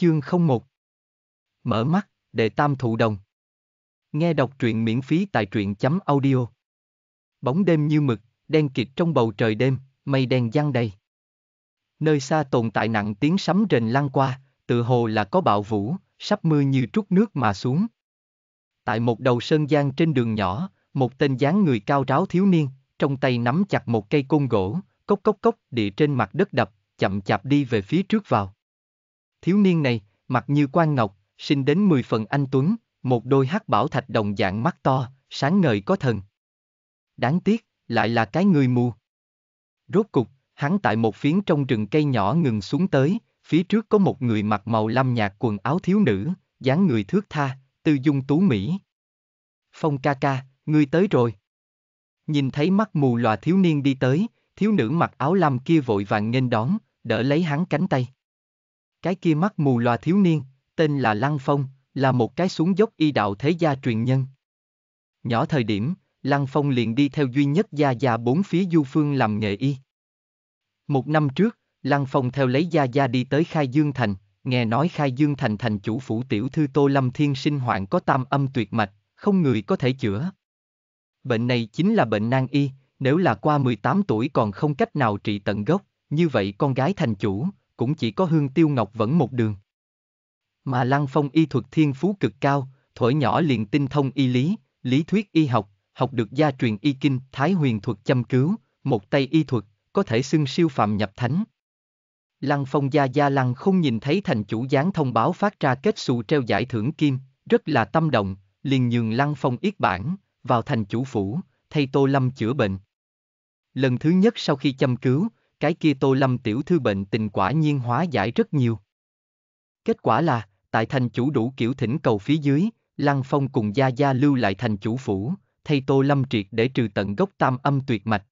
Chương 01 Mở mắt, để tam thụ đồng. Nghe đọc truyện miễn phí tại truyện chấm audio. Bóng đêm như mực, đen kịt trong bầu trời đêm, mây đen giăng đầy. Nơi xa tồn tại nặng tiếng sấm rền lan qua, tự hồ là có bạo vũ, sắp mưa như trút nước mà xuống. Tại một đầu sơn giang trên đường nhỏ, một tên dáng người cao ráo thiếu niên, trong tay nắm chặt một cây côn gỗ, cốc cốc cốc địa trên mặt đất đập, chậm chạp đi về phía trước vào thiếu niên này, mặc như quan ngọc, sinh đến mười phần anh tuấn, một đôi hắc bảo thạch đồng dạng mắt to, sáng ngời có thần. Đáng tiếc, lại là cái người mù. Rốt cục, hắn tại một phiến trong rừng cây nhỏ ngừng xuống tới, phía trước có một người mặc màu lam nhạt quần áo thiếu nữ, dáng người thước tha, tư dung tú mỹ. Phong ca ca, ngươi tới rồi. Nhìn thấy mắt mù lòa thiếu niên đi tới, thiếu nữ mặc áo lam kia vội vàng nghênh đón, đỡ lấy hắn cánh tay cái kia mắt mù loà thiếu niên, tên là Lăng Phong, là một cái xuống dốc y đạo thế gia truyền nhân. Nhỏ thời điểm, Lăng Phong liền đi theo duy nhất gia gia bốn phía du phương làm nghệ y. Một năm trước, Lăng Phong theo lấy gia gia đi tới Khai Dương Thành, nghe nói Khai Dương Thành thành chủ phủ tiểu thư Tô Lâm Thiên sinh hoạn có tam âm tuyệt mạch, không người có thể chữa. Bệnh này chính là bệnh nan y, nếu là qua 18 tuổi còn không cách nào trị tận gốc, như vậy con gái thành chủ, cũng chỉ có hương tiêu ngọc vẫn một đường. Mà Lăng Phong y thuật thiên phú cực cao, thổi nhỏ liền tinh thông y lý, lý thuyết y học, học được gia truyền y kinh, thái huyền thuật châm cứu, một tay y thuật, có thể xưng siêu phạm nhập thánh. Lăng Phong gia gia Lăng không nhìn thấy thành chủ gián thông báo phát ra kết xù treo giải thưởng kim, rất là tâm động, liền nhường Lăng Phong yết bản, vào thành chủ phủ, thay Tô Lâm chữa bệnh. Lần thứ nhất sau khi chăm cứu, cái kia tô lâm tiểu thư bệnh tình quả nhiên hóa giải rất nhiều. Kết quả là, tại thành chủ đủ kiểu thỉnh cầu phía dưới, Lăng Phong cùng Gia Gia lưu lại thành chủ phủ, thay Tô Lâm triệt để trừ tận gốc tam âm tuyệt mạch.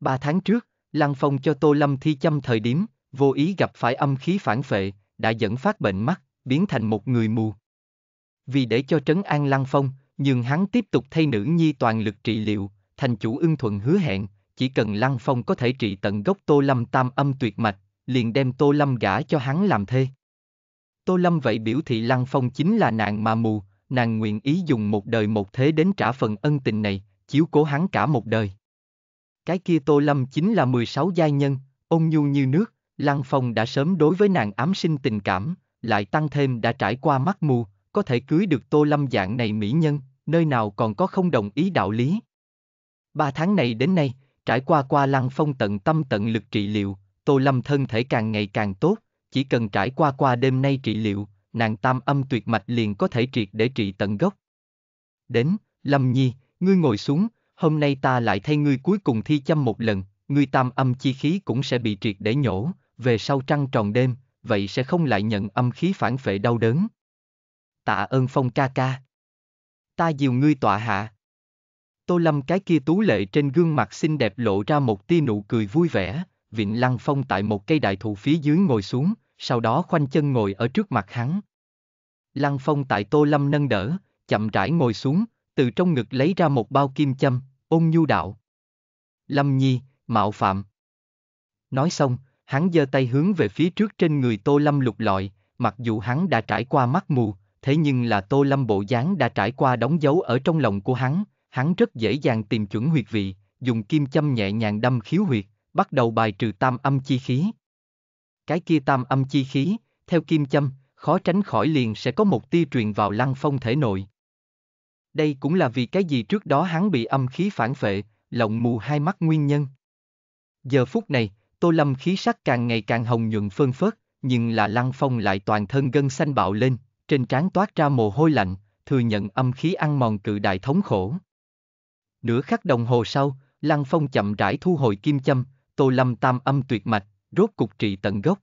Ba tháng trước, Lăng Phong cho Tô Lâm thi châm thời điểm, vô ý gặp phải âm khí phản phệ, đã dẫn phát bệnh mắt, biến thành một người mù. Vì để cho trấn an Lăng Phong, nhưng hắn tiếp tục thay nữ nhi toàn lực trị liệu, thành chủ ưng thuận hứa hẹn, chỉ cần Lăng Phong có thể trị tận gốc Tô Lâm tam âm tuyệt mạch, liền đem Tô Lâm gả cho hắn làm thê. Tô Lâm vậy biểu thị Lăng Phong chính là nạn mà mù, nàng nguyện ý dùng một đời một thế đến trả phần ân tình này, chiếu cố hắn cả một đời. Cái kia Tô Lâm chính là 16 giai nhân, ôn nhu như nước, Lăng Phong đã sớm đối với nàng ám sinh tình cảm, lại tăng thêm đã trải qua mắt mù, có thể cưới được Tô Lâm dạng này mỹ nhân, nơi nào còn có không đồng ý đạo lý. Ba tháng này đến nay, Trải qua qua lăng phong tận tâm tận lực trị liệu, Tô Lâm thân thể càng ngày càng tốt, chỉ cần trải qua qua đêm nay trị liệu, nàng tam âm tuyệt mạch liền có thể triệt để trị tận gốc. Đến, Lâm Nhi, ngươi ngồi xuống, hôm nay ta lại thay ngươi cuối cùng thi châm một lần, ngươi tam âm chi khí cũng sẽ bị triệt để nhổ, về sau trăng tròn đêm, vậy sẽ không lại nhận âm khí phản phệ đau đớn. Tạ ơn phong ca ca. Ta dìu ngươi tọa hạ. Tô Lâm cái kia tú lệ trên gương mặt xinh đẹp lộ ra một tia nụ cười vui vẻ, Vịnh Lăng Phong tại một cây đại thụ phía dưới ngồi xuống, sau đó khoanh chân ngồi ở trước mặt hắn. Lăng Phong tại Tô Lâm nâng đỡ, chậm rãi ngồi xuống, từ trong ngực lấy ra một bao kim châm, ôn nhu đạo. Lâm Nhi, mạo phạm. Nói xong, hắn giơ tay hướng về phía trước trên người Tô Lâm lục lọi, mặc dù hắn đã trải qua mắt mù, thế nhưng là Tô Lâm bộ dáng đã trải qua đóng dấu ở trong lòng của hắn, hắn rất dễ dàng tìm chuẩn huyệt vị, dùng kim châm nhẹ nhàng đâm khiếu huyệt, bắt đầu bài trừ tam âm chi khí. Cái kia tam âm chi khí, theo kim châm, khó tránh khỏi liền sẽ có một tia truyền vào lăng phong thể nội. Đây cũng là vì cái gì trước đó hắn bị âm khí phản phệ, lộng mù hai mắt nguyên nhân. Giờ phút này, Tô Lâm khí sắc càng ngày càng hồng nhuận phơn phớt, nhưng là Lăng Phong lại toàn thân gân xanh bạo lên, trên trán toát ra mồ hôi lạnh, thừa nhận âm khí ăn mòn cự đại thống khổ. Nửa khắc đồng hồ sau, Lăng Phong chậm rãi thu hồi kim châm, Tô Lâm tam âm tuyệt mạch, rốt cục trị tận gốc.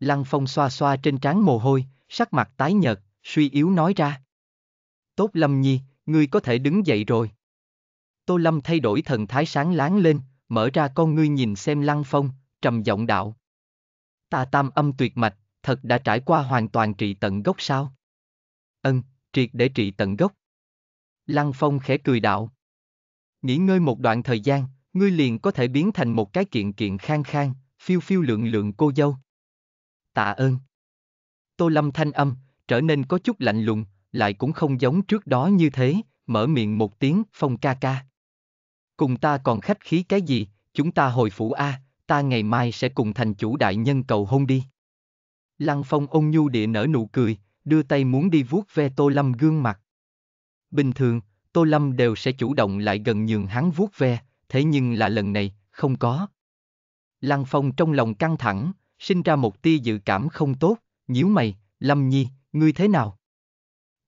Lăng Phong xoa xoa trên trán mồ hôi, sắc mặt tái nhợt, suy yếu nói ra. Tốt Lâm Nhi, ngươi có thể đứng dậy rồi. Tô Lâm thay đổi thần thái sáng láng lên, mở ra con ngươi nhìn xem Lăng Phong, trầm giọng đạo. Ta tam âm tuyệt mạch, thật đã trải qua hoàn toàn trị tận gốc sao? Ân, triệt để trị tận gốc. Lăng Phong khẽ cười đạo. Nghỉ ngơi một đoạn thời gian, ngươi liền có thể biến thành một cái kiện kiện khang khang, phiêu phiêu lượng lượng cô dâu. Tạ ơn. Tô Lâm thanh âm, trở nên có chút lạnh lùng, lại cũng không giống trước đó như thế, mở miệng một tiếng phong ca ca. Cùng ta còn khách khí cái gì, chúng ta hồi phủ A, ta ngày mai sẽ cùng thành chủ đại nhân cầu hôn đi. Lăng phong ôn nhu địa nở nụ cười, đưa tay muốn đi vuốt ve tô lâm gương mặt. Bình thường, Tô Lâm đều sẽ chủ động lại gần nhường hắn vuốt ve, thế nhưng là lần này, không có. Lăng Phong trong lòng căng thẳng, sinh ra một tia dự cảm không tốt, nhíu mày, Lâm Nhi, ngươi thế nào?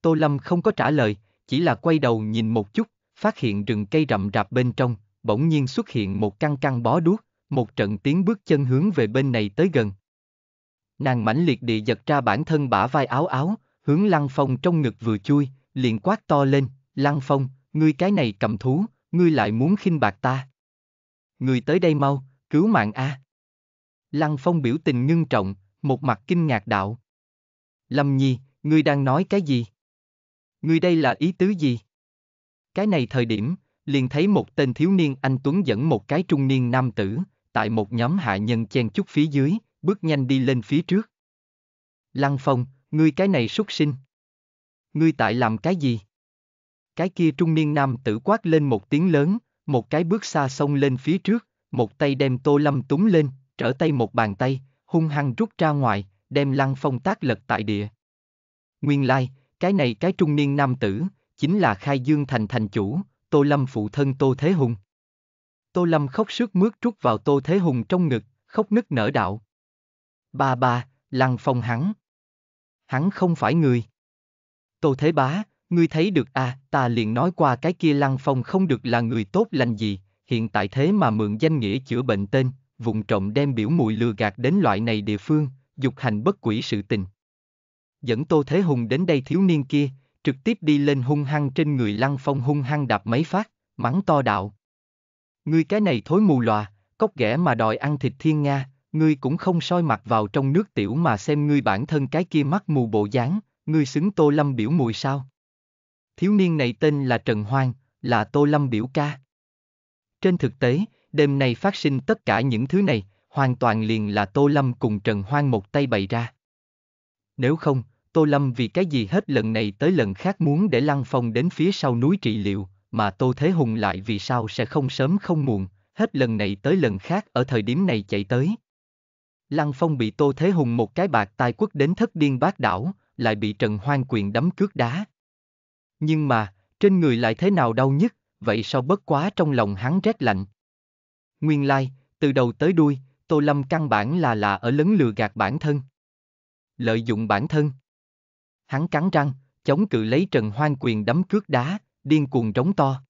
Tô Lâm không có trả lời, chỉ là quay đầu nhìn một chút, phát hiện rừng cây rậm rạp bên trong, bỗng nhiên xuất hiện một căn căn bó đuốc, một trận tiếng bước chân hướng về bên này tới gần. Nàng mãnh liệt địa giật ra bản thân bả vai áo áo, hướng Lăng Phong trong ngực vừa chui, liền quát to lên, Lăng Phong, ngươi cái này cầm thú, ngươi lại muốn khinh bạc ta. Ngươi tới đây mau, cứu mạng a. Lăng Phong biểu tình ngưng trọng, một mặt kinh ngạc đạo. Lâm Nhi, ngươi đang nói cái gì? Ngươi đây là ý tứ gì? Cái này thời điểm, liền thấy một tên thiếu niên anh Tuấn dẫn một cái trung niên nam tử, tại một nhóm hạ nhân chen chút phía dưới, bước nhanh đi lên phía trước. Lăng Phong, ngươi cái này xuất sinh. Ngươi tại làm cái gì? Cái kia trung niên nam tử quát lên một tiếng lớn, một cái bước xa xông lên phía trước, một tay đem Tô Lâm túng lên, trở tay một bàn tay, hung hăng rút ra ngoài, đem Lăng Phong tác lật tại địa. Nguyên lai, like, cái này cái trung niên nam tử, chính là Khai Dương Thành thành chủ, Tô Lâm phụ thân Tô Thế Hùng. Tô Lâm khóc sức mướt trút vào Tô Thế Hùng trong ngực, khóc nức nở đạo. Ba ba, Lăng Phong hắn. Hắn không phải người. Tô Thế Bá, Ngươi thấy được à, ta liền nói qua cái kia lăng phong không được là người tốt lành gì, hiện tại thế mà mượn danh nghĩa chữa bệnh tên, vụng trộm đem biểu mùi lừa gạt đến loại này địa phương, dục hành bất quỷ sự tình. Dẫn Tô Thế Hùng đến đây thiếu niên kia, trực tiếp đi lên hung hăng trên người lăng phong hung hăng đạp mấy phát, mắng to đạo. Ngươi cái này thối mù lòa, cốc ghẻ mà đòi ăn thịt thiên Nga, ngươi cũng không soi mặt vào trong nước tiểu mà xem ngươi bản thân cái kia mắt mù bộ dáng, ngươi xứng tô lâm biểu mùi sao? thiếu niên này tên là Trần Hoang, là Tô Lâm biểu ca. Trên thực tế, đêm nay phát sinh tất cả những thứ này, hoàn toàn liền là Tô Lâm cùng Trần Hoang một tay bày ra. Nếu không, Tô Lâm vì cái gì hết lần này tới lần khác muốn để Lăng Phong đến phía sau núi trị liệu, mà Tô Thế Hùng lại vì sao sẽ không sớm không muộn, hết lần này tới lần khác ở thời điểm này chạy tới. Lăng Phong bị Tô Thế Hùng một cái bạc tai quất đến thất điên bát đảo, lại bị Trần Hoang quyền đấm cước đá. Nhưng mà, trên người lại thế nào đau nhất, vậy sao bất quá trong lòng hắn rét lạnh. Nguyên lai, like, từ đầu tới đuôi, Tô Lâm căn bản là là ở lấn lừa gạt bản thân. Lợi dụng bản thân. Hắn cắn răng, chống cự lấy Trần Hoang quyền đấm cước đá, điên cuồng trống to.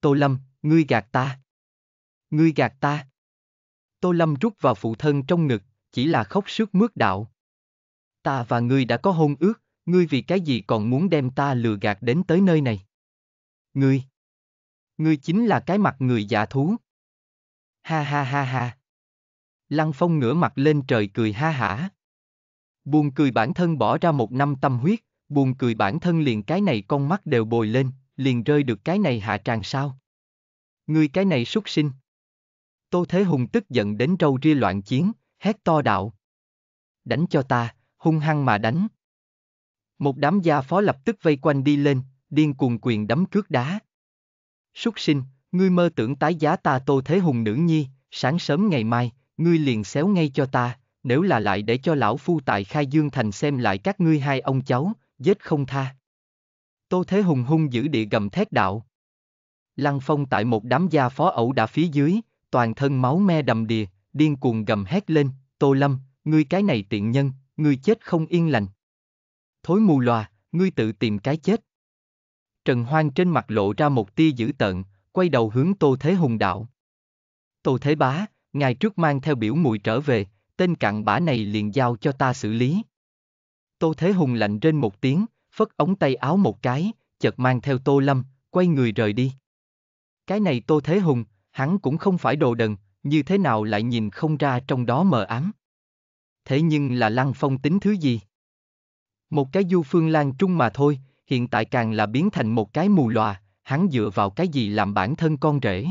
Tô Lâm, ngươi gạt ta. Ngươi gạt ta. Tô Lâm rút vào phụ thân trong ngực, chỉ là khóc sướt mướt đạo. Ta và ngươi đã có hôn ước, Ngươi vì cái gì còn muốn đem ta lừa gạt đến tới nơi này? Ngươi! Ngươi chính là cái mặt người giả thú. Ha ha ha ha! Lăng phong ngửa mặt lên trời cười ha hả. Buồn cười bản thân bỏ ra một năm tâm huyết, buồn cười bản thân liền cái này con mắt đều bồi lên, liền rơi được cái này hạ tràng sao? Ngươi cái này xuất sinh! Tô Thế Hùng tức giận đến râu ria loạn chiến, hét to đạo. Đánh cho ta, hung hăng mà đánh. Một đám gia phó lập tức vây quanh đi lên, điên cuồng quyền đấm cước đá. Súc sinh, ngươi mơ tưởng tái giá ta tô thế hùng nữ nhi, sáng sớm ngày mai, ngươi liền xéo ngay cho ta, nếu là lại để cho lão phu tại khai dương thành xem lại các ngươi hai ông cháu, giết không tha. Tô Thế Hùng hung giữ địa gầm thét đạo. Lăng Phong tại một đám gia phó ẩu đã phía dưới, toàn thân máu me đầm đìa, điên cuồng gầm hét lên, Tô Lâm, ngươi cái này tiện nhân, ngươi chết không yên lành thối mù loà, ngươi tự tìm cái chết. Trần Hoang trên mặt lộ ra một tia dữ tợn, quay đầu hướng Tô Thế Hùng đạo. Tô Thế Bá, ngày trước mang theo biểu mùi trở về, tên cặn bã này liền giao cho ta xử lý. Tô Thế Hùng lạnh trên một tiếng, phất ống tay áo một cái, chợt mang theo Tô Lâm, quay người rời đi. Cái này Tô Thế Hùng, hắn cũng không phải đồ đần, như thế nào lại nhìn không ra trong đó mờ ám. Thế nhưng là Lăng Phong tính thứ gì? Một cái du phương lan trung mà thôi, hiện tại càng là biến thành một cái mù lòa, hắn dựa vào cái gì làm bản thân con rể.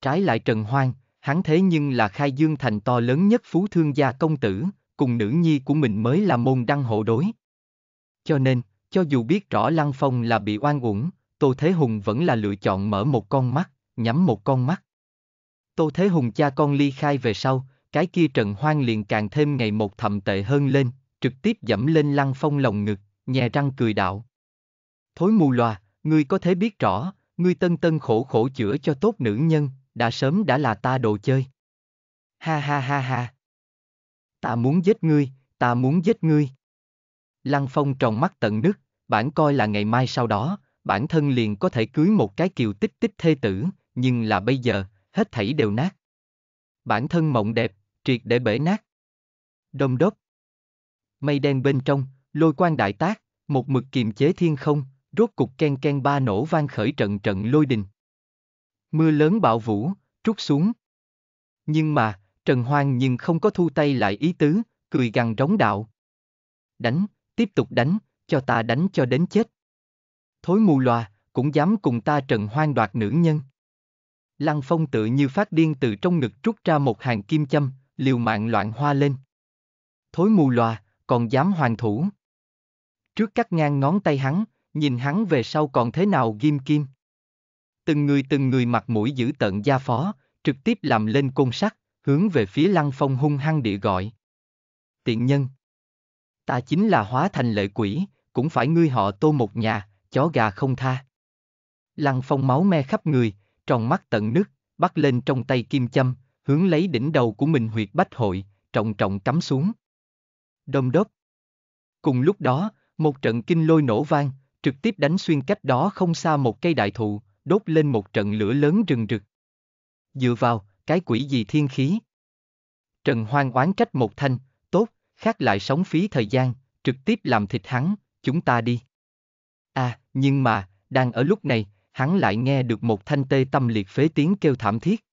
Trái lại Trần Hoang, hắn thế nhưng là khai dương thành to lớn nhất phú thương gia công tử, cùng nữ nhi của mình mới là môn đăng hộ đối. Cho nên, cho dù biết rõ Lăng Phong là bị oan uổng, Tô Thế Hùng vẫn là lựa chọn mở một con mắt, nhắm một con mắt. Tô Thế Hùng cha con ly khai về sau, cái kia Trần Hoang liền càng thêm ngày một thầm tệ hơn lên, trực tiếp dẫm lên lăng phong lồng ngực, nhè răng cười đạo. Thối mù loà, ngươi có thể biết rõ, ngươi tân tân khổ khổ chữa cho tốt nữ nhân, đã sớm đã là ta đồ chơi. Ha ha ha ha. Ta muốn giết ngươi, ta muốn giết ngươi. Lăng Phong tròn mắt tận nứt, bản coi là ngày mai sau đó, bản thân liền có thể cưới một cái kiều tích tích thê tử, nhưng là bây giờ, hết thảy đều nát. Bản thân mộng đẹp, triệt để bể nát. Đông đốc, mây đen bên trong, lôi quan đại tác, một mực kiềm chế thiên không, rốt cục ken ken ba nổ vang khởi trận trận lôi đình. Mưa lớn bạo vũ, trút xuống. Nhưng mà, Trần Hoang nhưng không có thu tay lại ý tứ, cười gằn rống đạo. Đánh, tiếp tục đánh, cho ta đánh cho đến chết. Thối mù loà, cũng dám cùng ta Trần Hoang đoạt nữ nhân. Lăng Phong tự như phát điên từ trong ngực trút ra một hàng kim châm, liều mạng loạn hoa lên. Thối mù loà, còn dám hoàn thủ. Trước cắt ngang ngón tay hắn, nhìn hắn về sau còn thế nào ghim kim. Từng người từng người mặt mũi giữ tận gia phó, trực tiếp làm lên côn sắt, hướng về phía lăng phong hung hăng địa gọi. Tiện nhân. Ta chính là hóa thành lệ quỷ, cũng phải ngươi họ tô một nhà, chó gà không tha. Lăng phong máu me khắp người, tròn mắt tận nứt, bắt lên trong tay kim châm, hướng lấy đỉnh đầu của mình huyệt bách hội, trọng trọng cắm xuống. Đông đốc. Cùng lúc đó, một trận kinh lôi nổ vang, trực tiếp đánh xuyên cách đó không xa một cây đại thụ, đốt lên một trận lửa lớn rừng rực. Dựa vào, cái quỷ gì thiên khí? Trần Hoang oán trách một thanh, tốt, khác lại sống phí thời gian, trực tiếp làm thịt hắn, chúng ta đi. À, nhưng mà, đang ở lúc này, hắn lại nghe được một thanh tê tâm liệt phế tiếng kêu thảm thiết.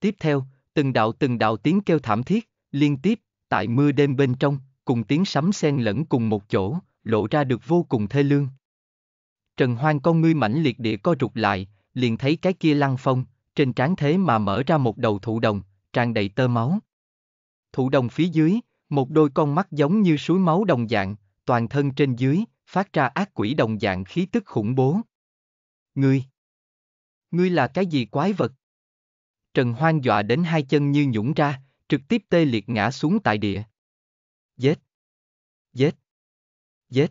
Tiếp theo, từng đạo từng đạo tiếng kêu thảm thiết, liên tiếp, tại mưa đêm bên trong, cùng tiếng sấm xen lẫn cùng một chỗ, lộ ra được vô cùng thê lương. Trần Hoang con ngươi mãnh liệt địa co rụt lại, liền thấy cái kia lăng phong, trên trán thế mà mở ra một đầu thụ đồng, tràn đầy tơ máu. Thụ đồng phía dưới, một đôi con mắt giống như suối máu đồng dạng, toàn thân trên dưới, phát ra ác quỷ đồng dạng khí tức khủng bố. Ngươi! Ngươi là cái gì quái vật? Trần Hoang dọa đến hai chân như nhũng ra, trực tiếp tê liệt ngã xuống tại địa. Giết! Giết! Giết!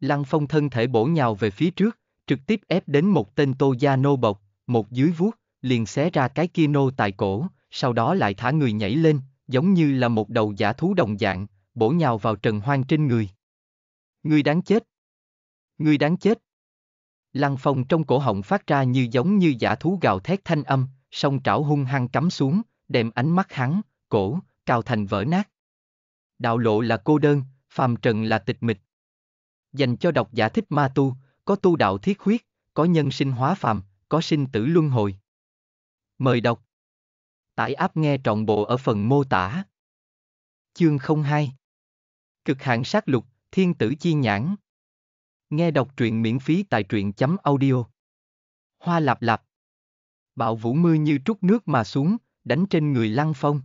Lăng phong thân thể bổ nhào về phía trước, trực tiếp ép đến một tên tô gia nô bọc, một dưới vuốt, liền xé ra cái kia nô tại cổ, sau đó lại thả người nhảy lên, giống như là một đầu giả thú đồng dạng, bổ nhào vào trần hoang trên người. Người đáng chết! người đáng chết! Lăng phong trong cổ họng phát ra như giống như giả thú gào thét thanh âm, song trảo hung hăng cắm xuống, đem ánh mắt hắn, cổ, cao thành vỡ nát đạo lộ là cô đơn, phàm trần là tịch mịch. Dành cho độc giả thích ma tu, có tu đạo thiết huyết, có nhân sinh hóa phàm, có sinh tử luân hồi. Mời đọc. Tải áp nghe trọn bộ ở phần mô tả. Chương 02 Cực hạn sát lục, thiên tử chi nhãn. Nghe đọc truyện miễn phí tại truyện.audio. chấm Hoa lạp lạp. Bạo vũ mưa như trút nước mà xuống, đánh trên người lăng phong.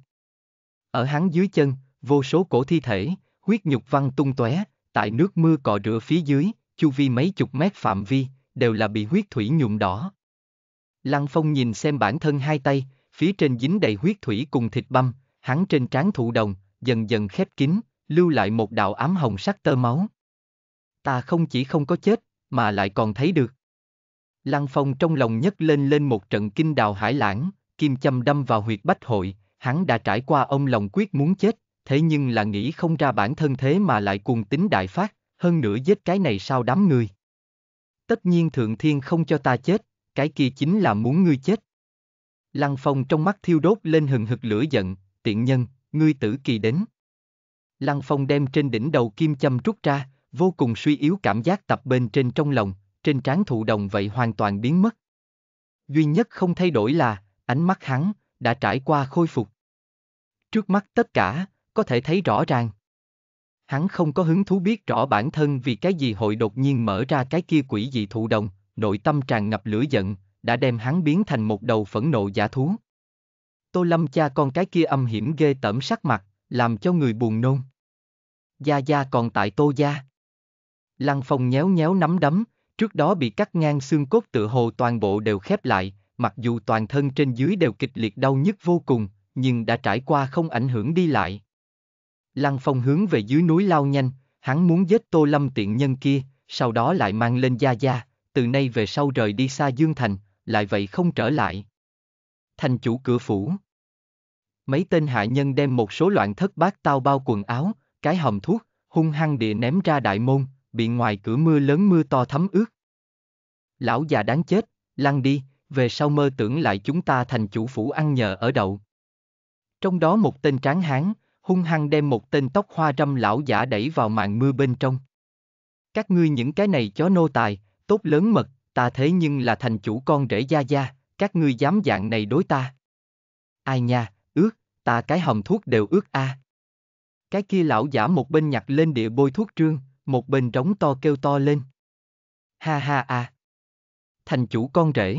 Ở hắn dưới chân, vô số cổ thi thể, huyết nhục văng tung tóe, tại nước mưa cọ rửa phía dưới, chu vi mấy chục mét phạm vi, đều là bị huyết thủy nhuộm đỏ. Lăng Phong nhìn xem bản thân hai tay, phía trên dính đầy huyết thủy cùng thịt băm, hắn trên trán thụ đồng, dần dần khép kín, lưu lại một đạo ám hồng sắc tơ máu. Ta không chỉ không có chết, mà lại còn thấy được. Lăng Phong trong lòng nhấc lên lên một trận kinh đào hải lãng, kim châm đâm vào huyệt bách hội, hắn đã trải qua ông lòng quyết muốn chết thế nhưng là nghĩ không ra bản thân thế mà lại cuồng tính đại phát, hơn nữa giết cái này sao đám người. Tất nhiên thượng thiên không cho ta chết, cái kia chính là muốn ngươi chết. Lăng phong trong mắt thiêu đốt lên hừng hực lửa giận, tiện nhân, ngươi tử kỳ đến. Lăng phong đem trên đỉnh đầu kim châm rút ra, vô cùng suy yếu cảm giác tập bên trên trong lòng, trên trán thụ đồng vậy hoàn toàn biến mất. Duy nhất không thay đổi là, ánh mắt hắn, đã trải qua khôi phục. Trước mắt tất cả, có thể thấy rõ ràng. Hắn không có hứng thú biết rõ bản thân vì cái gì hội đột nhiên mở ra cái kia quỷ dị thụ đồng, nội tâm tràn ngập lửa giận, đã đem hắn biến thành một đầu phẫn nộ giả thú. Tô Lâm cha con cái kia âm hiểm ghê tởm sắc mặt, làm cho người buồn nôn. Gia Gia còn tại Tô Gia. Lăng Phong nhéo nhéo nắm đấm, trước đó bị cắt ngang xương cốt tự hồ toàn bộ đều khép lại, mặc dù toàn thân trên dưới đều kịch liệt đau nhức vô cùng, nhưng đã trải qua không ảnh hưởng đi lại. Lăng Phong hướng về dưới núi lao nhanh, hắn muốn giết Tô Lâm tiện nhân kia, sau đó lại mang lên Gia Gia, từ nay về sau rời đi xa Dương Thành, lại vậy không trở lại. Thành chủ cửa phủ. Mấy tên hạ nhân đem một số loạn thất bát tao bao quần áo, cái hòm thuốc, hung hăng địa ném ra đại môn, bị ngoài cửa mưa lớn mưa to thấm ướt. Lão già đáng chết, lăn đi, về sau mơ tưởng lại chúng ta thành chủ phủ ăn nhờ ở đậu. Trong đó một tên tráng hán, hung hăng đem một tên tóc hoa râm lão giả đẩy vào màn mưa bên trong. Các ngươi những cái này chó nô tài, tốt lớn mật, ta thế nhưng là thành chủ con rể gia gia, các ngươi dám dạng này đối ta. Ai nha, ướt, ta cái hồng thuốc đều ướt a. À. Cái kia lão giả một bên nhặt lên địa bôi thuốc trương, một bên trống to kêu to lên. Ha ha a. À. Thành chủ con rể.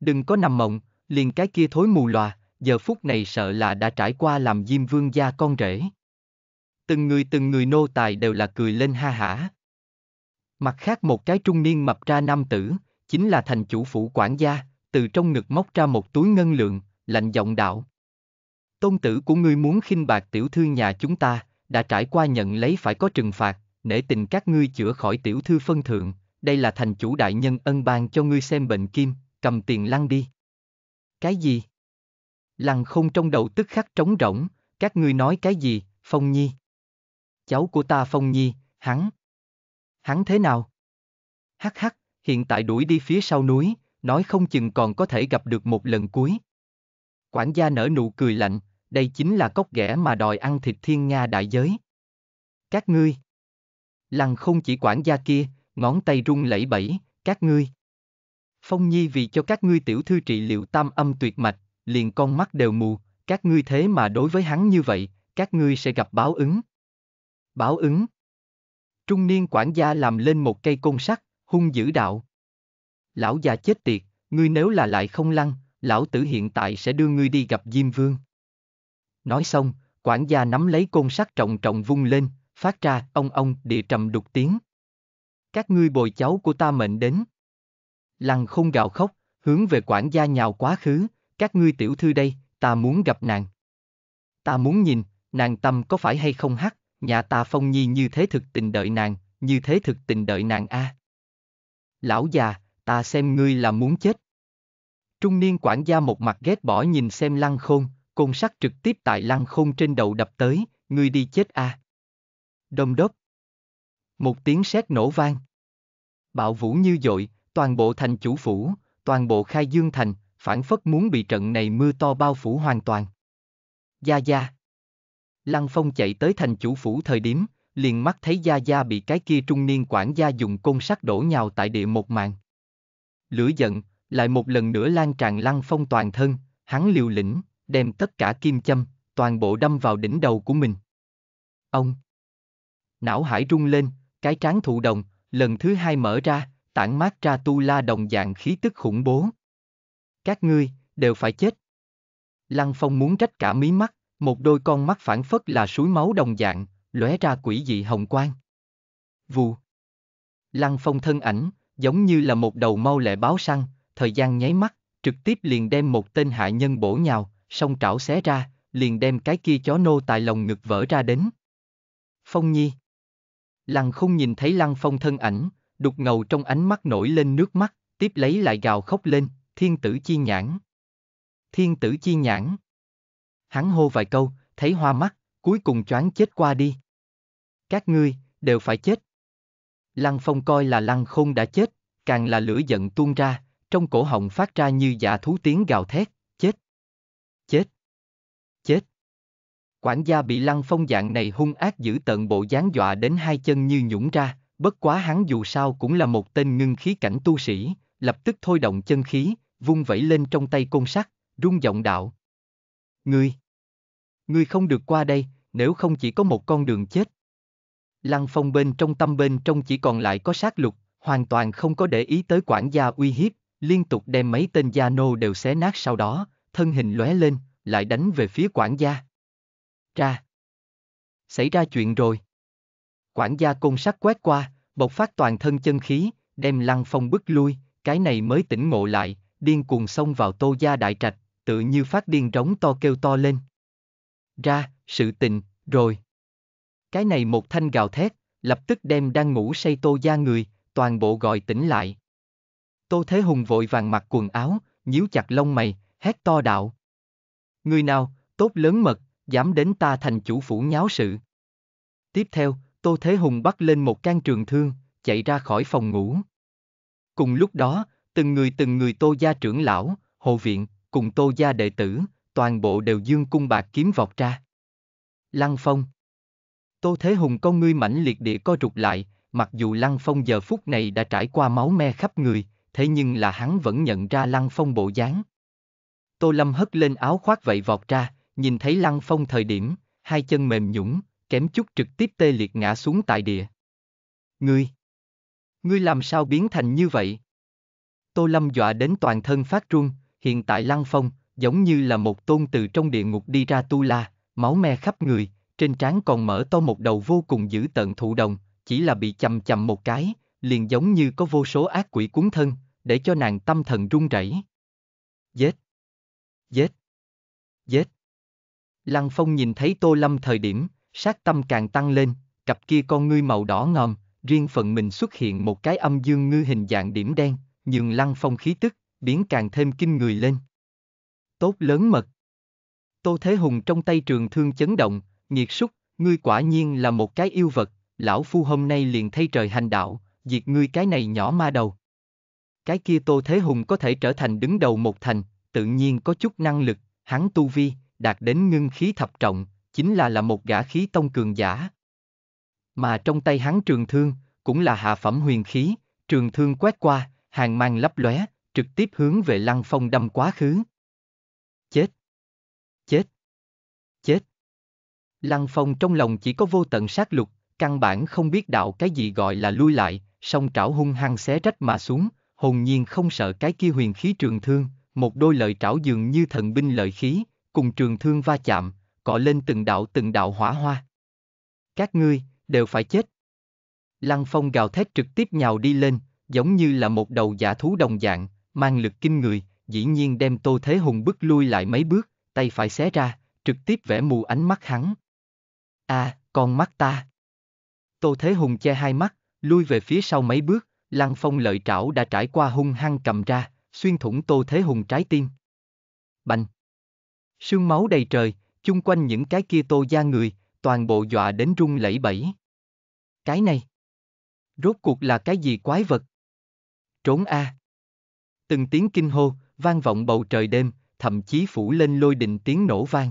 Đừng có nằm mộng, liền cái kia thối mù loà giờ phút này sợ là đã trải qua làm Diêm Vương gia con rể. Từng người từng người nô tài đều là cười lên ha hả. Mặt khác một cái trung niên mập ra nam tử, chính là thành chủ phủ quản gia, từ trong ngực móc ra một túi ngân lượng, lạnh giọng đạo. Tôn tử của ngươi muốn khinh bạc tiểu thư nhà chúng ta, đã trải qua nhận lấy phải có trừng phạt, nể tình các ngươi chữa khỏi tiểu thư phân thượng, đây là thành chủ đại nhân ân ban cho ngươi xem bệnh kim, cầm tiền lăn đi. Cái gì? Lăng không trong đầu tức khắc trống rỗng, các ngươi nói cái gì, Phong Nhi? Cháu của ta Phong Nhi, hắn. Hắn thế nào? Hắc hắc, hiện tại đuổi đi phía sau núi, nói không chừng còn có thể gặp được một lần cuối. Quản gia nở nụ cười lạnh, đây chính là cốc ghẻ mà đòi ăn thịt thiên Nga đại giới. Các ngươi. Lăng không chỉ quản gia kia, ngón tay run lẩy bẩy, các ngươi. Phong Nhi vì cho các ngươi tiểu thư trị liệu tam âm tuyệt mạch, liền con mắt đều mù, các ngươi thế mà đối với hắn như vậy, các ngươi sẽ gặp báo ứng. Báo ứng. Trung niên quản gia làm lên một cây côn sắt, hung dữ đạo. Lão già chết tiệt, ngươi nếu là lại không lăn, lão tử hiện tại sẽ đưa ngươi đi gặp Diêm Vương. Nói xong, quản gia nắm lấy côn sắt trọng trọng vung lên, phát ra ông ông địa trầm đục tiếng. Các ngươi bồi cháu của ta mệnh đến. Lăng không gào khóc, hướng về quản gia nhào quá khứ, các ngươi tiểu thư đây, ta muốn gặp nàng. Ta muốn nhìn, nàng tâm có phải hay không hắc, nhà ta phong nhi như thế thực tình đợi nàng, như thế thực tình đợi nàng a. À. Lão già, ta xem ngươi là muốn chết. Trung niên quản gia một mặt ghét bỏ nhìn xem lăng khôn, côn sắt trực tiếp tại lăng khôn trên đầu đập tới, ngươi đi chết a. À. Đông đốc. Một tiếng sét nổ vang. Bạo vũ như dội, toàn bộ thành chủ phủ, toàn bộ khai dương thành, phản phất muốn bị trận này mưa to bao phủ hoàn toàn. Gia Gia Lăng Phong chạy tới thành chủ phủ thời điểm, liền mắt thấy Gia Gia bị cái kia trung niên quản gia dùng côn sắt đổ nhào tại địa một màn. Lửa giận, lại một lần nữa lan tràn Lăng Phong toàn thân, hắn liều lĩnh, đem tất cả kim châm, toàn bộ đâm vào đỉnh đầu của mình. Ông Não hải rung lên, cái trán thụ đồng, lần thứ hai mở ra, tản mát ra tu la đồng dạng khí tức khủng bố các ngươi, đều phải chết. Lăng Phong muốn trách cả mí mắt, một đôi con mắt phản phất là suối máu đồng dạng, lóe ra quỷ dị hồng quang. Vù. Lăng Phong thân ảnh, giống như là một đầu mau lệ báo săn, thời gian nháy mắt, trực tiếp liền đem một tên hạ nhân bổ nhào, song trảo xé ra, liền đem cái kia chó nô tại lòng ngực vỡ ra đến. Phong Nhi. Lăng không nhìn thấy Lăng Phong thân ảnh, đục ngầu trong ánh mắt nổi lên nước mắt, tiếp lấy lại gào khóc lên, thiên tử chi nhãn. Thiên tử chi nhãn. Hắn hô vài câu, thấy hoa mắt, cuối cùng choáng chết qua đi. Các ngươi, đều phải chết. Lăng phong coi là lăng khôn đã chết, càng là lửa giận tuôn ra, trong cổ họng phát ra như dạ thú tiếng gào thét, chết. Chết. Chết. Quản gia bị lăng phong dạng này hung ác giữ tận bộ gián dọa đến hai chân như nhũng ra, bất quá hắn dù sao cũng là một tên ngưng khí cảnh tu sĩ, lập tức thôi động chân khí, vung vẩy lên trong tay côn sắt, rung giọng đạo. Ngươi! Ngươi không được qua đây, nếu không chỉ có một con đường chết. Lăng phong bên trong tâm bên trong chỉ còn lại có sát lục, hoàn toàn không có để ý tới quản gia uy hiếp, liên tục đem mấy tên gia nô đều xé nát sau đó, thân hình lóe lên, lại đánh về phía quản gia. Ra! Xảy ra chuyện rồi. Quản gia côn sắt quét qua, bộc phát toàn thân chân khí, đem lăng phong bức lui, cái này mới tỉnh ngộ lại, điên cuồng xông vào tô gia đại trạch, tự như phát điên rống to kêu to lên. Ra, sự tình, rồi. Cái này một thanh gào thét, lập tức đem đang ngủ say tô gia người, toàn bộ gọi tỉnh lại. Tô Thế Hùng vội vàng mặc quần áo, nhíu chặt lông mày, hét to đạo. Người nào, tốt lớn mật, dám đến ta thành chủ phủ nháo sự. Tiếp theo, Tô Thế Hùng bắt lên một can trường thương, chạy ra khỏi phòng ngủ. Cùng lúc đó, Từng người từng người tô gia trưởng lão, hộ viện, cùng tô gia đệ tử, toàn bộ đều dương cung bạc kiếm vọt ra. Lăng Phong Tô Thế Hùng con ngươi mãnh liệt địa co rụt lại, mặc dù Lăng Phong giờ phút này đã trải qua máu me khắp người, thế nhưng là hắn vẫn nhận ra Lăng Phong bộ dáng. Tô Lâm hất lên áo khoác vậy vọt ra, nhìn thấy Lăng Phong thời điểm, hai chân mềm nhũng, kém chút trực tiếp tê liệt ngã xuống tại địa. Ngươi! Ngươi làm sao biến thành như vậy? Tô Lâm dọa đến toàn thân phát run, hiện tại Lăng Phong, giống như là một tôn từ trong địa ngục đi ra tu la, máu me khắp người, trên trán còn mở to một đầu vô cùng dữ tận thụ đồng, chỉ là bị chầm chầm một cái, liền giống như có vô số ác quỷ cuốn thân, để cho nàng tâm thần run rẩy. Giết! Giết! Giết! Lăng Phong nhìn thấy Tô Lâm thời điểm, sát tâm càng tăng lên, cặp kia con ngươi màu đỏ ngòm, riêng phần mình xuất hiện một cái âm dương ngư hình dạng điểm đen, nhường lăng phong khí tức, biến càng thêm kinh người lên. Tốt lớn mật. Tô Thế Hùng trong tay trường thương chấn động, nghiệt súc, ngươi quả nhiên là một cái yêu vật, lão phu hôm nay liền thay trời hành đạo, diệt ngươi cái này nhỏ ma đầu. Cái kia Tô Thế Hùng có thể trở thành đứng đầu một thành, tự nhiên có chút năng lực, hắn tu vi, đạt đến ngưng khí thập trọng, chính là là một gã khí tông cường giả. Mà trong tay hắn trường thương, cũng là hạ phẩm huyền khí, trường thương quét qua, hàng mang lấp lóe, trực tiếp hướng về lăng phong đâm quá khứ. Chết! Chết! Chết! Lăng phong trong lòng chỉ có vô tận sát lục, căn bản không biết đạo cái gì gọi là lui lại, song trảo hung hăng xé rách mà xuống, hồn nhiên không sợ cái kia huyền khí trường thương, một đôi lợi trảo dường như thần binh lợi khí, cùng trường thương va chạm, cọ lên từng đạo từng đạo hỏa hoa. Các ngươi, đều phải chết. Lăng phong gào thét trực tiếp nhào đi lên, giống như là một đầu giả thú đồng dạng, mang lực kinh người, dĩ nhiên đem Tô Thế Hùng bước lui lại mấy bước, tay phải xé ra, trực tiếp vẽ mù ánh mắt hắn. a à, con mắt ta. Tô Thế Hùng che hai mắt, lui về phía sau mấy bước, lăng phong lợi trảo đã trải qua hung hăng cầm ra, xuyên thủng Tô Thế Hùng trái tim. Bành! Sương máu đầy trời, chung quanh những cái kia tô da người, toàn bộ dọa đến run lẩy bẩy. Cái này! Rốt cuộc là cái gì quái vật? trốn a à. từng tiếng kinh hô vang vọng bầu trời đêm thậm chí phủ lên lôi đình tiếng nổ vang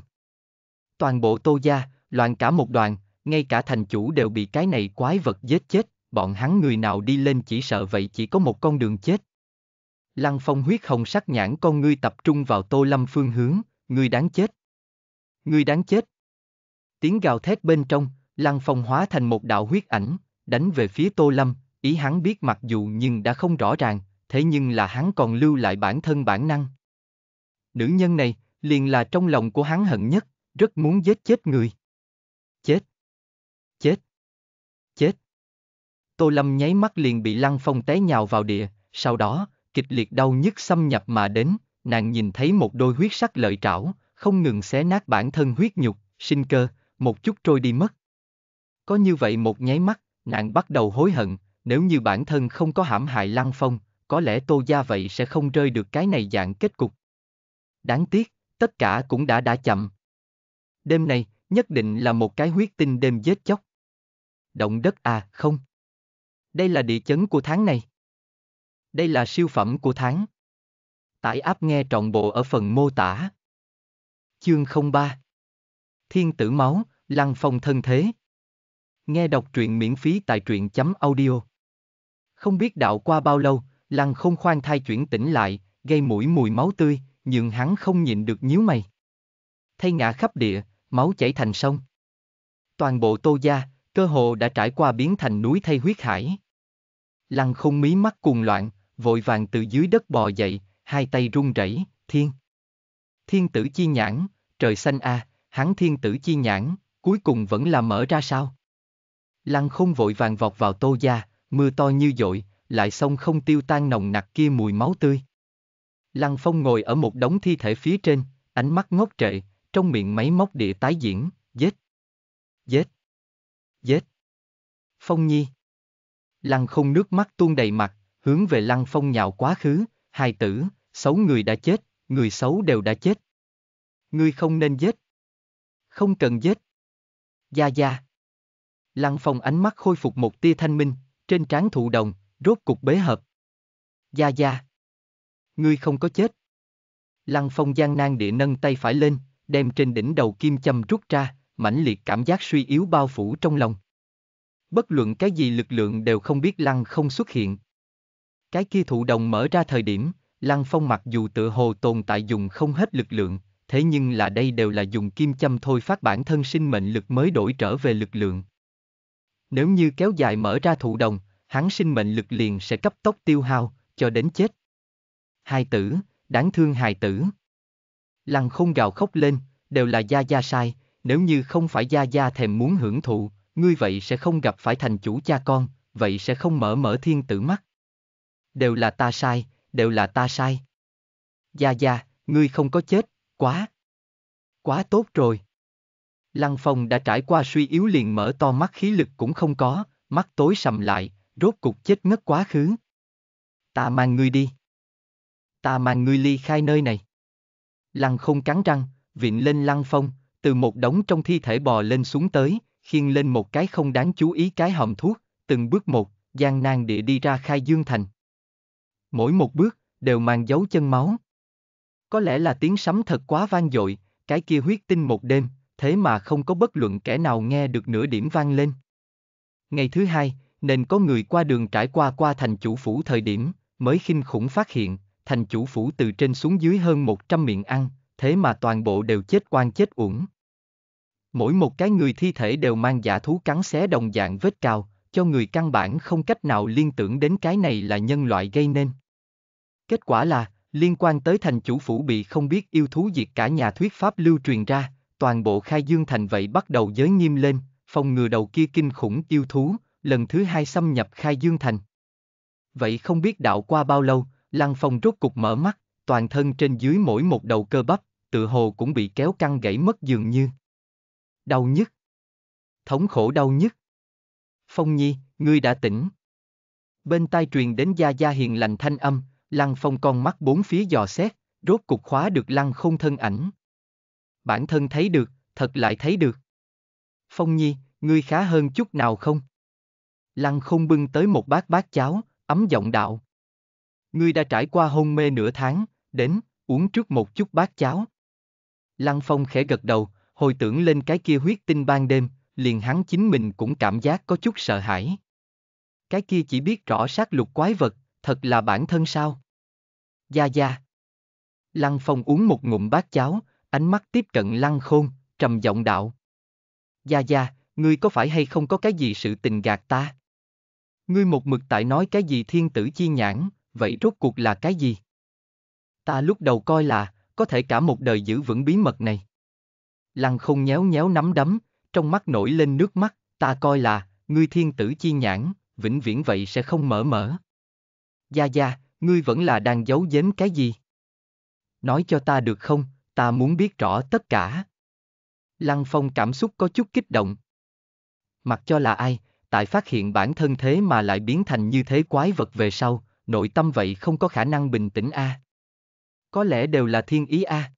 toàn bộ tô gia loạn cả một đoàn ngay cả thành chủ đều bị cái này quái vật giết chết bọn hắn người nào đi lên chỉ sợ vậy chỉ có một con đường chết lăng phong huyết hồng sắc nhãn con ngươi tập trung vào tô lâm phương hướng ngươi đáng chết ngươi đáng chết tiếng gào thét bên trong lăng phong hóa thành một đạo huyết ảnh đánh về phía tô lâm ý hắn biết mặc dù nhưng đã không rõ ràng, thế nhưng là hắn còn lưu lại bản thân bản năng. Nữ nhân này, liền là trong lòng của hắn hận nhất, rất muốn giết chết người. Chết. Chết. Chết. Tô Lâm nháy mắt liền bị Lăng Phong té nhào vào địa, sau đó, kịch liệt đau nhức xâm nhập mà đến, nàng nhìn thấy một đôi huyết sắc lợi trảo, không ngừng xé nát bản thân huyết nhục, sinh cơ, một chút trôi đi mất. Có như vậy một nháy mắt, nàng bắt đầu hối hận, nếu như bản thân không có hãm hại Lăng Phong, có lẽ Tô Gia vậy sẽ không rơi được cái này dạng kết cục. Đáng tiếc, tất cả cũng đã đã chậm. Đêm này, nhất định là một cái huyết tinh đêm giết chóc. Động đất à, không. Đây là địa chấn của tháng này. Đây là siêu phẩm của tháng. Tải áp nghe trọn bộ ở phần mô tả. Chương 03 Thiên tử máu, lăng phong thân thế. Nghe đọc truyện miễn phí tại truyện chấm audio. Không biết đạo qua bao lâu, lăng không khoan thai chuyển tỉnh lại, gây mũi mùi máu tươi, nhưng hắn không nhịn được nhíu mày. Thay ngã khắp địa, máu chảy thành sông. Toàn bộ tô gia, cơ hồ đã trải qua biến thành núi thay huyết hải. Lăng không mí mắt cuồng loạn, vội vàng từ dưới đất bò dậy, hai tay run rẩy, thiên. Thiên tử chi nhãn, trời xanh a, à, hắn thiên tử chi nhãn, cuối cùng vẫn là mở ra sao? Lăng không vội vàng vọt vào tô gia, mưa to như dội, lại sông không tiêu tan nồng nặc kia mùi máu tươi. Lăng Phong ngồi ở một đống thi thể phía trên, ánh mắt ngốc trệ, trong miệng máy móc địa tái diễn, giết. Giết. Giết. Phong Nhi. Lăng không nước mắt tuôn đầy mặt, hướng về Lăng Phong nhào quá khứ, hai tử, xấu người đã chết, người xấu đều đã chết. Ngươi không nên giết. Không cần giết. Gia Gia. Lăng Phong ánh mắt khôi phục một tia thanh minh, trên trán thụ đồng, rốt cục bế hợp. Gia Gia. Ngươi không có chết. Lăng phong gian nan địa nâng tay phải lên, đem trên đỉnh đầu kim châm rút ra, mãnh liệt cảm giác suy yếu bao phủ trong lòng. Bất luận cái gì lực lượng đều không biết lăng không xuất hiện. Cái kia thụ đồng mở ra thời điểm, lăng phong mặc dù tự hồ tồn tại dùng không hết lực lượng, thế nhưng là đây đều là dùng kim châm thôi phát bản thân sinh mệnh lực mới đổi trở về lực lượng nếu như kéo dài mở ra thụ đồng, hắn sinh mệnh lực liền sẽ cấp tốc tiêu hao, cho đến chết. Hai tử, đáng thương hài tử. Lăng không gào khóc lên, đều là gia gia sai, nếu như không phải gia gia thèm muốn hưởng thụ, ngươi vậy sẽ không gặp phải thành chủ cha con, vậy sẽ không mở mở thiên tử mắt. Đều là ta sai, đều là ta sai. Gia gia, ngươi không có chết, quá. Quá tốt rồi. Lăng Phong đã trải qua suy yếu liền mở to mắt khí lực cũng không có, mắt tối sầm lại, rốt cục chết ngất quá khứ. Ta mang ngươi đi. Ta mang ngươi ly khai nơi này. Lăng không cắn răng, vịn lên Lăng Phong, từ một đống trong thi thể bò lên xuống tới, khiêng lên một cái không đáng chú ý cái hòm thuốc, từng bước một, gian nan địa đi ra khai dương thành. Mỗi một bước, đều mang dấu chân máu. Có lẽ là tiếng sấm thật quá vang dội, cái kia huyết tinh một đêm, thế mà không có bất luận kẻ nào nghe được nửa điểm vang lên. Ngày thứ hai, nên có người qua đường trải qua qua thành chủ phủ thời điểm, mới khinh khủng phát hiện, thành chủ phủ từ trên xuống dưới hơn 100 miệng ăn, thế mà toàn bộ đều chết oan chết uổng. Mỗi một cái người thi thể đều mang giả thú cắn xé đồng dạng vết cao, cho người căn bản không cách nào liên tưởng đến cái này là nhân loại gây nên. Kết quả là, liên quan tới thành chủ phủ bị không biết yêu thú diệt cả nhà thuyết pháp lưu truyền ra, toàn bộ khai dương thành vậy bắt đầu giới nghiêm lên, phòng ngừa đầu kia kinh khủng yêu thú, lần thứ hai xâm nhập khai dương thành. Vậy không biết đạo qua bao lâu, lăng phong rốt cục mở mắt, toàn thân trên dưới mỗi một đầu cơ bắp, tự hồ cũng bị kéo căng gãy mất dường như. Đau nhất. Thống khổ đau nhất. Phong Nhi, ngươi đã tỉnh. Bên tai truyền đến Gia Gia hiền lành thanh âm, Lăng Phong con mắt bốn phía dò xét, rốt cục khóa được Lăng không thân ảnh bản thân thấy được, thật lại thấy được. Phong Nhi, ngươi khá hơn chút nào không? Lăng không bưng tới một bát bát cháo, ấm giọng đạo. Ngươi đã trải qua hôn mê nửa tháng, đến, uống trước một chút bát cháo. Lăng Phong khẽ gật đầu, hồi tưởng lên cái kia huyết tinh ban đêm, liền hắn chính mình cũng cảm giác có chút sợ hãi. Cái kia chỉ biết rõ sát lục quái vật, thật là bản thân sao? Gia Gia. Lăng Phong uống một ngụm bát cháo, ánh mắt tiếp cận lăng khôn, trầm giọng đạo. Gia Gia, ngươi có phải hay không có cái gì sự tình gạt ta? Ngươi một mực tại nói cái gì thiên tử chi nhãn, vậy rốt cuộc là cái gì? Ta lúc đầu coi là, có thể cả một đời giữ vững bí mật này. Lăng khôn nhéo nhéo nắm đấm, trong mắt nổi lên nước mắt, ta coi là, ngươi thiên tử chi nhãn, vĩnh viễn vậy sẽ không mở mở. Gia Gia, ngươi vẫn là đang giấu giếm cái gì? Nói cho ta được không, ta muốn biết rõ tất cả. Lăng Phong cảm xúc có chút kích động. Mặc cho là ai, tại phát hiện bản thân thế mà lại biến thành như thế quái vật về sau, nội tâm vậy không có khả năng bình tĩnh a. À. Có lẽ đều là thiên ý a. À.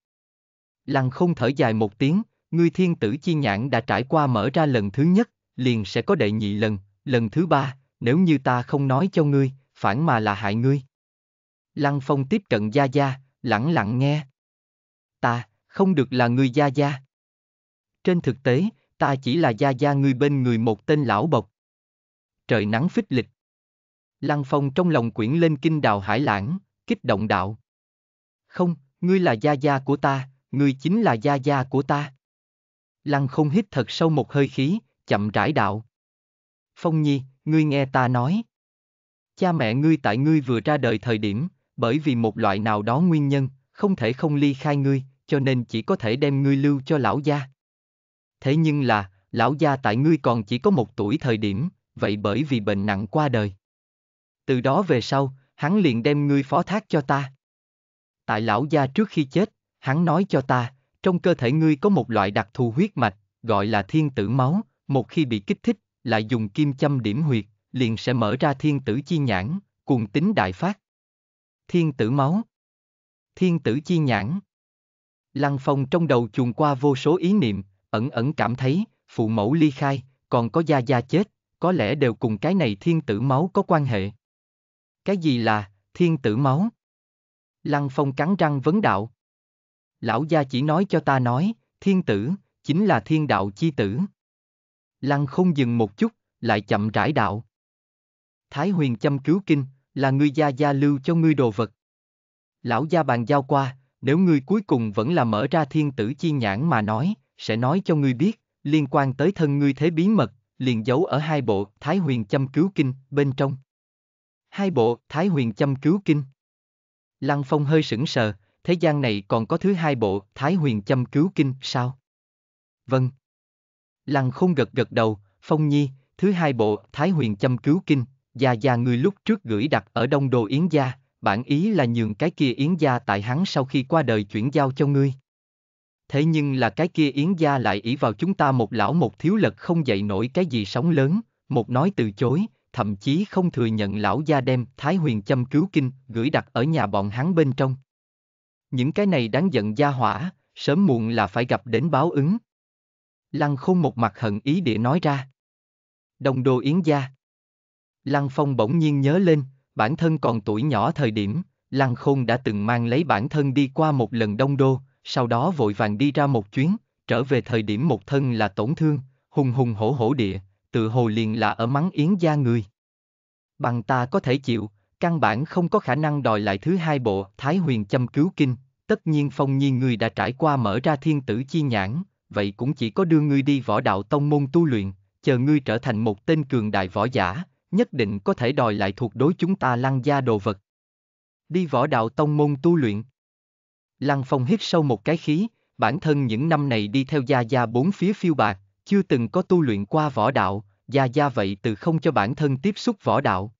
Lăng không thở dài một tiếng, ngươi thiên tử chi nhãn đã trải qua mở ra lần thứ nhất, liền sẽ có đệ nhị lần, lần thứ ba, nếu như ta không nói cho ngươi, phản mà là hại ngươi. Lăng phong tiếp cận Gia Gia, lặng lặng nghe ta, không được là người gia gia. Trên thực tế, ta chỉ là gia gia người bên người một tên lão bộc. Trời nắng phích lịch. Lăng Phong trong lòng quyển lên kinh đào hải lãng, kích động đạo. Không, ngươi là gia gia của ta, ngươi chính là gia gia của ta. Lăng không hít thật sâu một hơi khí, chậm rãi đạo. Phong Nhi, ngươi nghe ta nói. Cha mẹ ngươi tại ngươi vừa ra đời thời điểm, bởi vì một loại nào đó nguyên nhân, không thể không ly khai ngươi, cho nên chỉ có thể đem ngươi lưu cho lão gia. Thế nhưng là, lão gia tại ngươi còn chỉ có một tuổi thời điểm, vậy bởi vì bệnh nặng qua đời. Từ đó về sau, hắn liền đem ngươi phó thác cho ta. Tại lão gia trước khi chết, hắn nói cho ta, trong cơ thể ngươi có một loại đặc thù huyết mạch, gọi là thiên tử máu, một khi bị kích thích, lại dùng kim châm điểm huyệt, liền sẽ mở ra thiên tử chi nhãn, cùng tính đại phát. Thiên tử máu Thiên tử chi nhãn Lăng Phong trong đầu chuồn qua vô số ý niệm, ẩn ẩn cảm thấy, phụ mẫu ly khai, còn có gia gia chết, có lẽ đều cùng cái này thiên tử máu có quan hệ. Cái gì là thiên tử máu? Lăng Phong cắn răng vấn đạo. Lão gia chỉ nói cho ta nói, thiên tử, chính là thiên đạo chi tử. Lăng không dừng một chút, lại chậm rãi đạo. Thái huyền châm cứu kinh, là người gia gia lưu cho ngươi đồ vật. Lão gia bàn giao qua, nếu ngươi cuối cùng vẫn là mở ra thiên tử chi nhãn mà nói, sẽ nói cho ngươi biết, liên quan tới thân ngươi thế bí mật, liền giấu ở hai bộ Thái Huyền Châm Cứu Kinh bên trong. Hai bộ Thái Huyền Châm Cứu Kinh Lăng Phong hơi sững sờ, thế gian này còn có thứ hai bộ Thái Huyền Châm Cứu Kinh sao? Vâng. Lăng không gật gật đầu, Phong Nhi, thứ hai bộ Thái Huyền Châm Cứu Kinh, già già người lúc trước gửi đặt ở Đông Đồ Yến Gia, bản ý là nhường cái kia yến gia tại hắn sau khi qua đời chuyển giao cho ngươi. Thế nhưng là cái kia yến gia lại ý vào chúng ta một lão một thiếu lật không dậy nổi cái gì sóng lớn, một nói từ chối, thậm chí không thừa nhận lão gia đem Thái Huyền châm cứu kinh gửi đặt ở nhà bọn hắn bên trong. Những cái này đáng giận gia hỏa, sớm muộn là phải gặp đến báo ứng. Lăng không một mặt hận ý địa nói ra. Đồng đồ yến gia. Lăng phong bỗng nhiên nhớ lên, bản thân còn tuổi nhỏ thời điểm, Lăng Khôn đã từng mang lấy bản thân đi qua một lần đông đô, sau đó vội vàng đi ra một chuyến, trở về thời điểm một thân là tổn thương, hùng hùng hổ hổ địa, tự hồ liền là ở mắng yến gia người. Bằng ta có thể chịu, căn bản không có khả năng đòi lại thứ hai bộ Thái Huyền châm cứu kinh, tất nhiên phong nhi người đã trải qua mở ra thiên tử chi nhãn, vậy cũng chỉ có đưa ngươi đi võ đạo tông môn tu luyện, chờ ngươi trở thành một tên cường đại võ giả, nhất định có thể đòi lại thuộc đối chúng ta lăng gia đồ vật. Đi võ đạo tông môn tu luyện. Lăng Phong hít sâu một cái khí, bản thân những năm này đi theo Gia Gia bốn phía phiêu bạc, chưa từng có tu luyện qua võ đạo, Gia Gia vậy từ không cho bản thân tiếp xúc võ đạo.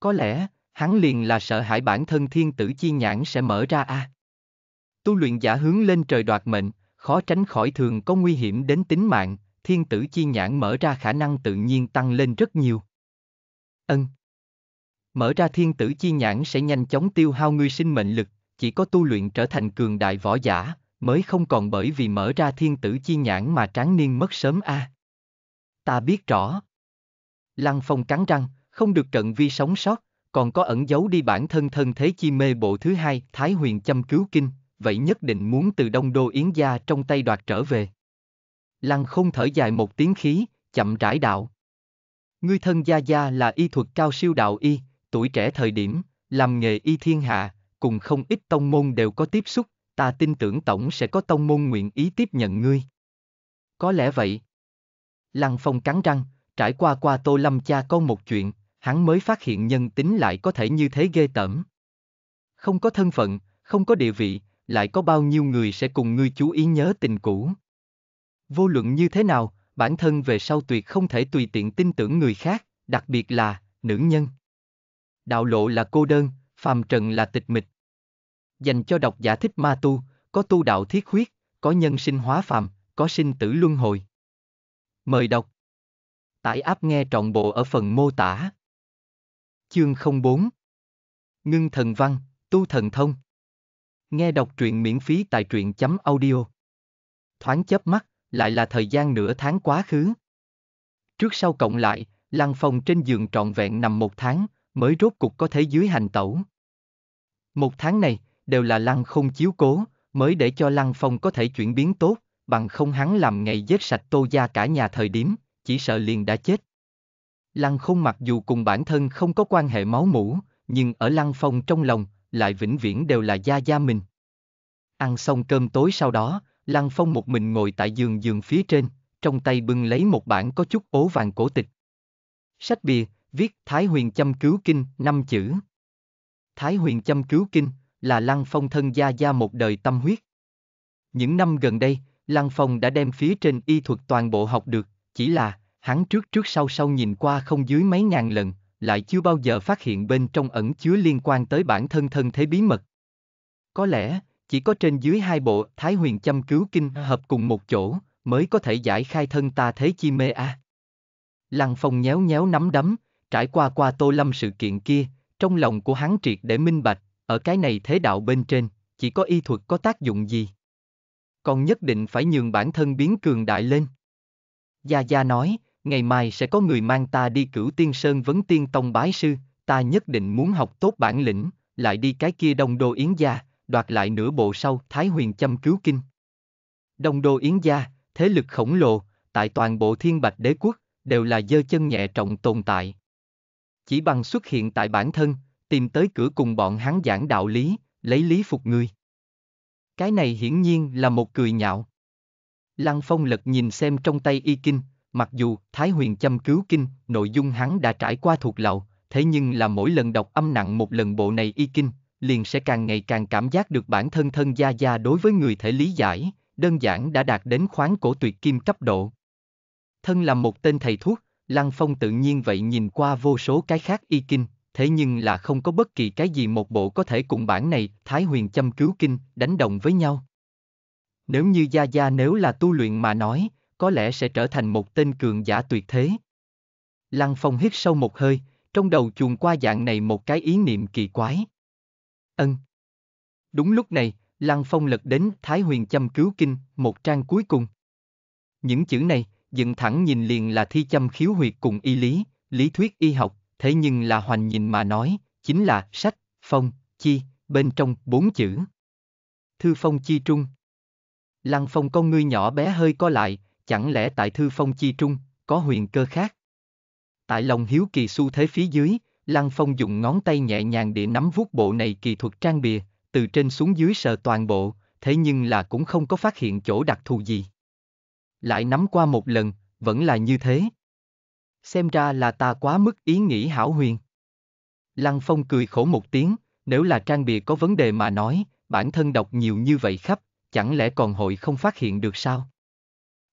Có lẽ, hắn liền là sợ hãi bản thân thiên tử chi nhãn sẽ mở ra a. À. Tu luyện giả hướng lên trời đoạt mệnh, khó tránh khỏi thường có nguy hiểm đến tính mạng, thiên tử chi nhãn mở ra khả năng tự nhiên tăng lên rất nhiều. Ân. Mở ra thiên tử chi nhãn sẽ nhanh chóng tiêu hao ngươi sinh mệnh lực, chỉ có tu luyện trở thành cường đại võ giả, mới không còn bởi vì mở ra thiên tử chi nhãn mà tráng niên mất sớm a. À. Ta biết rõ. Lăng Phong cắn răng, không được cận vi sống sót, còn có ẩn giấu đi bản thân thân thế chi mê bộ thứ hai Thái Huyền chăm cứu kinh, vậy nhất định muốn từ Đông Đô Yến Gia trong tay đoạt trở về. Lăng không thở dài một tiếng khí, chậm rãi đạo, Ngươi thân Gia Gia là y thuật cao siêu đạo y, tuổi trẻ thời điểm, làm nghề y thiên hạ, cùng không ít tông môn đều có tiếp xúc, ta tin tưởng tổng sẽ có tông môn nguyện ý tiếp nhận ngươi. Có lẽ vậy. Lăng Phong cắn răng, trải qua qua Tô Lâm cha con một chuyện, hắn mới phát hiện nhân tính lại có thể như thế ghê tởm. Không có thân phận, không có địa vị, lại có bao nhiêu người sẽ cùng ngươi chú ý nhớ tình cũ. Vô luận như thế nào, bản thân về sau tuyệt không thể tùy tiện tin tưởng người khác, đặc biệt là, nữ nhân. Đạo lộ là cô đơn, phàm trần là tịch mịch. Dành cho độc giả thích ma tu, có tu đạo thiết huyết, có nhân sinh hóa phàm, có sinh tử luân hồi. Mời đọc. Tải áp nghe trọn bộ ở phần mô tả. Chương 04 Ngưng thần văn, tu thần thông. Nghe đọc truyện miễn phí tại truyện chấm audio. Thoáng chớp mắt, lại là thời gian nửa tháng quá khứ. Trước sau cộng lại, Lăng Phong trên giường trọn vẹn nằm một tháng, mới rốt cục có thể dưới hành tẩu. Một tháng này, đều là Lăng không chiếu cố, mới để cho Lăng Phong có thể chuyển biến tốt, bằng không hắn làm ngày giết sạch tô gia cả nhà thời điểm, chỉ sợ liền đã chết. Lăng không mặc dù cùng bản thân không có quan hệ máu mủ, nhưng ở Lăng Phong trong lòng, lại vĩnh viễn đều là gia gia mình. Ăn xong cơm tối sau đó, Lăng Phong một mình ngồi tại giường giường phía trên, trong tay bưng lấy một bản có chút ố vàng cổ tịch. Sách bìa, viết Thái Huyền Châm Cứu Kinh, năm chữ. Thái Huyền Châm Cứu Kinh là Lăng Phong thân gia gia một đời tâm huyết. Những năm gần đây, Lăng Phong đã đem phía trên y thuật toàn bộ học được, chỉ là hắn trước trước sau sau nhìn qua không dưới mấy ngàn lần, lại chưa bao giờ phát hiện bên trong ẩn chứa liên quan tới bản thân thân thế bí mật. Có lẽ, chỉ có trên dưới hai bộ Thái Huyền chăm cứu kinh hợp cùng một chỗ, mới có thể giải khai thân ta thế chi mê a. À. Lăng Phong nhéo nhéo nắm đấm, trải qua qua Tô Lâm sự kiện kia, trong lòng của hắn triệt để minh bạch, ở cái này thế đạo bên trên, chỉ có y thuật có tác dụng gì. Còn nhất định phải nhường bản thân biến cường đại lên. Gia Gia nói, ngày mai sẽ có người mang ta đi cửu tiên sơn vấn tiên tông bái sư, ta nhất định muốn học tốt bản lĩnh, lại đi cái kia đông đô yến gia, đoạt lại nửa bộ sau Thái Huyền Châm cứu kinh. Đông Đô Yến Gia, thế lực khổng lồ, tại toàn bộ thiên bạch đế quốc, đều là dơ chân nhẹ trọng tồn tại. Chỉ bằng xuất hiện tại bản thân, tìm tới cửa cùng bọn hắn giảng đạo lý, lấy lý phục người. Cái này hiển nhiên là một cười nhạo. Lăng Phong lật nhìn xem trong tay y kinh, mặc dù Thái Huyền Châm cứu kinh, nội dung hắn đã trải qua thuộc lậu, thế nhưng là mỗi lần đọc âm nặng một lần bộ này y kinh, liền sẽ càng ngày càng cảm giác được bản thân thân gia gia đối với người thể lý giải, đơn giản đã đạt đến khoáng cổ tuyệt kim cấp độ. Thân là một tên thầy thuốc, Lăng Phong tự nhiên vậy nhìn qua vô số cái khác y kinh, thế nhưng là không có bất kỳ cái gì một bộ có thể cùng bản này, Thái Huyền châm cứu kinh, đánh đồng với nhau. Nếu như Gia Gia nếu là tu luyện mà nói, có lẽ sẽ trở thành một tên cường giả tuyệt thế. Lăng Phong hít sâu một hơi, trong đầu chuồn qua dạng này một cái ý niệm kỳ quái. Ân. Đúng lúc này, Lăng Phong lật đến Thái Huyền Châm Cứu Kinh, một trang cuối cùng. Những chữ này, dựng thẳng nhìn liền là thi châm khiếu huyệt cùng y lý, lý thuyết y học, thế nhưng là hoành nhìn mà nói, chính là sách, phong, chi, bên trong bốn chữ. Thư phong chi trung. Lăng phong con ngươi nhỏ bé hơi co lại, chẳng lẽ tại thư phong chi trung, có huyền cơ khác? Tại lòng hiếu kỳ su thế phía dưới, Lăng Phong dùng ngón tay nhẹ nhàng để nắm vuốt bộ này kỳ thuật trang bìa, từ trên xuống dưới sờ toàn bộ, thế nhưng là cũng không có phát hiện chỗ đặc thù gì. Lại nắm qua một lần, vẫn là như thế. Xem ra là ta quá mức ý nghĩ hảo huyền. Lăng Phong cười khổ một tiếng, nếu là trang bìa có vấn đề mà nói, bản thân đọc nhiều như vậy khắp, chẳng lẽ còn hội không phát hiện được sao?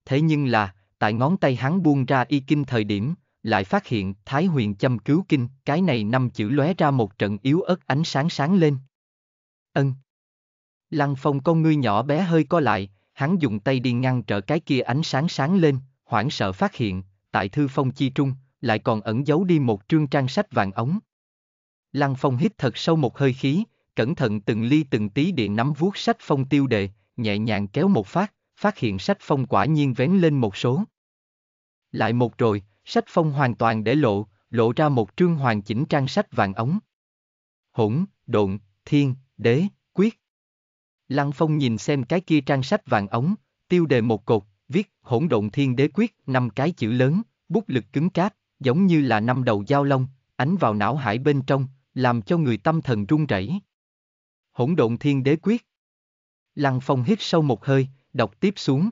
Thế nhưng là, tại ngón tay hắn buông ra y kinh thời điểm, lại phát hiện Thái Huyền châm cứu kinh, cái này năm chữ lóe ra một trận yếu ớt ánh sáng sáng lên. Ân. Lăng Phong con ngươi nhỏ bé hơi co lại, hắn dùng tay đi ngăn trở cái kia ánh sáng sáng lên, hoảng sợ phát hiện, tại thư phong chi trung, lại còn ẩn giấu đi một trương trang sách vàng ống. Lăng Phong hít thật sâu một hơi khí, cẩn thận từng ly từng tí địa nắm vuốt sách phong tiêu đề, nhẹ nhàng kéo một phát, phát hiện sách phong quả nhiên vén lên một số. Lại một rồi, sách phong hoàn toàn để lộ, lộ ra một trương hoàn chỉnh trang sách vàng ống. Hỗn, độn, thiên, đế, quyết. Lăng Phong nhìn xem cái kia trang sách vàng ống, tiêu đề một cột, viết hỗn độn thiên đế quyết, năm cái chữ lớn, bút lực cứng cáp, giống như là năm đầu dao long, ánh vào não hải bên trong, làm cho người tâm thần run rẩy. Hỗn độn thiên đế quyết. Lăng Phong hít sâu một hơi, đọc tiếp xuống.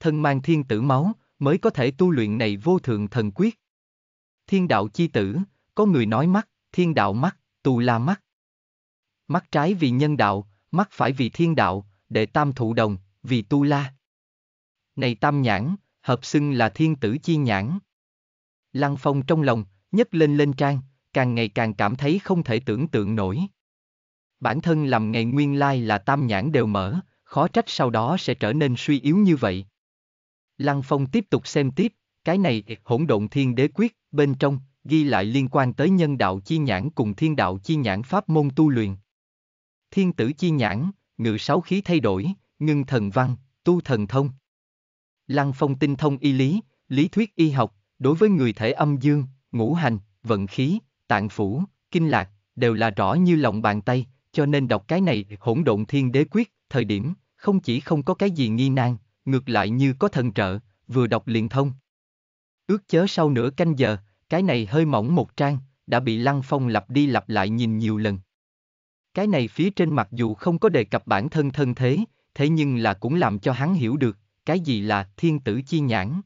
Thân mang thiên tử máu, mới có thể tu luyện này vô thượng thần quyết. Thiên đạo chi tử, có người nói mắt, thiên đạo mắt, tu la mắt. Mắt trái vì nhân đạo, mắt phải vì thiên đạo, để tam thụ đồng, vì tu la. Này tam nhãn, hợp xưng là thiên tử chi nhãn. Lăng phong trong lòng, nhấc lên lên trang, càng ngày càng cảm thấy không thể tưởng tượng nổi. Bản thân làm ngày nguyên lai là tam nhãn đều mở, khó trách sau đó sẽ trở nên suy yếu như vậy. Lăng Phong tiếp tục xem tiếp, cái này hỗn độn thiên đế quyết, bên trong, ghi lại liên quan tới nhân đạo chi nhãn cùng thiên đạo chi nhãn pháp môn tu luyện. Thiên tử chi nhãn, ngự sáu khí thay đổi, ngưng thần văn, tu thần thông. Lăng Phong tinh thông y lý, lý thuyết y học, đối với người thể âm dương, ngũ hành, vận khí, tạng phủ, kinh lạc, đều là rõ như lòng bàn tay, cho nên đọc cái này hỗn độn thiên đế quyết, thời điểm, không chỉ không có cái gì nghi nan, ngược lại như có thần trợ, vừa đọc liền thông. Ước chớ sau nửa canh giờ, cái này hơi mỏng một trang, đã bị Lăng Phong lặp đi lặp lại nhìn nhiều lần. Cái này phía trên mặc dù không có đề cập bản thân thân thế, thế nhưng là cũng làm cho hắn hiểu được, cái gì là thiên tử chi nhãn.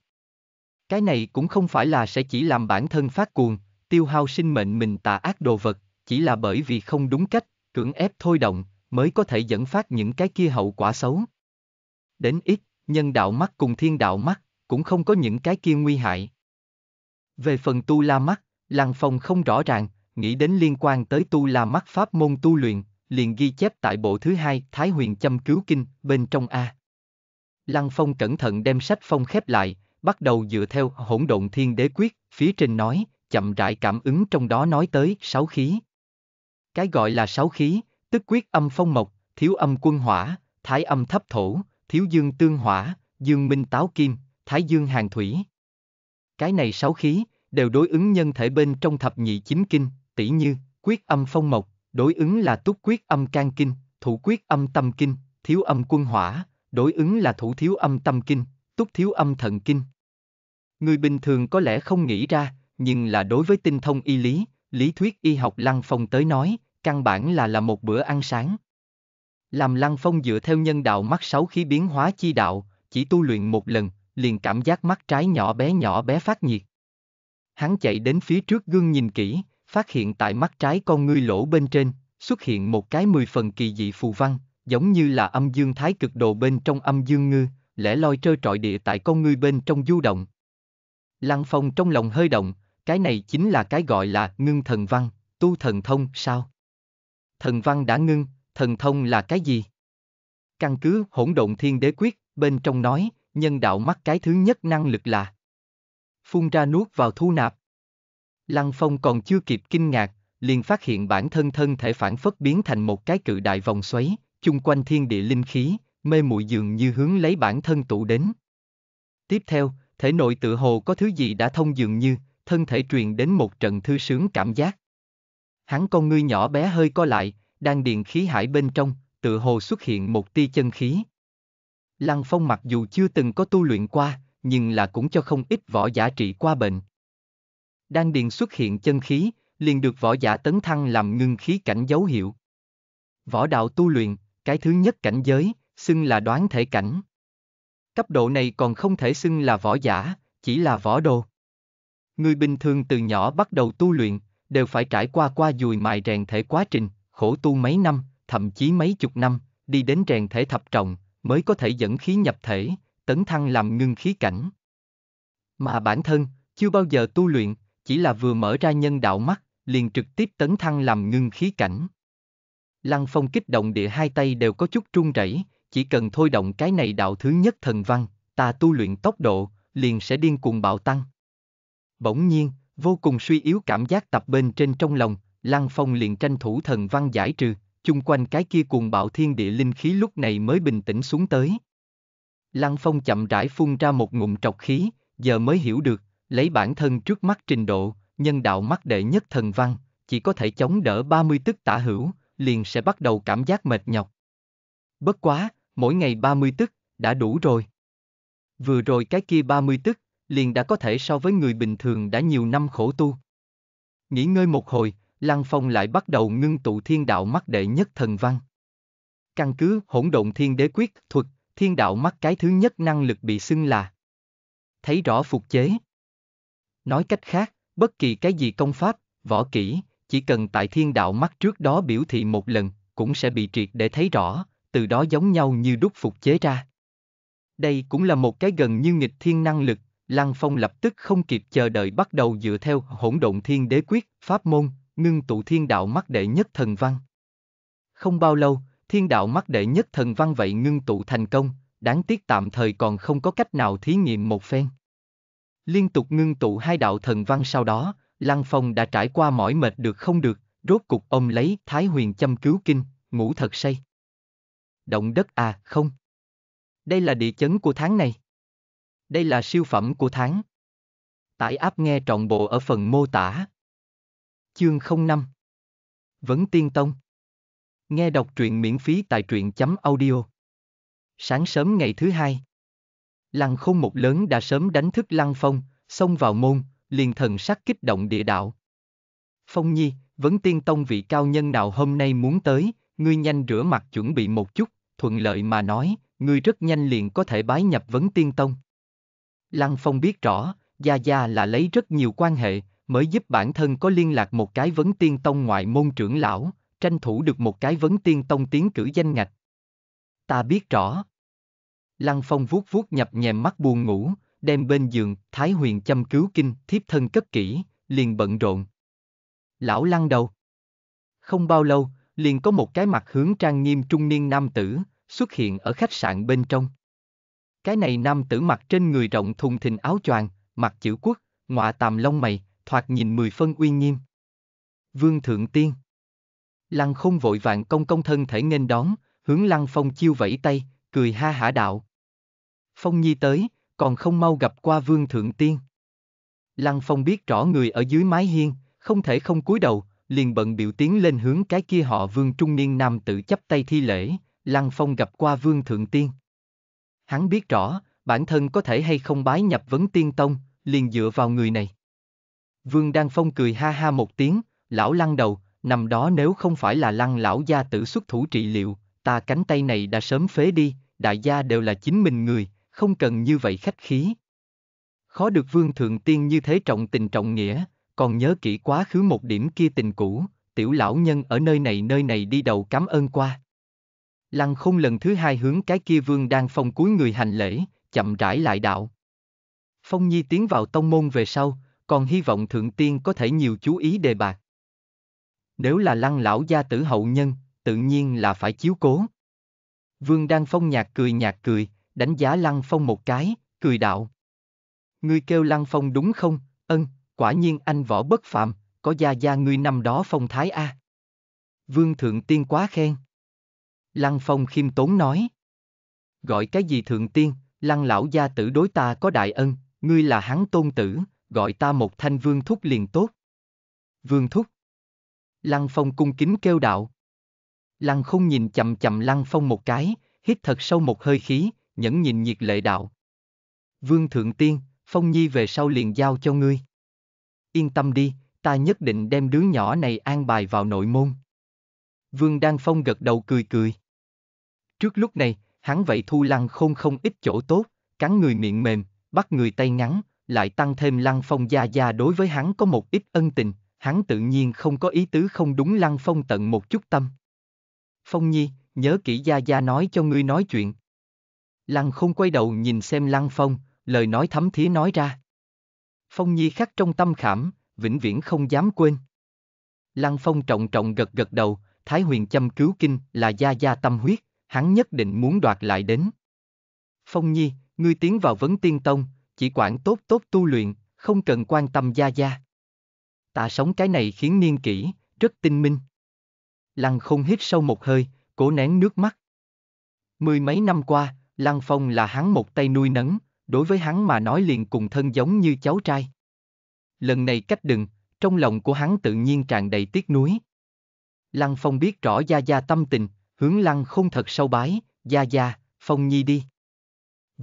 Cái này cũng không phải là sẽ chỉ làm bản thân phát cuồng, tiêu hao sinh mệnh mình tà ác đồ vật, chỉ là bởi vì không đúng cách, cưỡng ép thôi động, mới có thể dẫn phát những cái kia hậu quả xấu. Đến ít, nhân đạo mắt cùng thiên đạo mắt, cũng không có những cái kia nguy hại. Về phần tu la mắt, Lăng Phong không rõ ràng, nghĩ đến liên quan tới tu la mắt pháp môn tu luyện, liền ghi chép tại bộ thứ hai Thái Huyền Châm Cứu Kinh, bên trong A. Lăng Phong cẩn thận đem sách phong khép lại, bắt đầu dựa theo hỗn độn thiên đế quyết, phía trên nói, chậm rãi cảm ứng trong đó nói tới sáu khí. Cái gọi là sáu khí, tức quyết âm phong mộc, thiếu âm quân hỏa, thái âm thấp thổ, thiếu dương tương hỏa, dương minh táo kim, thái dương hàng thủy. Cái này sáu khí, đều đối ứng nhân thể bên trong thập nhị chính kinh, tỷ như, quyết âm phong mộc, đối ứng là túc quyết âm can kinh, thủ quyết âm tâm kinh, thiếu âm quân hỏa, đối ứng là thủ thiếu âm tâm kinh, túc thiếu âm thận kinh. Người bình thường có lẽ không nghĩ ra, nhưng là đối với tinh thông y lý, lý thuyết y học lăng phong tới nói, căn bản là là một bữa ăn sáng. Làm lăng phong dựa theo nhân đạo mắt sáu khí biến hóa chi đạo, chỉ tu luyện một lần, liền cảm giác mắt trái nhỏ bé nhỏ bé phát nhiệt. Hắn chạy đến phía trước gương nhìn kỹ, phát hiện tại mắt trái con ngươi lỗ bên trên, xuất hiện một cái mười phần kỳ dị phù văn, giống như là âm dương thái cực đồ bên trong âm dương ngư, lẽ loi trơ trọi địa tại con ngươi bên trong du động. Lăng phong trong lòng hơi động, cái này chính là cái gọi là ngưng thần văn, tu thần thông sao? Thần văn đã ngưng, thần thông là cái gì? Căn cứ hỗn độn thiên đế quyết, bên trong nói, nhân đạo mắc cái thứ nhất năng lực là phun ra nuốt vào thu nạp. Lăng Phong còn chưa kịp kinh ngạc, liền phát hiện bản thân thân thể phản phất biến thành một cái cự đại vòng xoáy, chung quanh thiên địa linh khí, mê muội dường như hướng lấy bản thân tụ đến. Tiếp theo, thể nội tự hồ có thứ gì đã thông dường như, thân thể truyền đến một trận thư sướng cảm giác. Hắn con ngươi nhỏ bé hơi co lại, đang Điền khí hải bên trong, tự hồ xuất hiện một tia chân khí. Lăng Phong mặc dù chưa từng có tu luyện qua, nhưng là cũng cho không ít võ giả trị qua bệnh. Đang điền xuất hiện chân khí, liền được võ giả tấn thăng làm ngưng khí cảnh dấu hiệu. Võ đạo tu luyện, cái thứ nhất cảnh giới, xưng là đoán thể cảnh. Cấp độ này còn không thể xưng là võ giả, chỉ là võ đồ. Người bình thường từ nhỏ bắt đầu tu luyện, đều phải trải qua qua dùi mài rèn thể quá trình, khổ tu mấy năm, thậm chí mấy chục năm, đi đến rèn thể thập trọng, mới có thể dẫn khí nhập thể, tấn thăng làm ngưng khí cảnh. Mà bản thân, chưa bao giờ tu luyện, chỉ là vừa mở ra nhân đạo mắt, liền trực tiếp tấn thăng làm ngưng khí cảnh. Lăng phong kích động địa hai tay đều có chút run rẩy, chỉ cần thôi động cái này đạo thứ nhất thần văn, ta tu luyện tốc độ, liền sẽ điên cuồng bạo tăng. Bỗng nhiên, vô cùng suy yếu cảm giác tập bên trên trong lòng, Lăng Phong liền tranh thủ thần văn giải trừ, chung quanh cái kia cuồng bạo thiên địa linh khí lúc này mới bình tĩnh xuống tới. Lăng Phong chậm rãi phun ra một ngụm trọc khí, giờ mới hiểu được, lấy bản thân trước mắt trình độ, nhân đạo mắt đệ nhất thần văn, chỉ có thể chống đỡ 30 tức tả hữu, liền sẽ bắt đầu cảm giác mệt nhọc. Bất quá, mỗi ngày 30 tức, đã đủ rồi. Vừa rồi cái kia 30 tức, liền đã có thể so với người bình thường đã nhiều năm khổ tu. Nghỉ ngơi một hồi, Lăng Phong lại bắt đầu ngưng tụ thiên đạo mắt đệ nhất thần văn. Căn cứ hỗn độn thiên đế quyết thuật, thiên đạo mắt cái thứ nhất năng lực bị xưng là Thấy rõ phục chế. Nói cách khác, bất kỳ cái gì công pháp, võ kỹ, chỉ cần tại thiên đạo mắt trước đó biểu thị một lần, cũng sẽ bị triệt để thấy rõ, từ đó giống nhau như đúc phục chế ra. Đây cũng là một cái gần như nghịch thiên năng lực, Lăng Phong lập tức không kịp chờ đợi bắt đầu dựa theo hỗn độn thiên đế quyết, pháp môn, ngưng tụ thiên đạo mắt đệ nhất thần văn. Không bao lâu, thiên đạo mắt đệ nhất thần văn vậy ngưng tụ thành công, đáng tiếc tạm thời còn không có cách nào thí nghiệm một phen. Liên tục ngưng tụ hai đạo thần văn sau đó, Lăng Phong đã trải qua mỏi mệt được không được, rốt cục ông lấy Thái Huyền châm cứu kinh, ngủ thật say. Động đất à, không. Đây là địa chấn của tháng này. Đây là siêu phẩm của tháng. Tải áp nghe trọn bộ ở phần mô tả. Chương 05 Vấn Tiên Tông Nghe đọc truyện miễn phí tại truyện chấm audio Sáng sớm ngày thứ hai Lăng không một lớn đã sớm đánh thức Lăng Phong, xông vào môn, liền thần sắc kích động địa đạo. Phong Nhi, Vấn Tiên Tông vị cao nhân nào hôm nay muốn tới, ngươi nhanh rửa mặt chuẩn bị một chút, thuận lợi mà nói, ngươi rất nhanh liền có thể bái nhập Vấn Tiên Tông. Lăng Phong biết rõ, Gia Gia là lấy rất nhiều quan hệ, mới giúp bản thân có liên lạc một cái vấn tiên tông ngoại môn trưởng lão, tranh thủ được một cái vấn tiên tông tiến cử danh ngạch. Ta biết rõ. Lăng Phong vuốt vuốt nhập nhèm mắt buồn ngủ, đem bên giường, Thái Huyền chăm cứu kinh, thiếp thân cất kỹ, liền bận rộn. Lão lăng đầu. Không bao lâu, liền có một cái mặt hướng trang nghiêm trung niên nam tử, xuất hiện ở khách sạn bên trong. Cái này nam tử mặc trên người rộng thùng thình áo choàng, mặt chữ quốc, ngọa tàm lông mày, thoạt nhìn mười phân uy nghiêm. Vương Thượng Tiên Lăng không vội vàng công công thân thể nghênh đón, hướng Lăng Phong chiêu vẫy tay, cười ha hả đạo. Phong Nhi tới, còn không mau gặp qua Vương Thượng Tiên. Lăng Phong biết rõ người ở dưới mái hiên, không thể không cúi đầu, liền bận biểu tiến lên hướng cái kia họ Vương trung niên nam tự chấp tay thi lễ, Lăng Phong gặp qua Vương Thượng Tiên. Hắn biết rõ, bản thân có thể hay không bái nhập vấn tiên tông, liền dựa vào người này. Vương Đăng Phong cười ha ha một tiếng, lão lăn đầu, nằm đó nếu không phải là lăng lão gia tử xuất thủ trị liệu, ta cánh tay này đã sớm phế đi, đại gia đều là chính mình người, không cần như vậy khách khí. Khó được vương thượng tiên như thế trọng tình trọng nghĩa, còn nhớ kỹ quá khứ một điểm kia tình cũ, tiểu lão nhân ở nơi này nơi này đi đầu cảm ơn qua. Lăng không lần thứ hai hướng cái kia vương đang phong cuối người hành lễ, chậm rãi lại đạo. Phong Nhi tiến vào tông môn về sau, còn hy vọng thượng tiên có thể nhiều chú ý đề bạc. Nếu là lăng lão gia tử hậu nhân, tự nhiên là phải chiếu cố. Vương đăng Phong nhạt cười nhạt cười, đánh giá Lăng Phong một cái, cười đạo. Ngươi kêu Lăng Phong đúng không, ân, quả nhiên anh võ bất phạm, có gia gia ngươi năm đó phong thái a. À. Vương Thượng Tiên quá khen. Lăng Phong khiêm tốn nói. Gọi cái gì Thượng Tiên, Lăng lão gia tử đối ta có đại ân, ngươi là hắn tôn tử, gọi ta một thanh vương thúc liền tốt. Vương thúc. Lăng phong cung kính kêu đạo. Lăng không nhìn chậm chậm lăng phong một cái, hít thật sâu một hơi khí, nhẫn nhìn nhiệt lệ đạo. Vương thượng tiên, phong nhi về sau liền giao cho ngươi. Yên tâm đi, ta nhất định đem đứa nhỏ này an bài vào nội môn. Vương Đan Phong gật đầu cười cười. Trước lúc này, hắn vậy thu lăng khôn không ít chỗ tốt, cắn người miệng mềm, bắt người tay ngắn, lại tăng thêm Lăng Phong gia gia đối với hắn có một ít ân tình, hắn tự nhiên không có ý tứ không đúng Lăng Phong tận một chút tâm. Phong Nhi, nhớ kỹ gia gia nói cho ngươi nói chuyện. Lăng không quay đầu nhìn xem Lăng Phong, lời nói thấm thía nói ra. Phong Nhi khắc trong tâm khảm, vĩnh viễn không dám quên. Lăng Phong trọng trọng gật gật đầu, Thái Huyền chăm cứu kinh là gia gia tâm huyết, hắn nhất định muốn đoạt lại đến. Phong Nhi, ngươi tiến vào vấn tiên tông, chỉ quản tốt tốt tu luyện, không cần quan tâm gia gia. Tạ sống cái này khiến niên kỹ, rất tinh minh. Lăng không hít sâu một hơi, cố nén nước mắt. Mười mấy năm qua, Lăng Phong là hắn một tay nuôi nấng, đối với hắn mà nói liền cùng thân giống như cháu trai. Lần này cách đừng, trong lòng của hắn tự nhiên tràn đầy tiếc nuối. Lăng Phong biết rõ Gia Gia tâm tình, hướng Lăng không thật sâu bái, Gia Gia, Phong Nhi đi.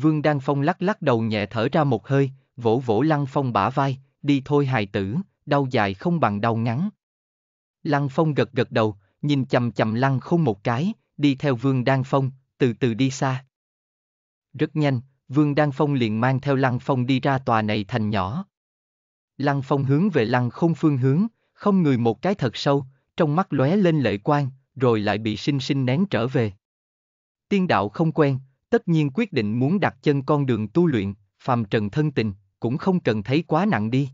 Vương Đăng Phong lắc lắc đầu nhẹ thở ra một hơi, vỗ vỗ Lăng Phong bả vai, đi thôi hài tử, đau dài không bằng đau ngắn. Lăng Phong gật gật đầu, nhìn chầm chầm Lăng không một cái, đi theo Vương Đăng Phong, từ từ đi xa. Rất nhanh, Vương Đăng Phong liền mang theo Lăng Phong đi ra tòa này thành nhỏ. Lăng Phong hướng về Lăng không phương hướng, không người một cái thật sâu, trong mắt lóe lên lệ quan, rồi lại bị sinh sinh nén trở về. Tiên đạo không quen, tất nhiên quyết định muốn đặt chân con đường tu luyện, phàm trần thân tình, cũng không cần thấy quá nặng đi.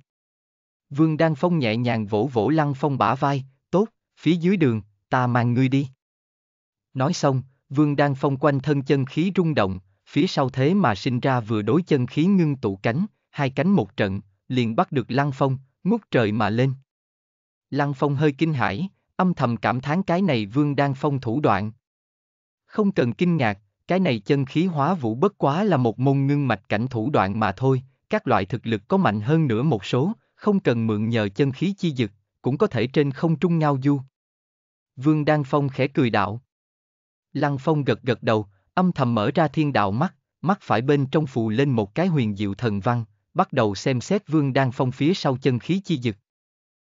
Vương Đan Phong nhẹ nhàng vỗ vỗ Lăng Phong bả vai, tốt, phía dưới đường, ta mang ngươi đi. Nói xong, Vương Đan Phong quanh thân chân khí rung động, phía sau thế mà sinh ra vừa đối chân khí ngưng tụ cánh, hai cánh một trận, liền bắt được Lăng Phong, ngút trời mà lên. Lăng Phong hơi kinh hãi, âm thầm cảm thán cái này Vương Đan Phong thủ đoạn. Không cần kinh ngạc, cái này chân khí hóa vũ bất quá là một môn ngưng mạch cảnh thủ đoạn mà thôi, các loại thực lực có mạnh hơn nữa một số, không cần mượn nhờ chân khí chi dực, cũng có thể trên không trung ngao du. Vương Đan Phong khẽ cười đạo. Lăng Phong gật gật đầu, âm thầm mở ra thiên đạo mắt, mắt phải bên trong phù lên một cái huyền diệu thần văn, bắt đầu xem xét Vương Đan Phong phía sau chân khí chi dực.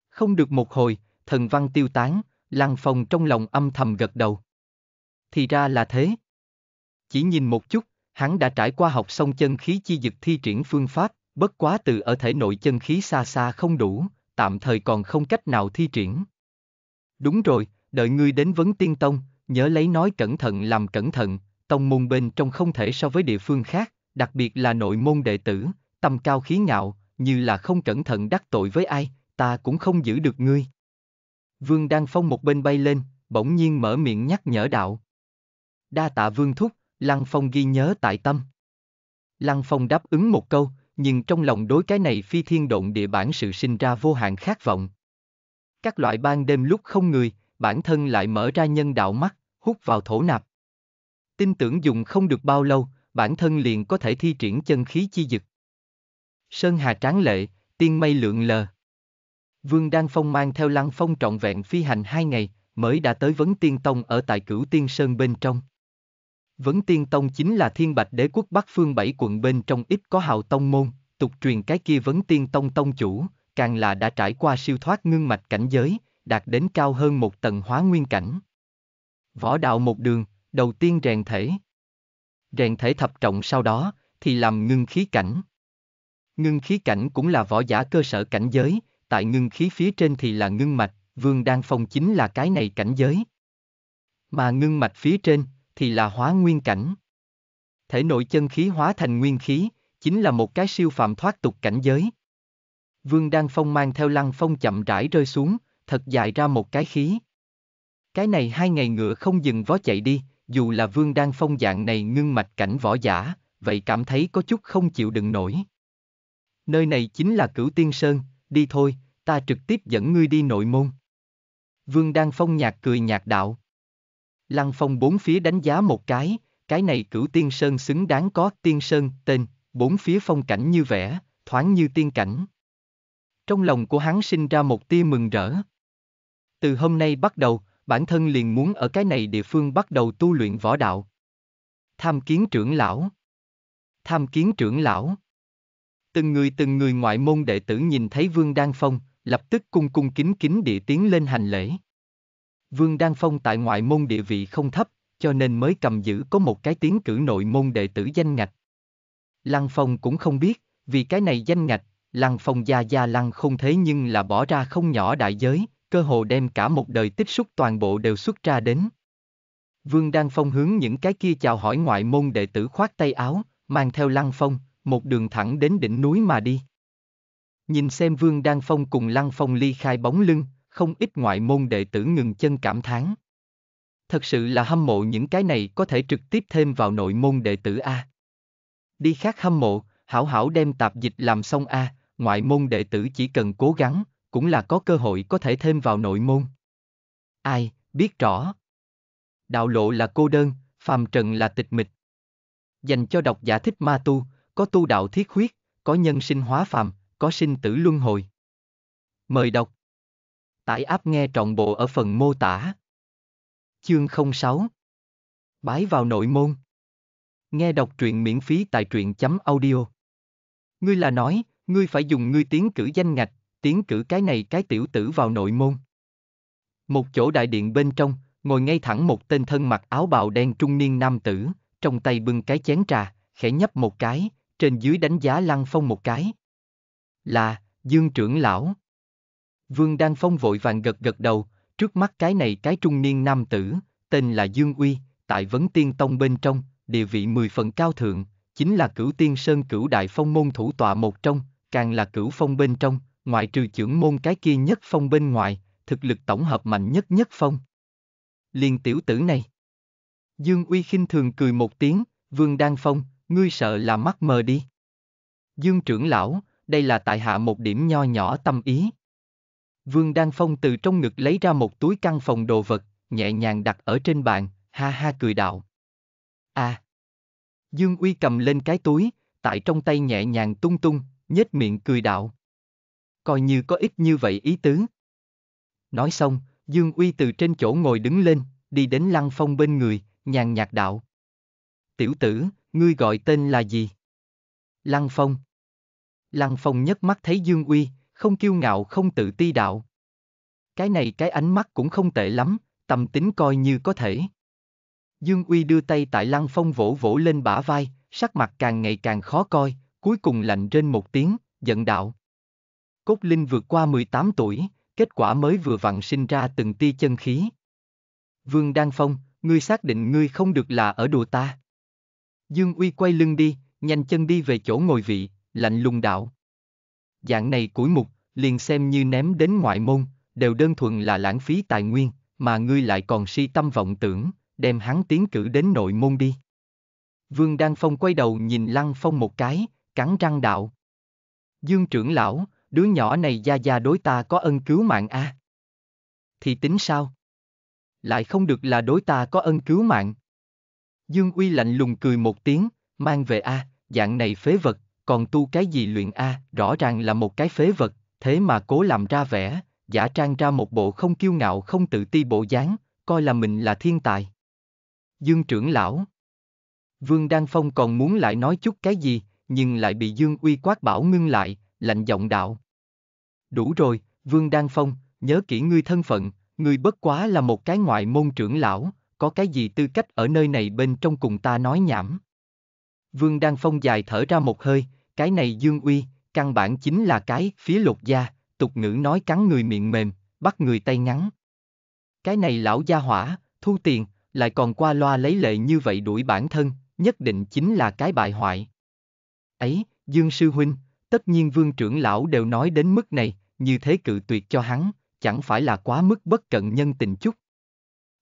Không được một hồi, thần văn tiêu tán, Lăng Phong trong lòng âm thầm gật đầu. Thì ra là thế. Chỉ nhìn một chút, hắn đã trải qua học xong chân khí chi dực thi triển phương pháp, bất quá từ ở thể nội chân khí xa xa không đủ, tạm thời còn không cách nào thi triển. Đúng rồi, đợi ngươi đến vấn tiên tông, nhớ lấy nói cẩn thận làm cẩn thận, tông môn bên trong không thể so với địa phương khác, đặc biệt là nội môn đệ tử, tâm cao khí ngạo, như là không cẩn thận đắc tội với ai, ta cũng không giữ được ngươi. Vương đăng Phong một bên bay lên, bỗng nhiên mở miệng nhắc nhở đạo. Đa tạ Vương Thúc, Lăng Phong ghi nhớ tại tâm. Lăng Phong đáp ứng một câu, nhưng trong lòng đối cái này phi thiên động địa bản sự sinh ra vô hạn khát vọng. Các loại ban đêm lúc không người, bản thân lại mở ra nhân đạo mắt, hút vào thổ nạp. Tin tưởng dùng không được bao lâu, bản thân liền có thể thi triển chân khí chi dực. Sơn Hà tráng lệ, tiên mây lượng lờ. Vương Đăng Phong mang theo Lăng Phong trọn vẹn phi hành hai ngày, mới đã tới Vấn Tiên Tông ở tại Cửu Tiên Sơn bên trong. Vấn Tiên Tông chính là thiên bạch đế quốc Bắc Phương bảy quận bên trong ít có hào tông môn, tục truyền cái kia Vấn Tiên Tông tông chủ, càng là đã trải qua siêu thoát ngưng mạch cảnh giới, đạt đến cao hơn một tầng hóa nguyên cảnh. Võ đạo một đường, đầu tiên rèn thể. Rèn thể thập trọng sau đó, thì làm ngưng khí cảnh. Ngưng khí cảnh cũng là võ giả cơ sở cảnh giới, tại ngưng khí phía trên thì là ngưng mạch, vương đan phong chính là cái này cảnh giới. Mà ngưng mạch phía trên, thì là hóa nguyên cảnh. Thể nội chân khí hóa thành nguyên khí, chính là một cái siêu phạm thoát tục cảnh giới. Vương Đan Phong mang theo lăng phong chậm rãi rơi xuống, thật dài ra một cái khí. Cái này hai ngày ngựa không dừng vó chạy đi, dù là Vương Đan Phong dạng này ngưng mạch cảnh võ giả, vậy cảm thấy có chút không chịu đựng nổi. Nơi này chính là cửu tiên sơn, đi thôi, ta trực tiếp dẫn ngươi đi nội môn. Vương Đan Phong nhạc cười nhạc đạo. Lăng Phong bốn phía đánh giá một cái, cái này cửu tiên sơn xứng đáng có tiên sơn, tên, bốn phía phong cảnh như vẻ, thoáng như tiên cảnh. Trong lòng của hắn sinh ra một tia mừng rỡ. Từ hôm nay bắt đầu, bản thân liền muốn ở cái này địa phương bắt đầu tu luyện võ đạo. Tham kiến trưởng lão. Tham kiến trưởng lão. Từng người từng người ngoại môn đệ tử nhìn thấy Vương Đan Phong, lập tức cung cung kính kính địa tiến lên hành lễ. Vương Đăng Phong tại ngoại môn địa vị không thấp, cho nên mới cầm giữ có một cái tiếng cử nội môn đệ tử danh ngạch. Lăng Phong cũng không biết, vì cái này danh ngạch, Lăng Phong gia gia Lăng không thế nhưng là bỏ ra không nhỏ đại giới, cơ hồ đem cả một đời tích xúc toàn bộ đều xuất ra đến. Vương Đăng Phong hướng những cái kia chào hỏi ngoại môn đệ tử khoát tay áo, mang theo Lăng Phong, một đường thẳng đến đỉnh núi mà đi. Nhìn xem Vương Đăng Phong cùng Lăng Phong ly khai bóng lưng, không ít ngoại môn đệ tử ngừng chân cảm thán. Thật sự là hâm mộ những cái này có thể trực tiếp thêm vào nội môn đệ tử A. Đi khác hâm mộ, hảo hảo đem tạp dịch làm xong A, ngoại môn đệ tử chỉ cần cố gắng, cũng là có cơ hội có thể thêm vào nội môn. Ai, biết rõ. Đạo lộ là cô đơn, phàm trần là tịch mịch. Dành cho độc giả thích ma tu, có tu đạo thiết huyết, có nhân sinh hóa phàm, có sinh tử luân hồi. Mời đọc Tải app nghe trọn bộ ở phần mô tả. Chương 06 Bái vào nội môn Nghe đọc truyện miễn phí tại truyện chấm audio Ngươi là nói, ngươi phải dùng ngươi tiến cử danh ngạch, tiến cử cái này cái tiểu tử vào nội môn. Một chỗ đại điện bên trong, ngồi ngay thẳng một tên thân mặc áo bào đen trung niên nam tử, trong tay bưng cái chén trà, khẽ nhấp một cái, trên dưới đánh giá lăng phong một cái. Là, Dương trưởng lão. Vương Đan Phong vội vàng gật gật đầu, trước mắt cái này cái trung niên nam tử, tên là Dương Uy, tại Vấn Tiên Tông bên trong, địa vị mười phần cao thượng, chính là cửu tiên sơn cửu đại phong môn thủ tọa một trong, càng là cửu phong bên trong, ngoại trừ trưởng môn cái kia nhất phong bên ngoài, thực lực tổng hợp mạnh nhất nhất phong. Liên tiểu tử này. Dương Uy khinh thường cười một tiếng, Vương Đan Phong, ngươi sợ là mắt mờ đi. Dương trưởng lão, đây là tại hạ một điểm nho nhỏ tâm ý. Vương Đan Phong từ trong ngực lấy ra một túi căn phòng đồ vật, nhẹ nhàng đặt ở trên bàn, ha ha cười đạo. À! Dương Uy cầm lên cái túi, tại trong tay nhẹ nhàng tung tung, nhếch miệng cười đạo. Coi như có ít như vậy ý tứ. Nói xong, Dương Uy từ trên chỗ ngồi đứng lên, đi đến Lăng Phong bên người, nhàn nhạt đạo. Tiểu tử, ngươi gọi tên là gì? Lăng Phong. Lăng Phong nhấc mắt thấy Dương Uy, không kiêu ngạo không tự ti đạo. Cái này cái ánh mắt cũng không tệ lắm, tầm tính coi như có thể. Dương Uy đưa tay tại Lăng Phong vỗ vỗ lên bả vai, sắc mặt càng ngày càng khó coi, cuối cùng lạnh trên một tiếng, giận đạo. Cốt Linh vượt qua 18 tuổi, kết quả mới vừa vặn sinh ra từng tia chân khí. Vương Đan Phong, ngươi xác định ngươi không được là ở đùa ta. Dương Uy quay lưng đi, nhanh chân đi về chỗ ngồi vị, lạnh lùng đạo dạng này cuối mục, liền xem như ném đến ngoại môn, đều đơn thuần là lãng phí tài nguyên, mà ngươi lại còn si tâm vọng tưởng, đem hắn tiến cử đến nội môn đi. Vương Đan Phong quay đầu nhìn Lăng Phong một cái, cắn răng đạo. Dương trưởng lão, đứa nhỏ này gia gia đối ta có ân cứu mạng a à? Thì tính sao? Lại không được là đối ta có ân cứu mạng. Dương Uy lạnh lùng cười một tiếng, mang về a à, dạng này phế vật, còn tu cái gì luyện a, rõ ràng là một cái phế vật, thế mà cố làm ra vẻ, giả trang ra một bộ không kiêu ngạo không tự ti bộ dáng, coi là mình là thiên tài. Dương trưởng lão Vương đăng Phong còn muốn lại nói chút cái gì, nhưng lại bị Dương Uy quát bảo ngưng lại, lạnh giọng đạo. Đủ rồi, Vương đăng Phong, nhớ kỹ ngươi thân phận, ngươi bất quá là một cái ngoại môn trưởng lão, có cái gì tư cách ở nơi này bên trong cùng ta nói nhảm. Vương đăng Phong dài thở ra một hơi, cái này dương uy, căn bản chính là cái phía lột da, tục ngữ nói cắn người miệng mềm, bắt người tay ngắn. Cái này lão gia hỏa, thu tiền, lại còn qua loa lấy lệ như vậy đuổi bản thân, nhất định chính là cái bại hoại. Ấy, Dương Sư Huynh, tất nhiên vương trưởng lão đều nói đến mức này, như thế cự tuyệt cho hắn, chẳng phải là quá mức bất cận nhân tình chút.